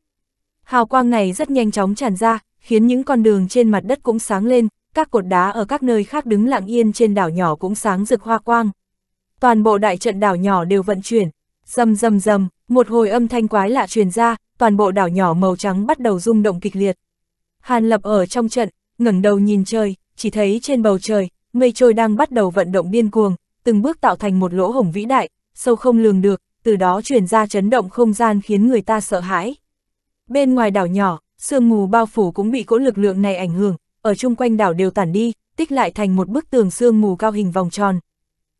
Hào quang này rất nhanh chóng tràn ra, khiến những con đường trên mặt đất cũng sáng lên, các cột đá ở các nơi khác đứng lặng yên trên đảo nhỏ cũng sáng rực hoa quang. Toàn bộ đại trận đảo nhỏ đều vận chuyển, rầm rầm rầm, một hồi âm thanh quái lạ truyền ra, toàn bộ đảo nhỏ màu trắng bắt đầu rung động kịch liệt. Hàn Lập ở trong trận, ngẩng đầu nhìn trời, chỉ thấy trên bầu trời, mây trôi đang bắt đầu vận động điên cuồng, từng bước tạo thành một lỗ hổng vĩ đại, sâu không lường được, từ đó truyền ra chấn động không gian khiến người ta sợ hãi. Bên ngoài đảo nhỏ, sương mù bao phủ cũng bị cỗ lực lượng này ảnh hưởng, ở chung quanh đảo đều tản đi, tích lại thành một bức tường sương mù cao hình vòng tròn.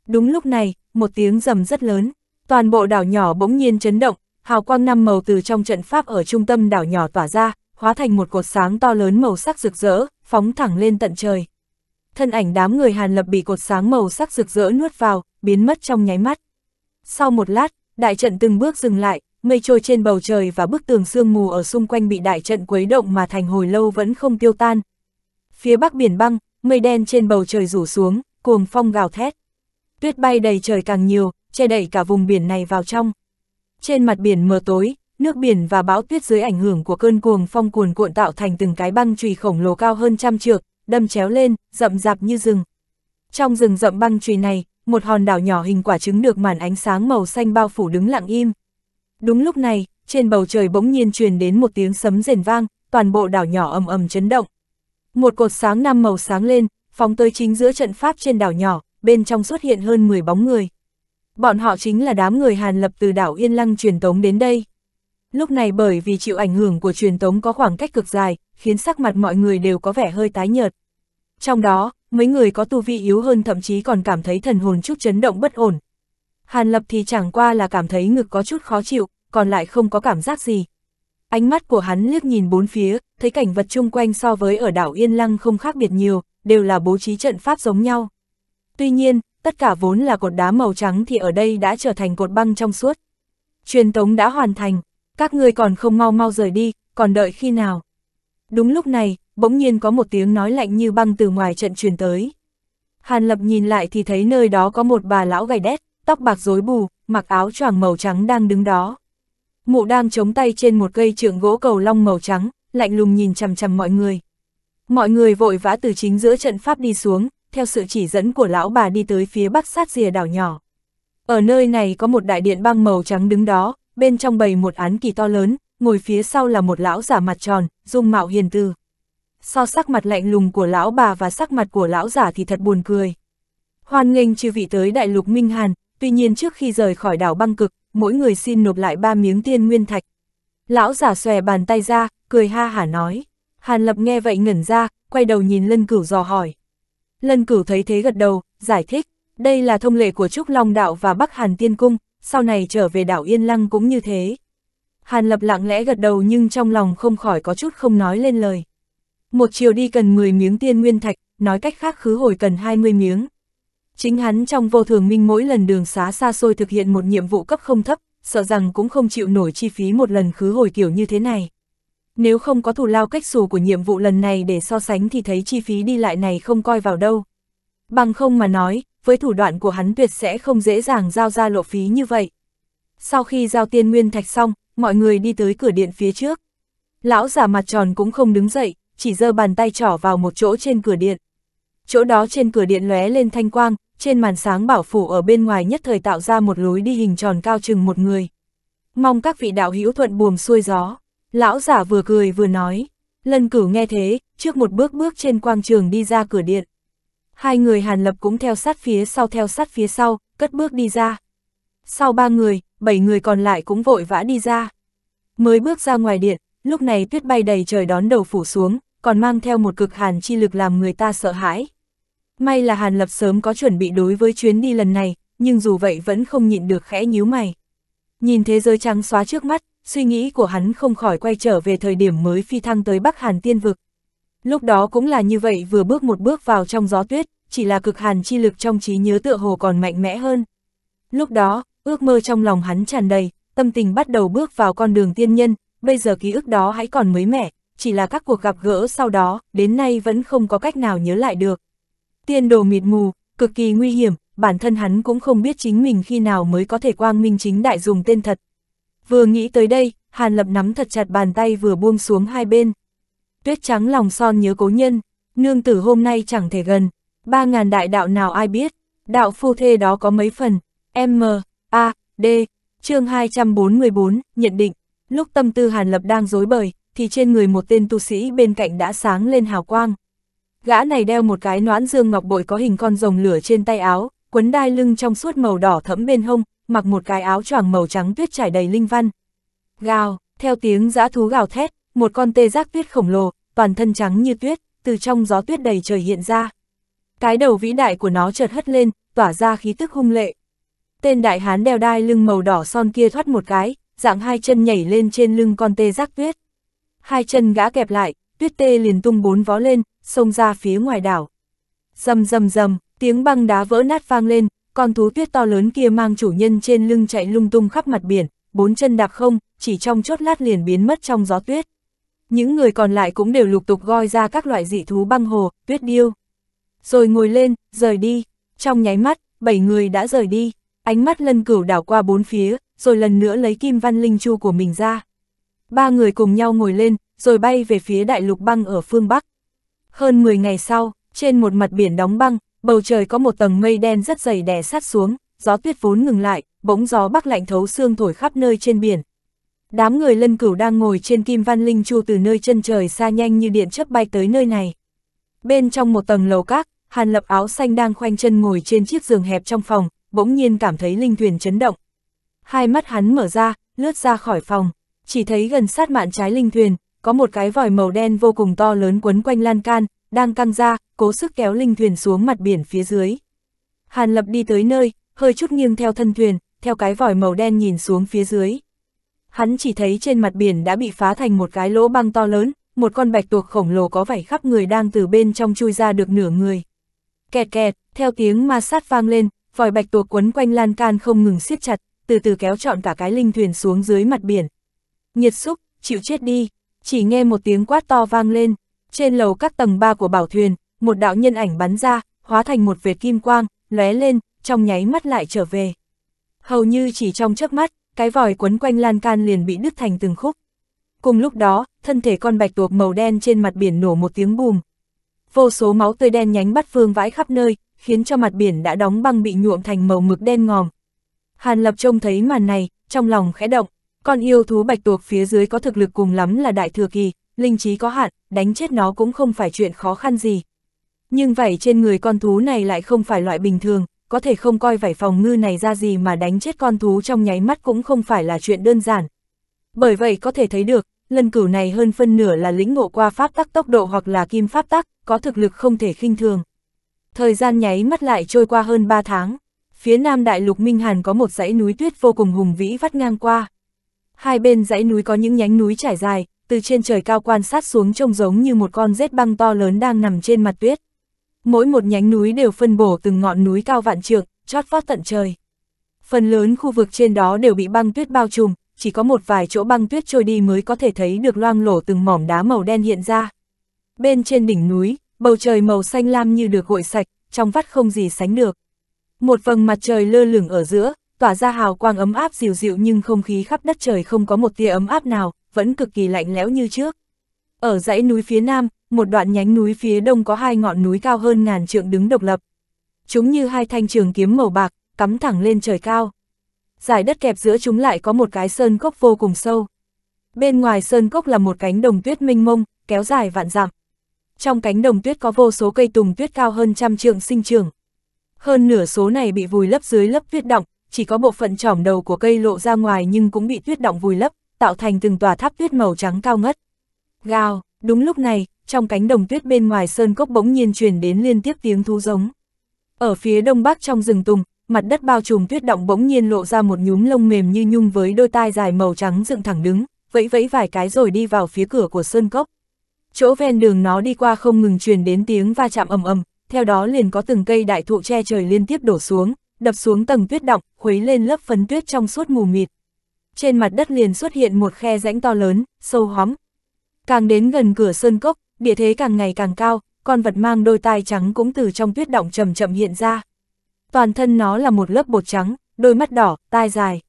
Đúng lúc này, một tiếng rầm rất lớn, toàn bộ đảo nhỏ bỗng nhiên chấn động, hào quang năm màu từ trong trận pháp ở trung tâm đảo nhỏ tỏa ra, hóa thành một cột sáng to lớn màu sắc rực rỡ, phóng thẳng lên tận trời. Thân ảnh đám người Hàn Lập bị cột sáng màu sắc rực rỡ nuốt vào, biến mất trong nháy mắt. Sau một lát, đại trận từng bước dừng lại, mây trôi trên bầu trời và bức tường sương mù ở xung quanh bị đại trận quấy động mà thành hồi lâu vẫn không tiêu tan. Phía bắc biển băng, mây đen trên bầu trời rủ xuống, cuồng phong gào thét. Tuyết bay đầy trời càng nhiều, che đẩy cả vùng biển này vào trong. Trên mặt biển mờ tối, nước biển và bão tuyết dưới ảnh hưởng của cơn cuồng phong cuồn cuộn tạo thành từng cái băng trùy khổng lồ cao hơn trăm trượng, đâm chéo lên, rậm rạp như rừng. Trong rừng rậm băng trùy này, một hòn đảo nhỏ hình quả trứng được màn ánh sáng màu xanh bao phủ đứng lặng im, Đúng lúc này, trên bầu trời bỗng nhiên truyền đến một tiếng sấm rền vang, toàn bộ đảo nhỏ ầm ầm chấn động. Một cột sáng năm màu sáng lên, phóng tới chính giữa trận pháp trên đảo nhỏ, bên trong xuất hiện hơn 10 bóng người. Bọn họ chính là đám người Hàn Lập từ đảo Yên Lăng truyền tống đến đây. Lúc này bởi vì chịu ảnh hưởng của truyền tống có khoảng cách cực dài, khiến sắc mặt mọi người đều có vẻ hơi tái nhợt. Trong đó, mấy người có tu vi yếu hơn thậm chí còn cảm thấy thần hồn chút chấn động bất ổn, Hàn Lập thì chẳng qua là cảm thấy ngực có chút khó chịu, còn lại không có cảm giác gì. Ánh mắt của hắn liếc nhìn bốn phía, thấy cảnh vật chung quanh so với ở đảo Yên Lăng không khác biệt nhiều, đều là bố trí trận pháp giống nhau. Tuy nhiên, tất cả vốn là cột đá màu trắng thì ở đây đã trở thành cột băng trong suốt. Truyền tống đã hoàn thành, các ngươi còn không mau mau rời đi, còn đợi khi nào. Đúng lúc này, bỗng nhiên có một tiếng nói lạnh như băng từ ngoài trận truyền tới. Hàn Lập nhìn lại thì thấy nơi đó có một bà lão gầy đét, tóc bạc rối bù, mặc áo choàng màu trắng đang đứng đó. Mụ đang chống tay trên một cây trượng gỗ cầu long màu trắng, lạnh lùng nhìn chằm chằm mọi người. Mọi người vội vã từ chính giữa trận pháp đi xuống, theo sự chỉ dẫn của lão bà đi tới phía bắc sát rìa đảo nhỏ. Ở nơi này có một đại điện băng màu trắng đứng đó, bên trong bầy một án kỳ to lớn, ngồi phía sau là một lão giả mặt tròn, dung mạo hiền tư. So sắc mặt lạnh lùng của lão bà và sắc mặt của lão giả thì thật buồn cười. Hoan nghênh chư vị tới đại lục Minh Hàn, tuy nhiên trước khi rời khỏi đảo băng cực, mỗi người xin nộp lại ba miếng tiên nguyên thạch. Lão giả xòe bàn tay ra, cười ha hả nói. Hàn Lập nghe vậy ngẩn ra, quay đầu nhìn Lân Cửu dò hỏi. Lân Cửu thấy thế gật đầu, giải thích, đây là thông lệ của Trúc Long Đạo và Bắc Hàn Tiên Cung, sau này trở về đảo Yên Lăng cũng như thế. Hàn Lập lặng lẽ gật đầu nhưng trong lòng không khỏi có chút không nói lên lời. Một chiều đi cần 10 miếng tiên nguyên thạch, nói cách khác khứ hồi cần 20 miếng. Chính hắn trong vô thường minh mỗi lần đường xá xa xôi thực hiện một nhiệm vụ cấp không thấp, sợ rằng cũng không chịu nổi chi phí một lần khứ hồi kiểu như thế này. Nếu không có thủ lao cách xù của nhiệm vụ lần này để so sánh thì thấy chi phí đi lại này không coi vào đâu. Bằng không mà nói, với thủ đoạn của hắn tuyệt sẽ không dễ dàng giao ra lộ phí như vậy. Sau khi giao tiên nguyên thạch xong, mọi người đi tới cửa điện phía trước. Lão già mặt tròn cũng không đứng dậy, chỉ giơ bàn tay trỏ vào một chỗ trên cửa điện. Chỗ đó trên cửa điện lóe lên thanh quang, trên màn sáng bảo phủ ở bên ngoài nhất thời tạo ra một lối đi hình tròn cao chừng một người. Mong các vị đạo hữu thuận buồm xuôi gió. Lão giả vừa cười vừa nói. Lân cửu nghe thế, trước một bước bước trên quang trường đi ra cửa điện. Hai người Hàn Lập cũng theo sát phía sau theo sát phía sau, cất bước đi ra. Sau ba người, bảy người còn lại cũng vội vã đi ra. Mới bước ra ngoài điện, lúc này tuyết bay đầy trời đón đầu phủ xuống, còn mang theo một cực hàn chi lực làm người ta sợ hãi. May là Hàn Lập sớm có chuẩn bị đối với chuyến đi lần này, nhưng dù vậy vẫn không nhịn được khẽ nhíu mày. Nhìn thế giới trắng xóa trước mắt, suy nghĩ của hắn không khỏi quay trở về thời điểm mới phi thăng tới Bắc Hàn Tiên Vực. Lúc đó cũng là như vậy vừa bước một bước vào trong gió tuyết, chỉ là cực hàn chi lực trong trí nhớ tựa hồ còn mạnh mẽ hơn. Lúc đó, ước mơ trong lòng hắn tràn đầy, tâm tình bắt đầu bước vào con đường tiên nhân, bây giờ ký ức đó hãy còn mới mẻ, chỉ là các cuộc gặp gỡ sau đó, đến nay vẫn không có cách nào nhớ lại được. Tiên đồ mịt mù, cực kỳ nguy hiểm, bản thân hắn cũng không biết chính mình khi nào mới có thể quang minh chính đại dùng tên thật. Vừa nghĩ tới đây, Hàn Lập nắm thật chặt bàn tay vừa buông xuống hai bên. Tuyết trắng lòng son nhớ cố nhân, nương tử hôm nay chẳng thể gần, ba ngàn đại đạo nào ai biết, đạo phu thê đó có mấy phần, M, A, D, chương 244, nhận định, lúc tâm tư Hàn Lập đang dối bời, thì trên người một tên tu sĩ bên cạnh đã sáng lên hào quang. Gã này đeo một cái noãn dương ngọc bội có hình con rồng lửa trên tay áo, quấn đai lưng trong suốt màu đỏ thẫm bên hông, mặc một cái áo choàng màu trắng tuyết trải đầy linh văn. Gào, theo tiếng dã thú gào thét, một con tê giác tuyết khổng lồ, toàn thân trắng như tuyết, từ trong gió tuyết đầy trời hiện ra. Cái đầu vĩ đại của nó chợt hất lên, tỏa ra khí tức hung lệ. Tên đại hán đeo đai lưng màu đỏ son kia thoát một cái, dạng hai chân nhảy lên trên lưng con tê giác tuyết. Hai chân gã kẹp lại, tuyết tê liền tung bốn vó lên, xông ra phía ngoài đảo. Rầm rầm rầm, tiếng băng đá vỡ nát vang lên, con thú tuyết to lớn kia mang chủ nhân trên lưng chạy lung tung khắp mặt biển, bốn chân đạp không, chỉ trong chốt lát liền biến mất trong gió tuyết. Những người còn lại cũng đều lục tục goi ra các loại dị thú băng hồ, tuyết điêu. Rồi ngồi lên, rời đi. Trong nháy mắt, bảy người đã rời đi. Ánh mắt lân cửu đảo qua bốn phía, rồi lần nữa lấy kim văn linh chu của mình ra. Ba người cùng nhau ngồi lên, rồi bay về phía đại lục băng ở phương Bắc. Hơn 10 ngày sau, trên một mặt biển đóng băng, bầu trời có một tầng mây đen rất dày đè sát xuống, gió tuyết vốn ngừng lại, bỗng gió bắc lạnh thấu xương thổi khắp nơi trên biển. Đám người lân cửu đang ngồi trên kim văn linh chu từ nơi chân trời xa nhanh như điện chớp bay tới nơi này. Bên trong một tầng lầu các, Hàn Lập áo xanh đang khoanh chân ngồi trên chiếc giường hẹp trong phòng, bỗng nhiên cảm thấy linh thuyền chấn động. Hai mắt hắn mở ra, lướt ra khỏi phòng, chỉ thấy gần sát mạn trái linh thuyền, có một cái vòi màu đen vô cùng to lớn quấn quanh lan can, đang căng ra, cố sức kéo linh thuyền xuống mặt biển phía dưới. Hàn Lập đi tới nơi, hơi chút nghiêng theo thân thuyền, theo cái vòi màu đen nhìn xuống phía dưới. Hắn chỉ thấy trên mặt biển đã bị phá thành một cái lỗ băng to lớn, một con bạch tuộc khổng lồ có vảy khắp người đang từ bên trong chui ra được nửa người. Kẹt kẹt, theo tiếng ma sát vang lên, vòi bạch tuộc quấn quanh lan can không ngừng siết chặt, từ từ kéo trọn cả cái linh thuyền xuống dưới mặt biển. Nhiệt xúc, chịu chết đi chỉ nghe một tiếng quát to vang lên, trên lầu các tầng 3 của bảo thuyền, một đạo nhân ảnh bắn ra, hóa thành một vệt kim quang, lóe lên, trong nháy mắt lại trở về. Hầu như chỉ trong chớp mắt, cái vòi quấn quanh lan can liền bị đứt thành từng khúc. Cùng lúc đó, thân thể con bạch tuộc màu đen trên mặt biển nổ một tiếng bùm. Vô số máu tươi đen nhánh bắt phương vãi khắp nơi, khiến cho mặt biển đã đóng băng bị nhuộm thành màu mực đen ngòm. Hàn Lập trông thấy màn này, trong lòng khẽ động. Con yêu thú bạch tuộc phía dưới có thực lực cùng lắm là đại thừa kỳ, linh trí có hạn, đánh chết nó cũng không phải chuyện khó khăn gì. Nhưng vảy trên người con thú này lại không phải loại bình thường, có thể không coi vảy phòng ngư này ra gì mà đánh chết con thú trong nháy mắt cũng không phải là chuyện đơn giản. Bởi vậy có thể thấy được, lần cửu này hơn phân nửa là lĩnh ngộ qua pháp tắc tốc độ hoặc là kim pháp tắc, có thực lực không thể khinh thường. Thời gian nháy mắt lại trôi qua hơn 3 tháng. Phía nam đại lục Minh Hàn có một dãy núi tuyết vô cùng hùng vĩ vắt ngang qua, Hai bên dãy núi có những nhánh núi trải dài, từ trên trời cao quan sát xuống trông giống như một con rết băng to lớn đang nằm trên mặt tuyết. Mỗi một nhánh núi đều phân bổ từng ngọn núi cao vạn trượng, chót vót tận trời. Phần lớn khu vực trên đó đều bị băng tuyết bao trùm, chỉ có một vài chỗ băng tuyết trôi đi mới có thể thấy được loang lổ từng mỏm đá màu đen hiện ra. Bên trên đỉnh núi, bầu trời màu xanh lam như được gội sạch, trong vắt không gì sánh được. Một vầng mặt trời lơ lửng ở giữa, tỏa ra hào quang ấm áp dịu dịu nhưng không khí khắp đất trời không có một tia ấm áp nào, vẫn cực kỳ lạnh lẽo như trước. Ở dãy núi phía nam, một đoạn nhánh núi phía đông có hai ngọn núi cao hơn ngàn trượng đứng độc lập. Chúng như hai thanh trường kiếm màu bạc, cắm thẳng lên trời cao. Giải đất kẹp giữa chúng lại có một cái sơn cốc vô cùng sâu. Bên ngoài sơn cốc là một cánh đồng tuyết minh mông, kéo dài vạn dặm. Trong cánh đồng tuyết có vô số cây tùng tuyết cao hơn trăm trượng sinh trưởng. Hơn nửa số này bị vùi lấp dưới lớp tuyết động, chỉ có bộ phận trỏm đầu của cây lộ ra ngoài nhưng cũng bị tuyết động vùi lấp, tạo thành từng tòa tháp tuyết màu trắng cao ngất. Gào, đúng lúc này, trong cánh đồng tuyết bên ngoài sơn cốc bỗng nhiên truyền đến liên tiếp tiếng thú giống. Ở phía đông bắc trong rừng tùng, mặt đất bao trùm tuyết động bỗng nhiên lộ ra một nhúm lông mềm như nhung với đôi tai dài màu trắng dựng thẳng đứng, vẫy vẫy vài cái rồi đi vào phía cửa của sơn cốc. Chỗ ven đường nó đi qua không ngừng truyền đến tiếng va chạm ầm ầm, theo đó liền có từng cây đại thụ che trời liên tiếp đổ xuống, đập xuống tầng tuyết động, khuấy lên lớp phấn tuyết trong suốt mù mịt. Trên mặt đất liền xuất hiện một khe rãnh to lớn, sâu hóm. Càng đến gần cửa sơn cốc, địa thế càng ngày càng cao, con vật mang đôi tai trắng cũng từ trong tuyết động chậm chậm hiện ra. Toàn thân nó là một lớp bột trắng, đôi mắt đỏ, tai dài.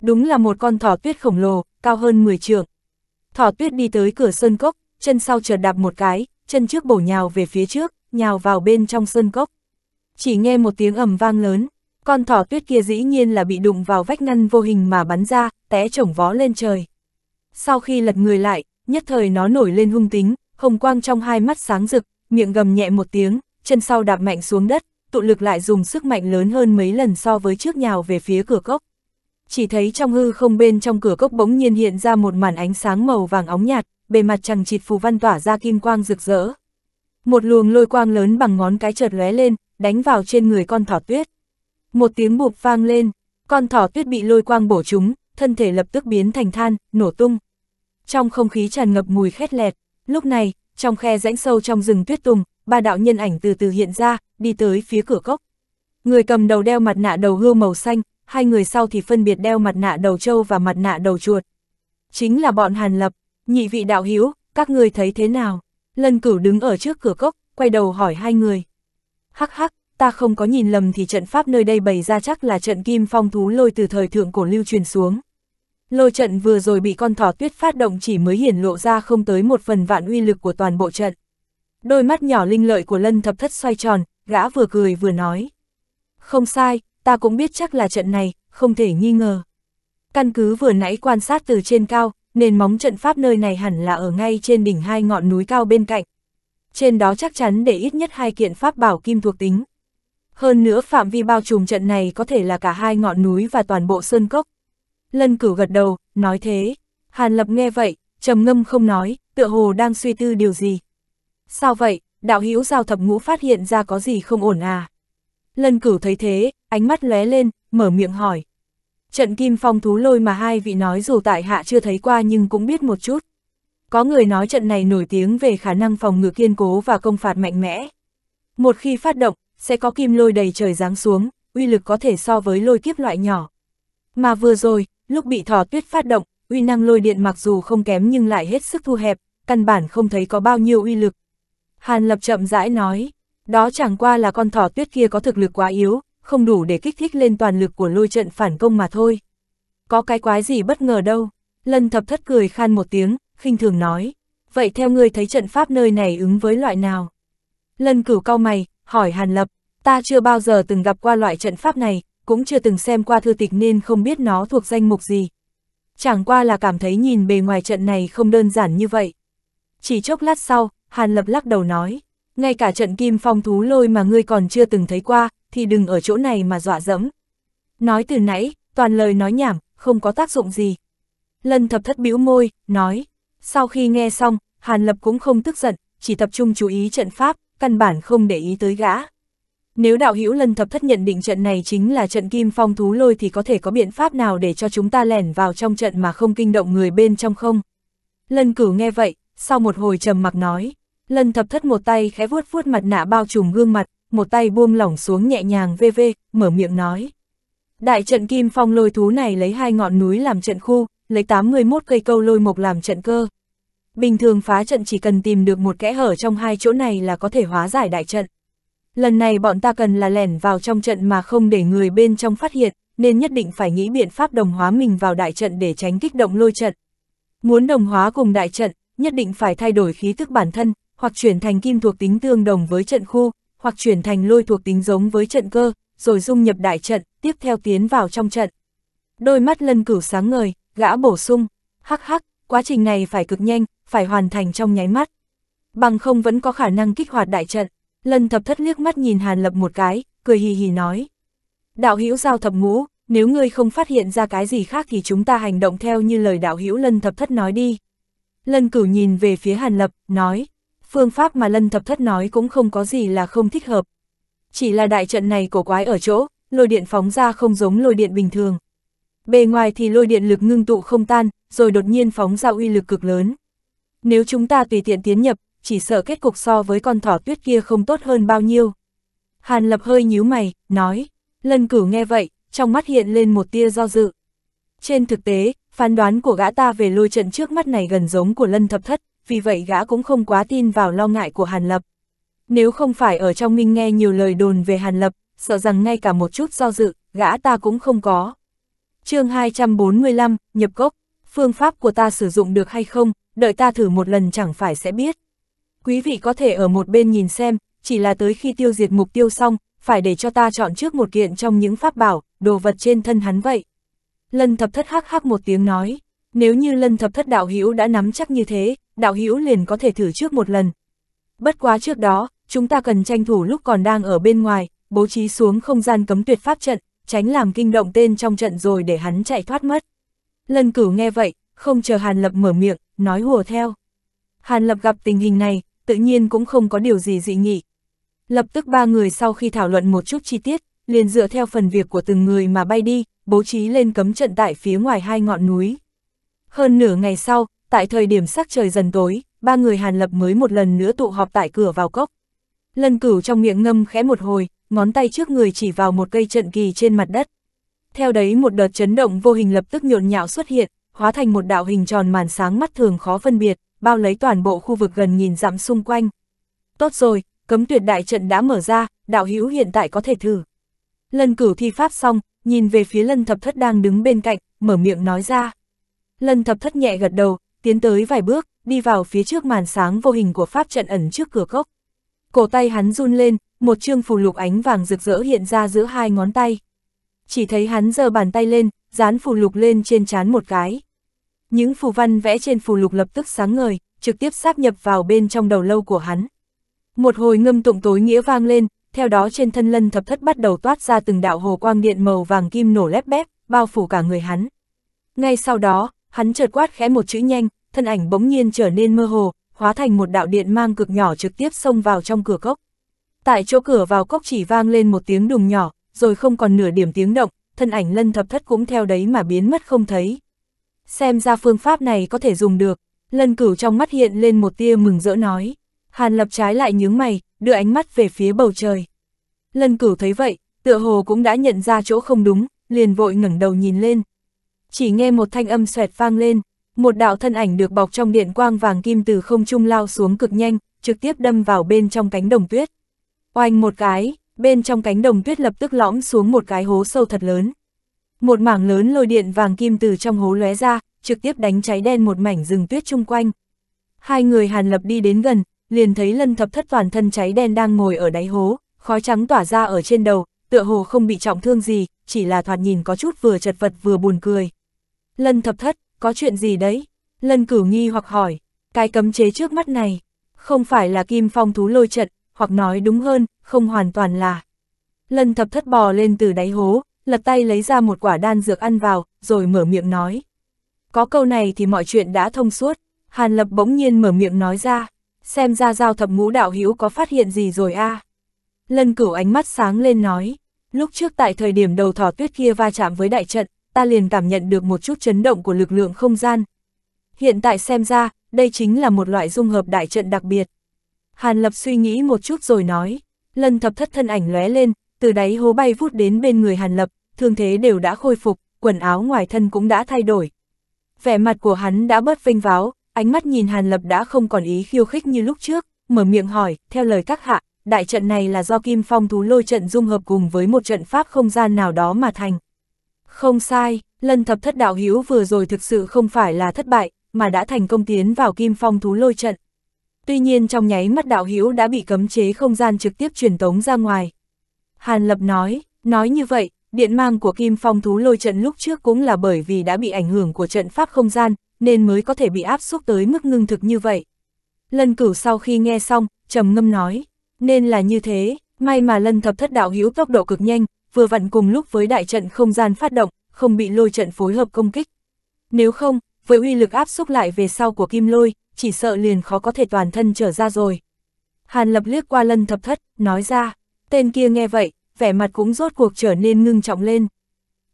Đúng là một con thỏ tuyết khổng lồ, cao hơn 10 trượng. Thỏ tuyết đi tới cửa sơn cốc, chân sau chợt đạp một cái, chân trước bổ nhào về phía trước, nhào vào bên trong sơn cốc. Chỉ nghe một tiếng ầm vang lớn, con thỏ tuyết kia dĩ nhiên là bị đụng vào vách ngăn vô hình mà bắn ra, té chổng vó lên trời. Sau khi lật người lại, nhất thời nó nổi lên hung tính, hồng quang trong hai mắt sáng rực, miệng gầm nhẹ một tiếng, chân sau đạp mạnh xuống đất, tụ lực lại dùng sức mạnh lớn hơn mấy lần so với trước nhào về phía cửa cốc. Chỉ thấy trong hư không bên trong cửa cốc bỗng nhiên hiện ra một màn ánh sáng màu vàng óng nhạt, bề mặt chẳng chịt phù văn tỏa ra kim quang rực rỡ. Một luồng lôi quang lớn bằng ngón cái chợt lóe lên, đánh vào trên người con thỏ tuyết. Một tiếng bụp vang lên, con thỏ tuyết bị lôi quang bổ trúng, thân thể lập tức biến thành than, nổ tung. Trong không khí tràn ngập mùi khét lẹt, lúc này, trong khe rãnh sâu trong rừng tuyết tùng, ba đạo nhân ảnh từ từ hiện ra, đi tới phía cửa cốc. Người cầm đầu đeo mặt nạ đầu hươu màu xanh, hai người sau thì phân biệt đeo mặt nạ đầu trâu và mặt nạ đầu chuột. Chính là bọn Hàn Lập, nhị vị đạo hữu, các người thấy thế nào? Lân cửu đứng ở trước cửa cốc, quay đầu hỏi hai người. Hắc hắc, ta không có nhìn lầm thì trận pháp nơi đây bày ra chắc là trận kim phong thú lôi từ thời thượng cổ lưu truyền xuống. Lôi trận vừa rồi bị con thỏ tuyết phát động chỉ mới hiển lộ ra không tới một phần vạn uy lực của toàn bộ trận. Đôi mắt nhỏ linh lợi của lân thập thất xoay tròn, gã vừa cười vừa nói. Không sai, ta cũng biết chắc là trận này, không thể nghi ngờ. Căn cứ vừa nãy quan sát từ trên cao, nền móng trận pháp nơi này hẳn là ở ngay trên đỉnh hai ngọn núi cao bên cạnh. Trên đó chắc chắn để ít nhất hai kiện pháp bảo kim thuộc tính. Hơn nữa phạm vi bao trùm trận này có thể là cả hai ngọn núi và toàn bộ sơn cốc. Lân cửu gật đầu, nói thế. Hàn lập nghe vậy, trầm ngâm không nói, tựa hồ đang suy tư điều gì. Sao vậy, đạo hữu giao thập ngũ phát hiện ra có gì không ổn à? Lân cửu thấy thế, ánh mắt lóe lên, mở miệng hỏi. Trận kim phong thú lôi mà hai vị nói dù tại hạ chưa thấy qua nhưng cũng biết một chút. Có người nói trận này nổi tiếng về khả năng phòng ngự kiên cố và công phạt mạnh mẽ. Một khi phát động, sẽ có kim lôi đầy trời giáng xuống, uy lực có thể so với lôi kiếp loại nhỏ. Mà vừa rồi, lúc bị thỏ tuyết phát động, uy năng lôi điện mặc dù không kém nhưng lại hết sức thu hẹp, căn bản không thấy có bao nhiêu uy lực. Hàn Lập chậm rãi nói, đó chẳng qua là con thỏ tuyết kia có thực lực quá yếu, không đủ để kích thích lên toàn lực của lôi trận phản công mà thôi. Có cái quái gì bất ngờ đâu, lân thập thất cười khan một tiếng, khinh thường nói, vậy theo ngươi thấy trận pháp nơi này ứng với loại nào? Lân cửu cao mày, hỏi Hàn Lập, ta chưa bao giờ từng gặp qua loại trận pháp này, cũng chưa từng xem qua thư tịch nên không biết nó thuộc danh mục gì. Chẳng qua là cảm thấy nhìn bề ngoài trận này không đơn giản như vậy. Chỉ chốc lát sau, Hàn Lập lắc đầu nói, ngay cả trận kim phong thú lôi mà ngươi còn chưa từng thấy qua, thì đừng ở chỗ này mà dọa dẫm. Nói từ nãy, toàn lời nói nhảm, không có tác dụng gì. Lân thập thất bĩu môi, nói, sau khi nghe xong, Hàn Lập cũng không tức giận, chỉ tập trung chú ý trận pháp, căn bản không để ý tới gã. Nếu đạo hữu lần thập thất nhận định trận này chính là trận kim phong thú lôi thì có thể có biện pháp nào để cho chúng ta lẻn vào trong trận mà không kinh động người bên trong không? Lân cửu nghe vậy, sau một hồi trầm mặc nói, lân thập thất một tay khẽ vuốt vuốt mặt nạ bao trùm gương mặt, một tay buông lỏng xuống nhẹ nhàng vê vê, mở miệng nói. Đại trận kim phong lôi thú này lấy hai ngọn núi làm trận khu, lấy 81 cây câu lôi mộc làm trận cơ, Bình thường phá trận chỉ cần tìm được một kẽ hở trong hai chỗ này là có thể hóa giải đại trận. Lần này bọn ta cần là lẻn vào trong trận mà không để người bên trong phát hiện, nên nhất định phải nghĩ biện pháp đồng hóa mình vào đại trận để tránh kích động lôi trận. Muốn đồng hóa cùng đại trận, nhất định phải thay đổi khí thức bản thân, hoặc chuyển thành kim thuộc tính tương đồng với trận khu, hoặc chuyển thành lôi thuộc tính giống với trận cơ, rồi dung nhập đại trận, tiếp theo tiến vào trong trận. Đôi mắt lân cửu sáng ngời, gã bổ sung, hắc hắc, quá trình này phải cực nhanh, phải hoàn thành trong nháy mắt. Bằng không vẫn có khả năng kích hoạt đại trận, Lân thập thất liếc mắt nhìn Hàn Lập một cái, cười hì hì nói. Đạo hữu giao thập ngũ, nếu ngươi không phát hiện ra cái gì khác thì chúng ta hành động theo như lời đạo hữu lân thập thất nói đi. Lân cửu nhìn về phía Hàn Lập, nói, phương pháp mà lân thập thất nói cũng không có gì là không thích hợp. Chỉ là đại trận này cổ quái ở chỗ, lôi điện phóng ra không giống lôi điện bình thường, Bề ngoài thì lôi điện lực ngưng tụ không tan, rồi đột nhiên phóng ra uy lực cực lớn. Nếu chúng ta tùy tiện tiến nhập, chỉ sợ kết cục so với con thỏ tuyết kia không tốt hơn bao nhiêu. Hàn Lập hơi nhíu mày, nói. Lân cửu nghe vậy, trong mắt hiện lên một tia do dự. Trên thực tế, phán đoán của gã ta về lôi trận trước mắt này gần giống của lân thập thất, vì vậy gã cũng không quá tin vào lo ngại của Hàn Lập. Nếu không phải ở trong minh nghe nhiều lời đồn về Hàn Lập, sợ rằng ngay cả một chút do dự, gã ta cũng không có chương 245, nhập gốc, phương pháp của ta sử dụng được hay không, đợi ta thử một lần chẳng phải sẽ biết. Quý vị có thể ở một bên nhìn xem, chỉ là tới khi tiêu diệt mục tiêu xong, phải để cho ta chọn trước một kiện trong những pháp bảo, đồ vật trên thân hắn vậy. Lân thập thất hắc hắc một tiếng nói, nếu như lân thập thất đạo hữu đã nắm chắc như thế, đạo hữu liền có thể thử trước một lần. Bất quá trước đó, chúng ta cần tranh thủ lúc còn đang ở bên ngoài, bố trí xuống không gian cấm tuyệt pháp trận, tránh làm kinh động tên trong trận rồi để hắn chạy thoát mất. Lân cửu nghe vậy, không chờ Hàn Lập mở miệng, nói hùa theo. Hàn Lập gặp tình hình này, tự nhiên cũng không có điều gì dị nghị. Lập tức ba người sau khi thảo luận một chút chi tiết, liền dựa theo phần việc của từng người mà bay đi, bố trí lên cấm trận tại phía ngoài hai ngọn núi. Hơn nửa ngày sau, tại thời điểm sắc trời dần tối, ba người Hàn Lập mới một lần nữa tụ họp tại cửa vào cốc. Lân cửu trong miệng ngâm khẽ một hồi, ngón tay trước người chỉ vào một cây trận kỳ trên mặt đất. Theo đấy một đợt chấn động vô hình lập tức nhộn nhạo xuất hiện, hóa thành một đạo hình tròn màn sáng mắt thường khó phân biệt, bao lấy toàn bộ khu vực gần nhìn dặm xung quanh. Tốt rồi, cấm tuyệt đại trận đã mở ra, đạo hữu hiện tại có thể thử. Lân cửu thi pháp xong, nhìn về phía lân thập thất đang đứng bên cạnh, mở miệng nói ra. Lân thập thất nhẹ gật đầu, tiến tới vài bước, đi vào phía trước màn sáng vô hình của pháp trận ẩn trước cửa cốc. Cổ tay hắn run lên, một chương phù lục ánh vàng rực rỡ hiện ra giữa hai ngón tay. Chỉ thấy hắn giơ bàn tay lên, dán phù lục lên trên trán một cái. Những phù văn vẽ trên phù lục lập tức sáng ngời, trực tiếp sáp nhập vào bên trong đầu lâu của hắn. Một hồi ngâm tụng tối nghĩa vang lên, theo đó trên thân lân thập thất bắt đầu toát ra từng đạo hồ quang điện màu vàng kim nổ lép bép, bao phủ cả người hắn. Ngay sau đó, hắn chợt quát khẽ một chữ nhanh, thân ảnh bỗng nhiên trở nên mơ hồ, hóa thành một đạo điện mang cực nhỏ trực tiếp xông vào trong cửa cốc. Tại chỗ cửa vào cốc chỉ vang lên một tiếng đùng nhỏ, rồi không còn nửa điểm tiếng động, thân ảnh lân thập thất cũng theo đấy mà biến mất không thấy. Xem ra phương pháp này có thể dùng được, lân cửu trong mắt hiện lên một tia mừng rỡ nói. Hàn lập trái lại nhướng mày, đưa ánh mắt về phía bầu trời. Lân cửu thấy vậy, tựa hồ cũng đã nhận ra chỗ không đúng, liền vội ngẩng đầu nhìn lên. Chỉ nghe một thanh âm xoẹt vang lên, một đạo thân ảnh được bọc trong điện quang vàng kim từ không trung lao xuống cực nhanh, trực tiếp đâm vào bên trong cánh đồng tuyết. Oanh một cái, bên trong cánh đồng tuyết lập tức lõm xuống một cái hố sâu thật lớn. Một mảng lớn lôi điện vàng kim từ trong hố lóe ra, trực tiếp đánh cháy đen một mảnh rừng tuyết chung quanh. Hai người Hàn Lập đi đến gần, liền thấy Lân Thập Thất toàn thân cháy đen đang ngồi ở đáy hố, khói trắng tỏa ra ở trên đầu, tựa hồ không bị trọng thương gì, chỉ là thoạt nhìn có chút vừa chật vật vừa buồn cười. Lân Thập Thất, có chuyện gì đấy? Lân cửu nghi hoặc hỏi, cái cấm chế trước mắt này, không phải là kim phong thú lôi trận, hoặc nói đúng hơn, không hoàn toàn là. Lân thập thất bò lên từ đáy hố, lật tay lấy ra một quả đan dược ăn vào, rồi mở miệng nói. Có câu này thì mọi chuyện đã thông suốt, Hàn Lập bỗng nhiên mở miệng nói ra, xem ra giao thập ngũ đạo hữu có phát hiện gì rồi a à? Lân cửu ánh mắt sáng lên nói, lúc trước tại thời điểm đầu thỏ tuyết kia va chạm với đại trận, ta liền cảm nhận được một chút chấn động của lực lượng không gian. Hiện tại xem ra, đây chính là một loại dung hợp đại trận đặc biệt. Hàn Lập suy nghĩ một chút rồi nói, lần thập thất thân ảnh lóe lên, từ đáy hố bay vút đến bên người Hàn Lập, thương thế đều đã khôi phục, quần áo ngoài thân cũng đã thay đổi. Vẻ mặt của hắn đã bớt vênh váo, ánh mắt nhìn Hàn Lập đã không còn ý khiêu khích như lúc trước, mở miệng hỏi, theo lời các hạ, đại trận này là do Kim Phong thú lôi trận dung hợp cùng với một trận pháp không gian nào đó mà thành. Không sai, lần thập thất đạo hữu vừa rồi thực sự không phải là thất bại, mà đã thành công tiến vào Kim Phong thú lôi trận. Tuy nhiên trong nháy mắt đạo hữu đã bị cấm chế không gian trực tiếp truyền tống ra ngoài. Hàn Lập nói, nói như vậy, điện mang của Kim Phong thú lôi trận lúc trước cũng là bởi vì đã bị ảnh hưởng của trận pháp không gian, nên mới có thể bị áp xúc tới mức ngưng thực như vậy. Lân cửu sau khi nghe xong, trầm ngâm nói, nên là như thế, may mà lân thập thất đạo hữu tốc độ cực nhanh, vừa vặn cùng lúc với đại trận không gian phát động, không bị lôi trận phối hợp công kích. Nếu không, với uy lực áp xúc lại về sau của kim lôi, chỉ sợ liền khó có thể toàn thân trở ra rồi. Hàn lập liếc qua lân thập thất, nói ra, tên kia nghe vậy, vẻ mặt cũng rốt cuộc trở nên ngưng trọng lên.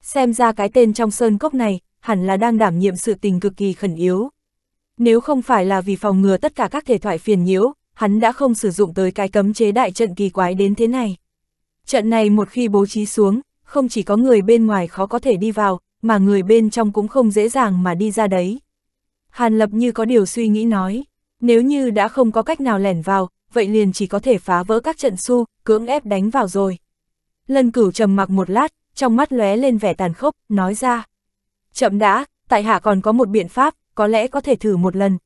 Xem ra cái tên trong sơn cốc này, hẳn là đang đảm nhiệm sự tình cực kỳ khẩn yếu. Nếu không phải là vì phòng ngừa tất cả các thể thoại phiền nhiễu, hắn đã không sử dụng tới cái cấm chế đại trận kỳ quái đến thế này. Trận này một khi bố trí xuống, không chỉ có người bên ngoài khó có thể đi vào, mà người bên trong cũng không dễ dàng mà đi ra đấy. Hàn Lập như có điều suy nghĩ nói, nếu như đã không có cách nào lẻn vào, vậy liền chỉ có thể phá vỡ các trận su, cưỡng ép đánh vào rồi. Lân cửu trầm mặc một lát, trong mắt lóe lên vẻ tàn khốc, nói ra. Chậm đã, tại hạ còn có một biện pháp, có lẽ có thể thử một lần.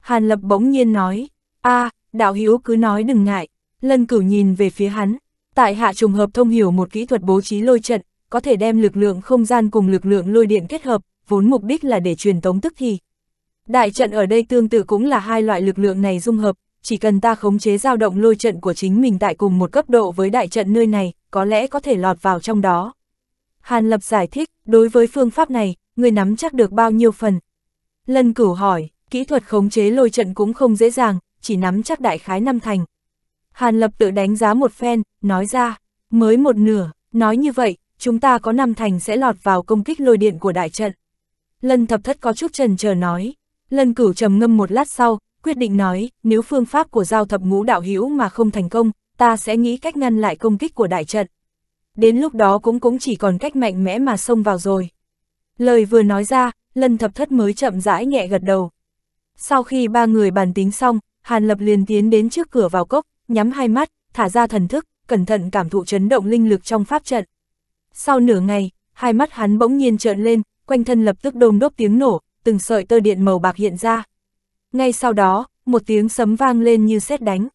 Hàn Lập bỗng nhiên nói, a à, đạo hữu cứ nói đừng ngại. Lân cửu nhìn về phía hắn, tại hạ trùng hợp thông hiểu một kỹ thuật bố trí lôi trận, có thể đem lực lượng không gian cùng lực lượng lôi điện kết hợp, vốn mục đích là để truyền tống tức thì, Đại trận ở đây tương tự cũng là hai loại lực lượng này dung hợp, chỉ cần ta khống chế dao động lôi trận của chính mình tại cùng một cấp độ với đại trận nơi này, có lẽ có thể lọt vào trong đó. Hàn Lập giải thích, đối với phương pháp này, người nắm chắc được bao nhiêu phần. Lân cửu hỏi, kỹ thuật khống chế lôi trận cũng không dễ dàng, chỉ nắm chắc đại khái năm thành. Hàn Lập tự đánh giá một phen, nói ra, mới một nửa, nói như vậy, chúng ta có năm thành sẽ lọt vào công kích lôi điện của đại trận. Lân thập thất có chút trần chờ nói, Lân cửu trầm ngâm một lát sau, quyết định nói, nếu phương pháp của giao thập ngũ đạo hữu mà không thành công, ta sẽ nghĩ cách ngăn lại công kích của đại trận. Đến lúc đó cũng cũng chỉ còn cách mạnh mẽ mà xông vào rồi. Lời vừa nói ra, lân thập thất mới chậm rãi nhẹ gật đầu. Sau khi ba người bàn tính xong, Hàn Lập liền tiến đến trước cửa vào cốc, nhắm hai mắt, thả ra thần thức, cẩn thận cảm thụ chấn động linh lực trong pháp trận. Sau nửa ngày, hai mắt hắn bỗng nhiên trợn lên, quanh thân lập tức đôm đốp tiếng nổ, từng sợi tơ điện màu bạc hiện ra. Ngay sau đó, một tiếng sấm vang lên như sét đánh.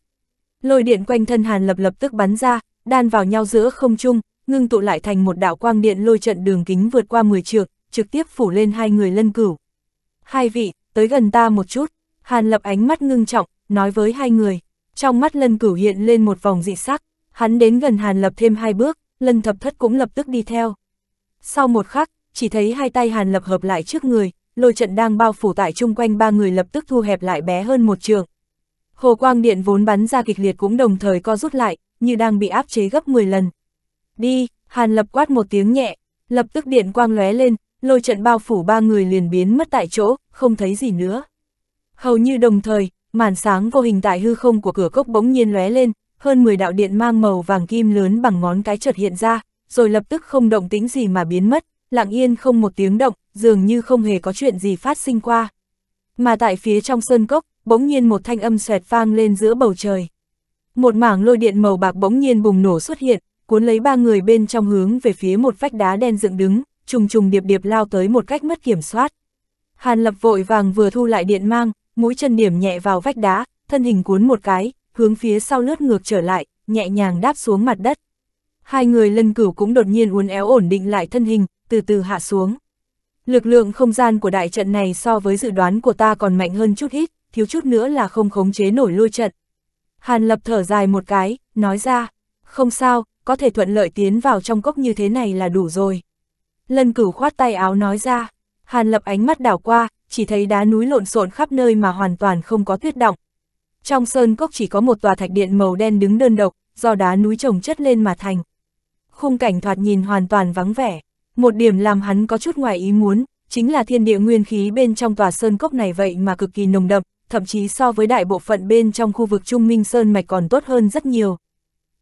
Lôi điện quanh thân Hàn Lập lập tức bắn ra, đan vào nhau giữa không trung, ngưng tụ lại thành một đạo quang điện lôi trận đường kính vượt qua 10 trượng, trực tiếp phủ lên hai người lân cửu. Hai vị, tới gần ta một chút, Hàn Lập ánh mắt ngưng trọng, nói với hai người. Trong mắt lân cửu hiện lên một vòng dị sắc, hắn đến gần Hàn Lập thêm hai bước, lân thập thất cũng lập tức đi theo. Sau một khắc, chỉ thấy hai tay Hàn Lập hợp lại trước người, lôi trận đang bao phủ tại chung quanh ba người lập tức thu hẹp lại bé hơn một trường. Hồ quang điện vốn bắn ra kịch liệt cũng đồng thời co rút lại, như đang bị áp chế gấp 10 lần. Đi, Hàn lập quát một tiếng nhẹ, lập tức điện quang lóe lên, lôi trận bao phủ ba người liền biến mất tại chỗ, không thấy gì nữa. Hầu như đồng thời, màn sáng vô hình tại hư không của cửa cốc bỗng nhiên lóe lên, hơn 10 đạo điện mang màu vàng kim lớn bằng ngón cái chợt hiện ra, rồi lập tức không động tĩnh gì mà biến mất, lặng yên không một tiếng động, dường như không hề có chuyện gì phát sinh qua. Mà tại phía trong sơn cốc, bỗng nhiên một thanh âm xoẹt vang lên giữa bầu trời. Một mảng lôi điện màu bạc bỗng nhiên bùng nổ xuất hiện, cuốn lấy ba người bên trong hướng về phía một vách đá đen dựng đứng, trùng trùng điệp điệp lao tới một cách mất kiểm soát. Hàn lập vội vàng vừa thu lại điện mang, mũi chân điểm nhẹ vào vách đá, thân hình cuốn một cái, hướng phía sau lướt ngược trở lại, nhẹ nhàng đáp xuống mặt đất. Hai người lân cửu cũng đột nhiên uốn éo ổn định lại thân hình, từ từ hạ xuống. Lực lượng không gian của đại trận này so với dự đoán của ta còn mạnh hơn chút ít, thiếu chút nữa là không khống chế nổi lôi trận. Hàn lập thở dài một cái, nói ra, không sao, có thể thuận lợi tiến vào trong cốc như thế này là đủ rồi. Lân cửu khoát tay áo nói ra, Hàn lập ánh mắt đảo qua, chỉ thấy đá núi lộn xộn khắp nơi mà hoàn toàn không có tuyết động. Trong sơn cốc chỉ có một tòa thạch điện màu đen đứng đơn độc, do đá núi trồng chất lên mà thành. Khung cảnh thoạt nhìn hoàn toàn vắng vẻ. Một điểm làm hắn có chút ngoài ý muốn, chính là thiên địa nguyên khí bên trong tòa sơn cốc này vậy mà cực kỳ nồng đậm, thậm chí so với đại bộ phận bên trong khu vực Trung Minh Sơn Mạch còn tốt hơn rất nhiều.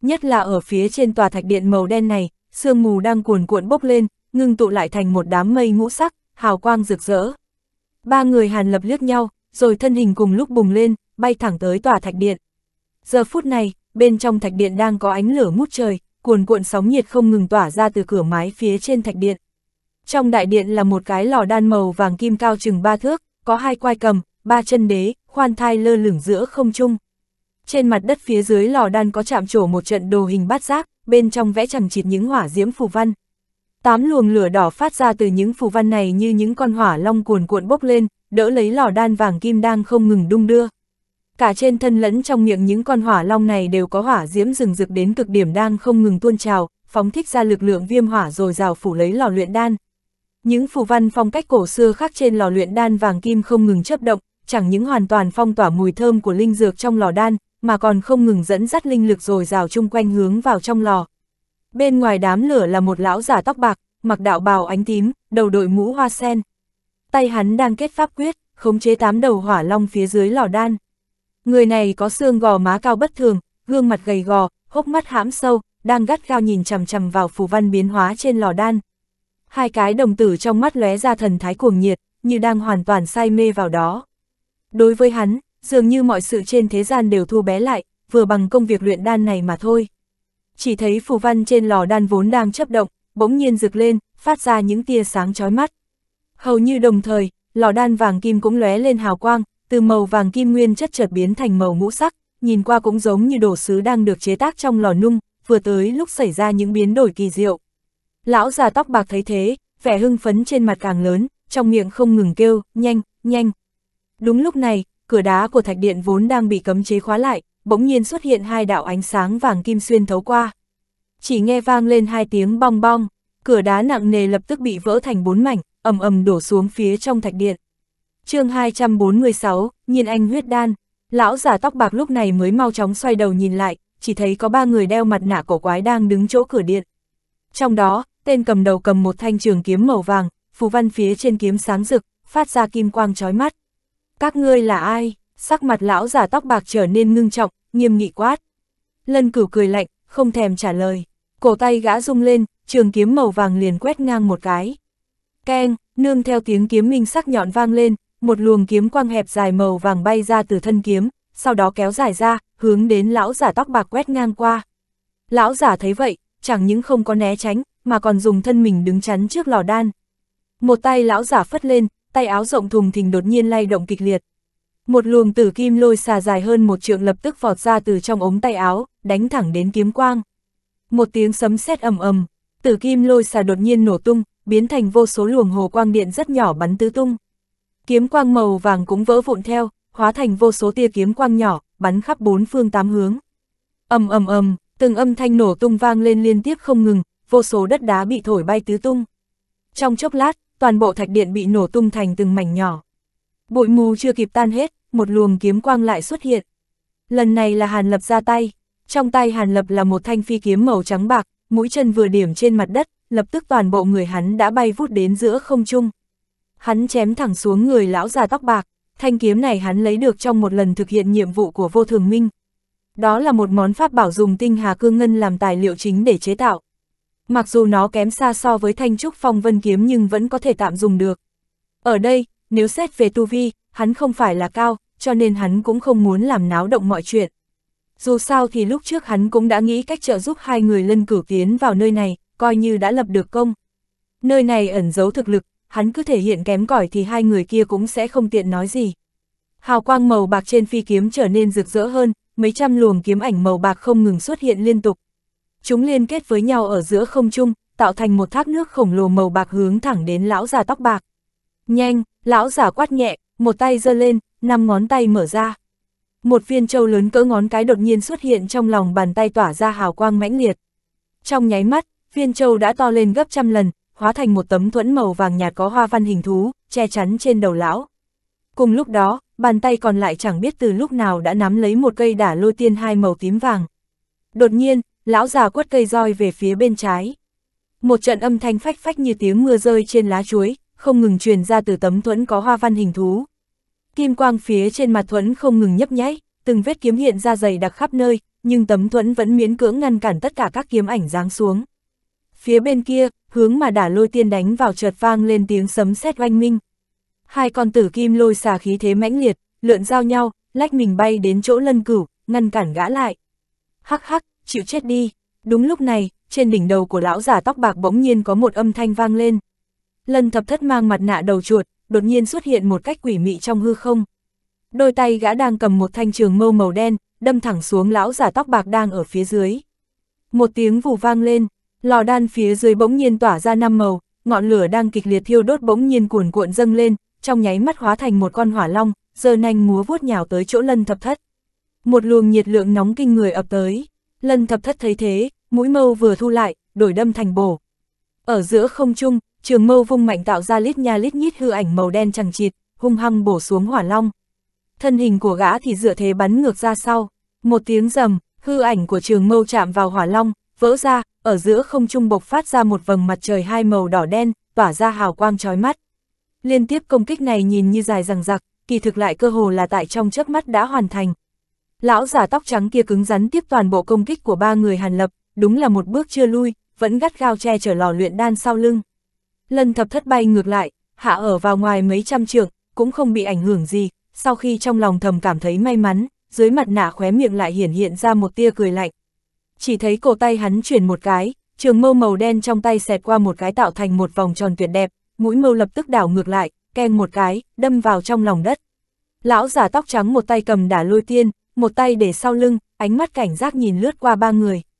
Nhất là ở phía trên tòa thạch điện màu đen này, sương mù đang cuồn cuộn bốc lên, ngưng tụ lại thành một đám mây ngũ sắc, hào quang rực rỡ. Ba người hàn lập liếc nhau, rồi thân hình cùng lúc bùng lên, bay thẳng tới tòa thạch điện. Giờ phút này, bên trong thạch điện đang có ánh lửa mút trời, cuồn cuộn sóng nhiệt không ngừng tỏa ra từ cửa mái phía trên thạch điện. Trong đại điện là một cái lò đan màu vàng kim cao chừng ba thước, có hai quai cầm, ba chân đế, khoan thai lơ lửng giữa không trung. Trên mặt đất phía dưới lò đan có chạm trổ một trận đồ hình bát giác, bên trong vẽ chẳng chịt những hỏa diễm phù văn. Tám luồng lửa đỏ phát ra từ những phù văn này như những con hỏa long cuồn cuộn bốc lên, đỡ lấy lò đan vàng kim đang không ngừng đung đưa cả trên thân lẫn trong miệng những con hỏa long này đều có hỏa diễm rừng rực đến cực điểm đang không ngừng tuôn trào, phóng thích ra lực lượng viêm hỏa rồi rào phủ lấy lò luyện đan. Những phù văn phong cách cổ xưa khắc trên lò luyện đan vàng kim không ngừng chấp động, chẳng những hoàn toàn phong tỏa mùi thơm của linh dược trong lò đan, mà còn không ngừng dẫn dắt linh lực rồi rào chung quanh hướng vào trong lò. Bên ngoài đám lửa là một lão già tóc bạc, mặc đạo bào ánh tím, đầu đội mũ hoa sen. Tay hắn đang kết pháp quyết, khống chế tám đầu hỏa long phía dưới lò đan. Người này có xương gò má cao bất thường, gương mặt gầy gò, hốc mắt hãm sâu, đang gắt gao nhìn chằm chằm vào phù văn biến hóa trên lò đan. Hai cái đồng tử trong mắt lóe ra thần thái cuồng nhiệt, như đang hoàn toàn say mê vào đó. Đối với hắn, dường như mọi sự trên thế gian đều thu bé lại, vừa bằng công việc luyện đan này mà thôi. Chỉ thấy phù văn trên lò đan vốn đang chấp động, bỗng nhiên rực lên, phát ra những tia sáng chói mắt. Hầu như đồng thời, lò đan vàng kim cũng lóe lên hào quang, từ màu vàng kim nguyên chất chợt biến thành màu ngũ sắc, nhìn qua cũng giống như đồ sứ đang được chế tác trong lò nung, vừa tới lúc xảy ra những biến đổi kỳ diệu. Lão già tóc bạc thấy thế, vẻ hưng phấn trên mặt càng lớn, trong miệng không ngừng kêu, nhanh, nhanh. Đúng lúc này, cửa đá của thạch điện vốn đang bị cấm chế khóa lại, bỗng nhiên xuất hiện hai đạo ánh sáng vàng kim xuyên thấu qua. Chỉ nghe vang lên hai tiếng bong bong, cửa đá nặng nề lập tức bị vỡ thành bốn mảnh, ầm ầm đổ xuống phía trong thạch điện chương 246, nhìn anh huyết đan, lão giả tóc bạc lúc này mới mau chóng xoay đầu nhìn lại, chỉ thấy có ba người đeo mặt nạ cổ quái đang đứng chỗ cửa điện. Trong đó, tên cầm đầu cầm một thanh trường kiếm màu vàng, phù văn phía trên kiếm sáng rực, phát ra kim quang chói mắt. Các ngươi là ai? Sắc mặt lão giả tóc bạc trở nên ngưng trọng, nghiêm nghị quát. Lân cửu cười lạnh, không thèm trả lời. Cổ tay gã rung lên, trường kiếm màu vàng liền quét ngang một cái. Keng, nương theo tiếng kiếm minh sắc nhọn vang lên, một luồng kiếm quang hẹp dài màu vàng bay ra từ thân kiếm, sau đó kéo dài ra, hướng đến lão giả tóc bạc quét ngang qua. Lão giả thấy vậy, chẳng những không có né tránh, mà còn dùng thân mình đứng chắn trước lò đan. Một tay lão giả phất lên, tay áo rộng thùng thình đột nhiên lay động kịch liệt. Một luồng tử kim lôi xà dài hơn một trượng lập tức vọt ra từ trong ống tay áo, đánh thẳng đến kiếm quang. Một tiếng sấm sét ầm ầm, tử kim lôi xà đột nhiên nổ tung, biến thành vô số luồng hồ quang điện rất nhỏ bắn tứ tung. Kiếm quang màu vàng cũng vỡ vụn theo, hóa thành vô số tia kiếm quang nhỏ, bắn khắp bốn phương tám hướng. Ầm ầm ầm, từng âm thanh nổ tung vang lên liên tiếp không ngừng, vô số đất đá bị thổi bay tứ tung. Trong chốc lát, toàn bộ thạch điện bị nổ tung thành từng mảnh nhỏ. Bụi mù chưa kịp tan hết, một luồng kiếm quang lại xuất hiện. Lần này là Hàn Lập ra tay, trong tay Hàn Lập là một thanh phi kiếm màu trắng bạc, mũi chân vừa điểm trên mặt đất, lập tức toàn bộ người hắn đã bay vút đến giữa không trung hắn chém thẳng xuống người lão già tóc bạc, thanh kiếm này hắn lấy được trong một lần thực hiện nhiệm vụ của vô thường minh. Đó là một món pháp bảo dùng tinh hà cương ngân làm tài liệu chính để chế tạo. Mặc dù nó kém xa so với thanh trúc phong vân kiếm nhưng vẫn có thể tạm dùng được. Ở đây, nếu xét về tu vi, hắn không phải là cao, cho nên hắn cũng không muốn làm náo động mọi chuyện. Dù sao thì lúc trước hắn cũng đã nghĩ cách trợ giúp hai người lân cử tiến vào nơi này, coi như đã lập được công. Nơi này ẩn giấu thực lực, hắn cứ thể hiện kém cỏi thì hai người kia cũng sẽ không tiện nói gì. Hào quang màu bạc trên phi kiếm trở nên rực rỡ hơn, mấy trăm luồng kiếm ảnh màu bạc không ngừng xuất hiện liên tục. Chúng liên kết với nhau ở giữa không trung, tạo thành một thác nước khổng lồ màu bạc hướng thẳng đến lão già tóc bạc. Nhanh, lão già quát nhẹ, một tay giơ lên, năm ngón tay mở ra. Một viên châu lớn cỡ ngón cái đột nhiên xuất hiện trong lòng bàn tay tỏa ra hào quang mãnh liệt. Trong nháy mắt, viên châu đã to lên gấp trăm lần, hóa thành một tấm thuẫn màu vàng nhạt có hoa văn hình thú, che chắn trên đầu lão. Cùng lúc đó, bàn tay còn lại chẳng biết từ lúc nào đã nắm lấy một cây đả lôi tiên hai màu tím vàng. Đột nhiên, lão già quất cây roi về phía bên trái. Một trận âm thanh phách phách như tiếng mưa rơi trên lá chuối, không ngừng truyền ra từ tấm thuẫn có hoa văn hình thú. Kim quang phía trên mặt thuẫn không ngừng nhấp nháy, từng vết kiếm hiện ra dày đặc khắp nơi, nhưng tấm thuẫn vẫn miễn cưỡng ngăn cản tất cả các kiếm ảnh giáng xuống phía bên kia, hướng mà đả lôi tiên đánh vào chợt vang lên tiếng sấm sét oanh minh. Hai con tử kim lôi xà khí thế mãnh liệt, lượn giao nhau, lách mình bay đến chỗ lân cửu, ngăn cản gã lại. Hắc hắc, chịu chết đi. Đúng lúc này, trên đỉnh đầu của lão giả tóc bạc bỗng nhiên có một âm thanh vang lên. Lân thập thất mang mặt nạ đầu chuột, đột nhiên xuất hiện một cách quỷ mị trong hư không. Đôi tay gã đang cầm một thanh trường mâu màu đen, đâm thẳng xuống lão giả tóc bạc đang ở phía dưới. Một tiếng vù vang lên, Lò đan phía dưới bỗng nhiên tỏa ra năm màu, ngọn lửa đang kịch liệt thiêu đốt bỗng nhiên cuồn cuộn dâng lên, trong nháy mắt hóa thành một con hỏa long, giơ nanh múa vuốt nhào tới chỗ Lân Thập Thất. Một luồng nhiệt lượng nóng kinh người ập tới, Lân Thập Thất thấy thế, mũi mâu vừa thu lại, đổi đâm thành bổ. Ở giữa không trung, trường mâu vung mạnh tạo ra lít nha lít nhít hư ảnh màu đen chằng chịt, hung hăng bổ xuống hỏa long. Thân hình của gã thì dựa thế bắn ngược ra sau, một tiếng rầm, hư ảnh của trường mâu chạm vào hỏa long, vỡ ra, ở giữa không trung bộc phát ra một vầng mặt trời hai màu đỏ đen, tỏa ra hào quang chói mắt. Liên tiếp công kích này nhìn như dài rằng giặc, kỳ thực lại cơ hồ là tại trong chớp mắt đã hoàn thành. Lão giả tóc trắng kia cứng rắn tiếp toàn bộ công kích của ba người Hàn Lập, đúng là một bước chưa lui, vẫn gắt gao che chở lò luyện đan sau lưng. Lần thập thất bay ngược lại, hạ ở vào ngoài mấy trăm trượng, cũng không bị ảnh hưởng gì, sau khi trong lòng thầm cảm thấy may mắn, dưới mặt nạ khóe miệng lại hiển hiện ra một tia cười lạnh chỉ thấy cổ tay hắn chuyển một cái, trường mâu màu đen trong tay xẹt qua một cái tạo thành một vòng tròn tuyệt đẹp, mũi mâu lập tức đảo ngược lại, keng một cái, đâm vào trong lòng đất. Lão giả tóc trắng một tay cầm đả lôi tiên, một tay để sau lưng, ánh mắt cảnh giác nhìn lướt qua ba người,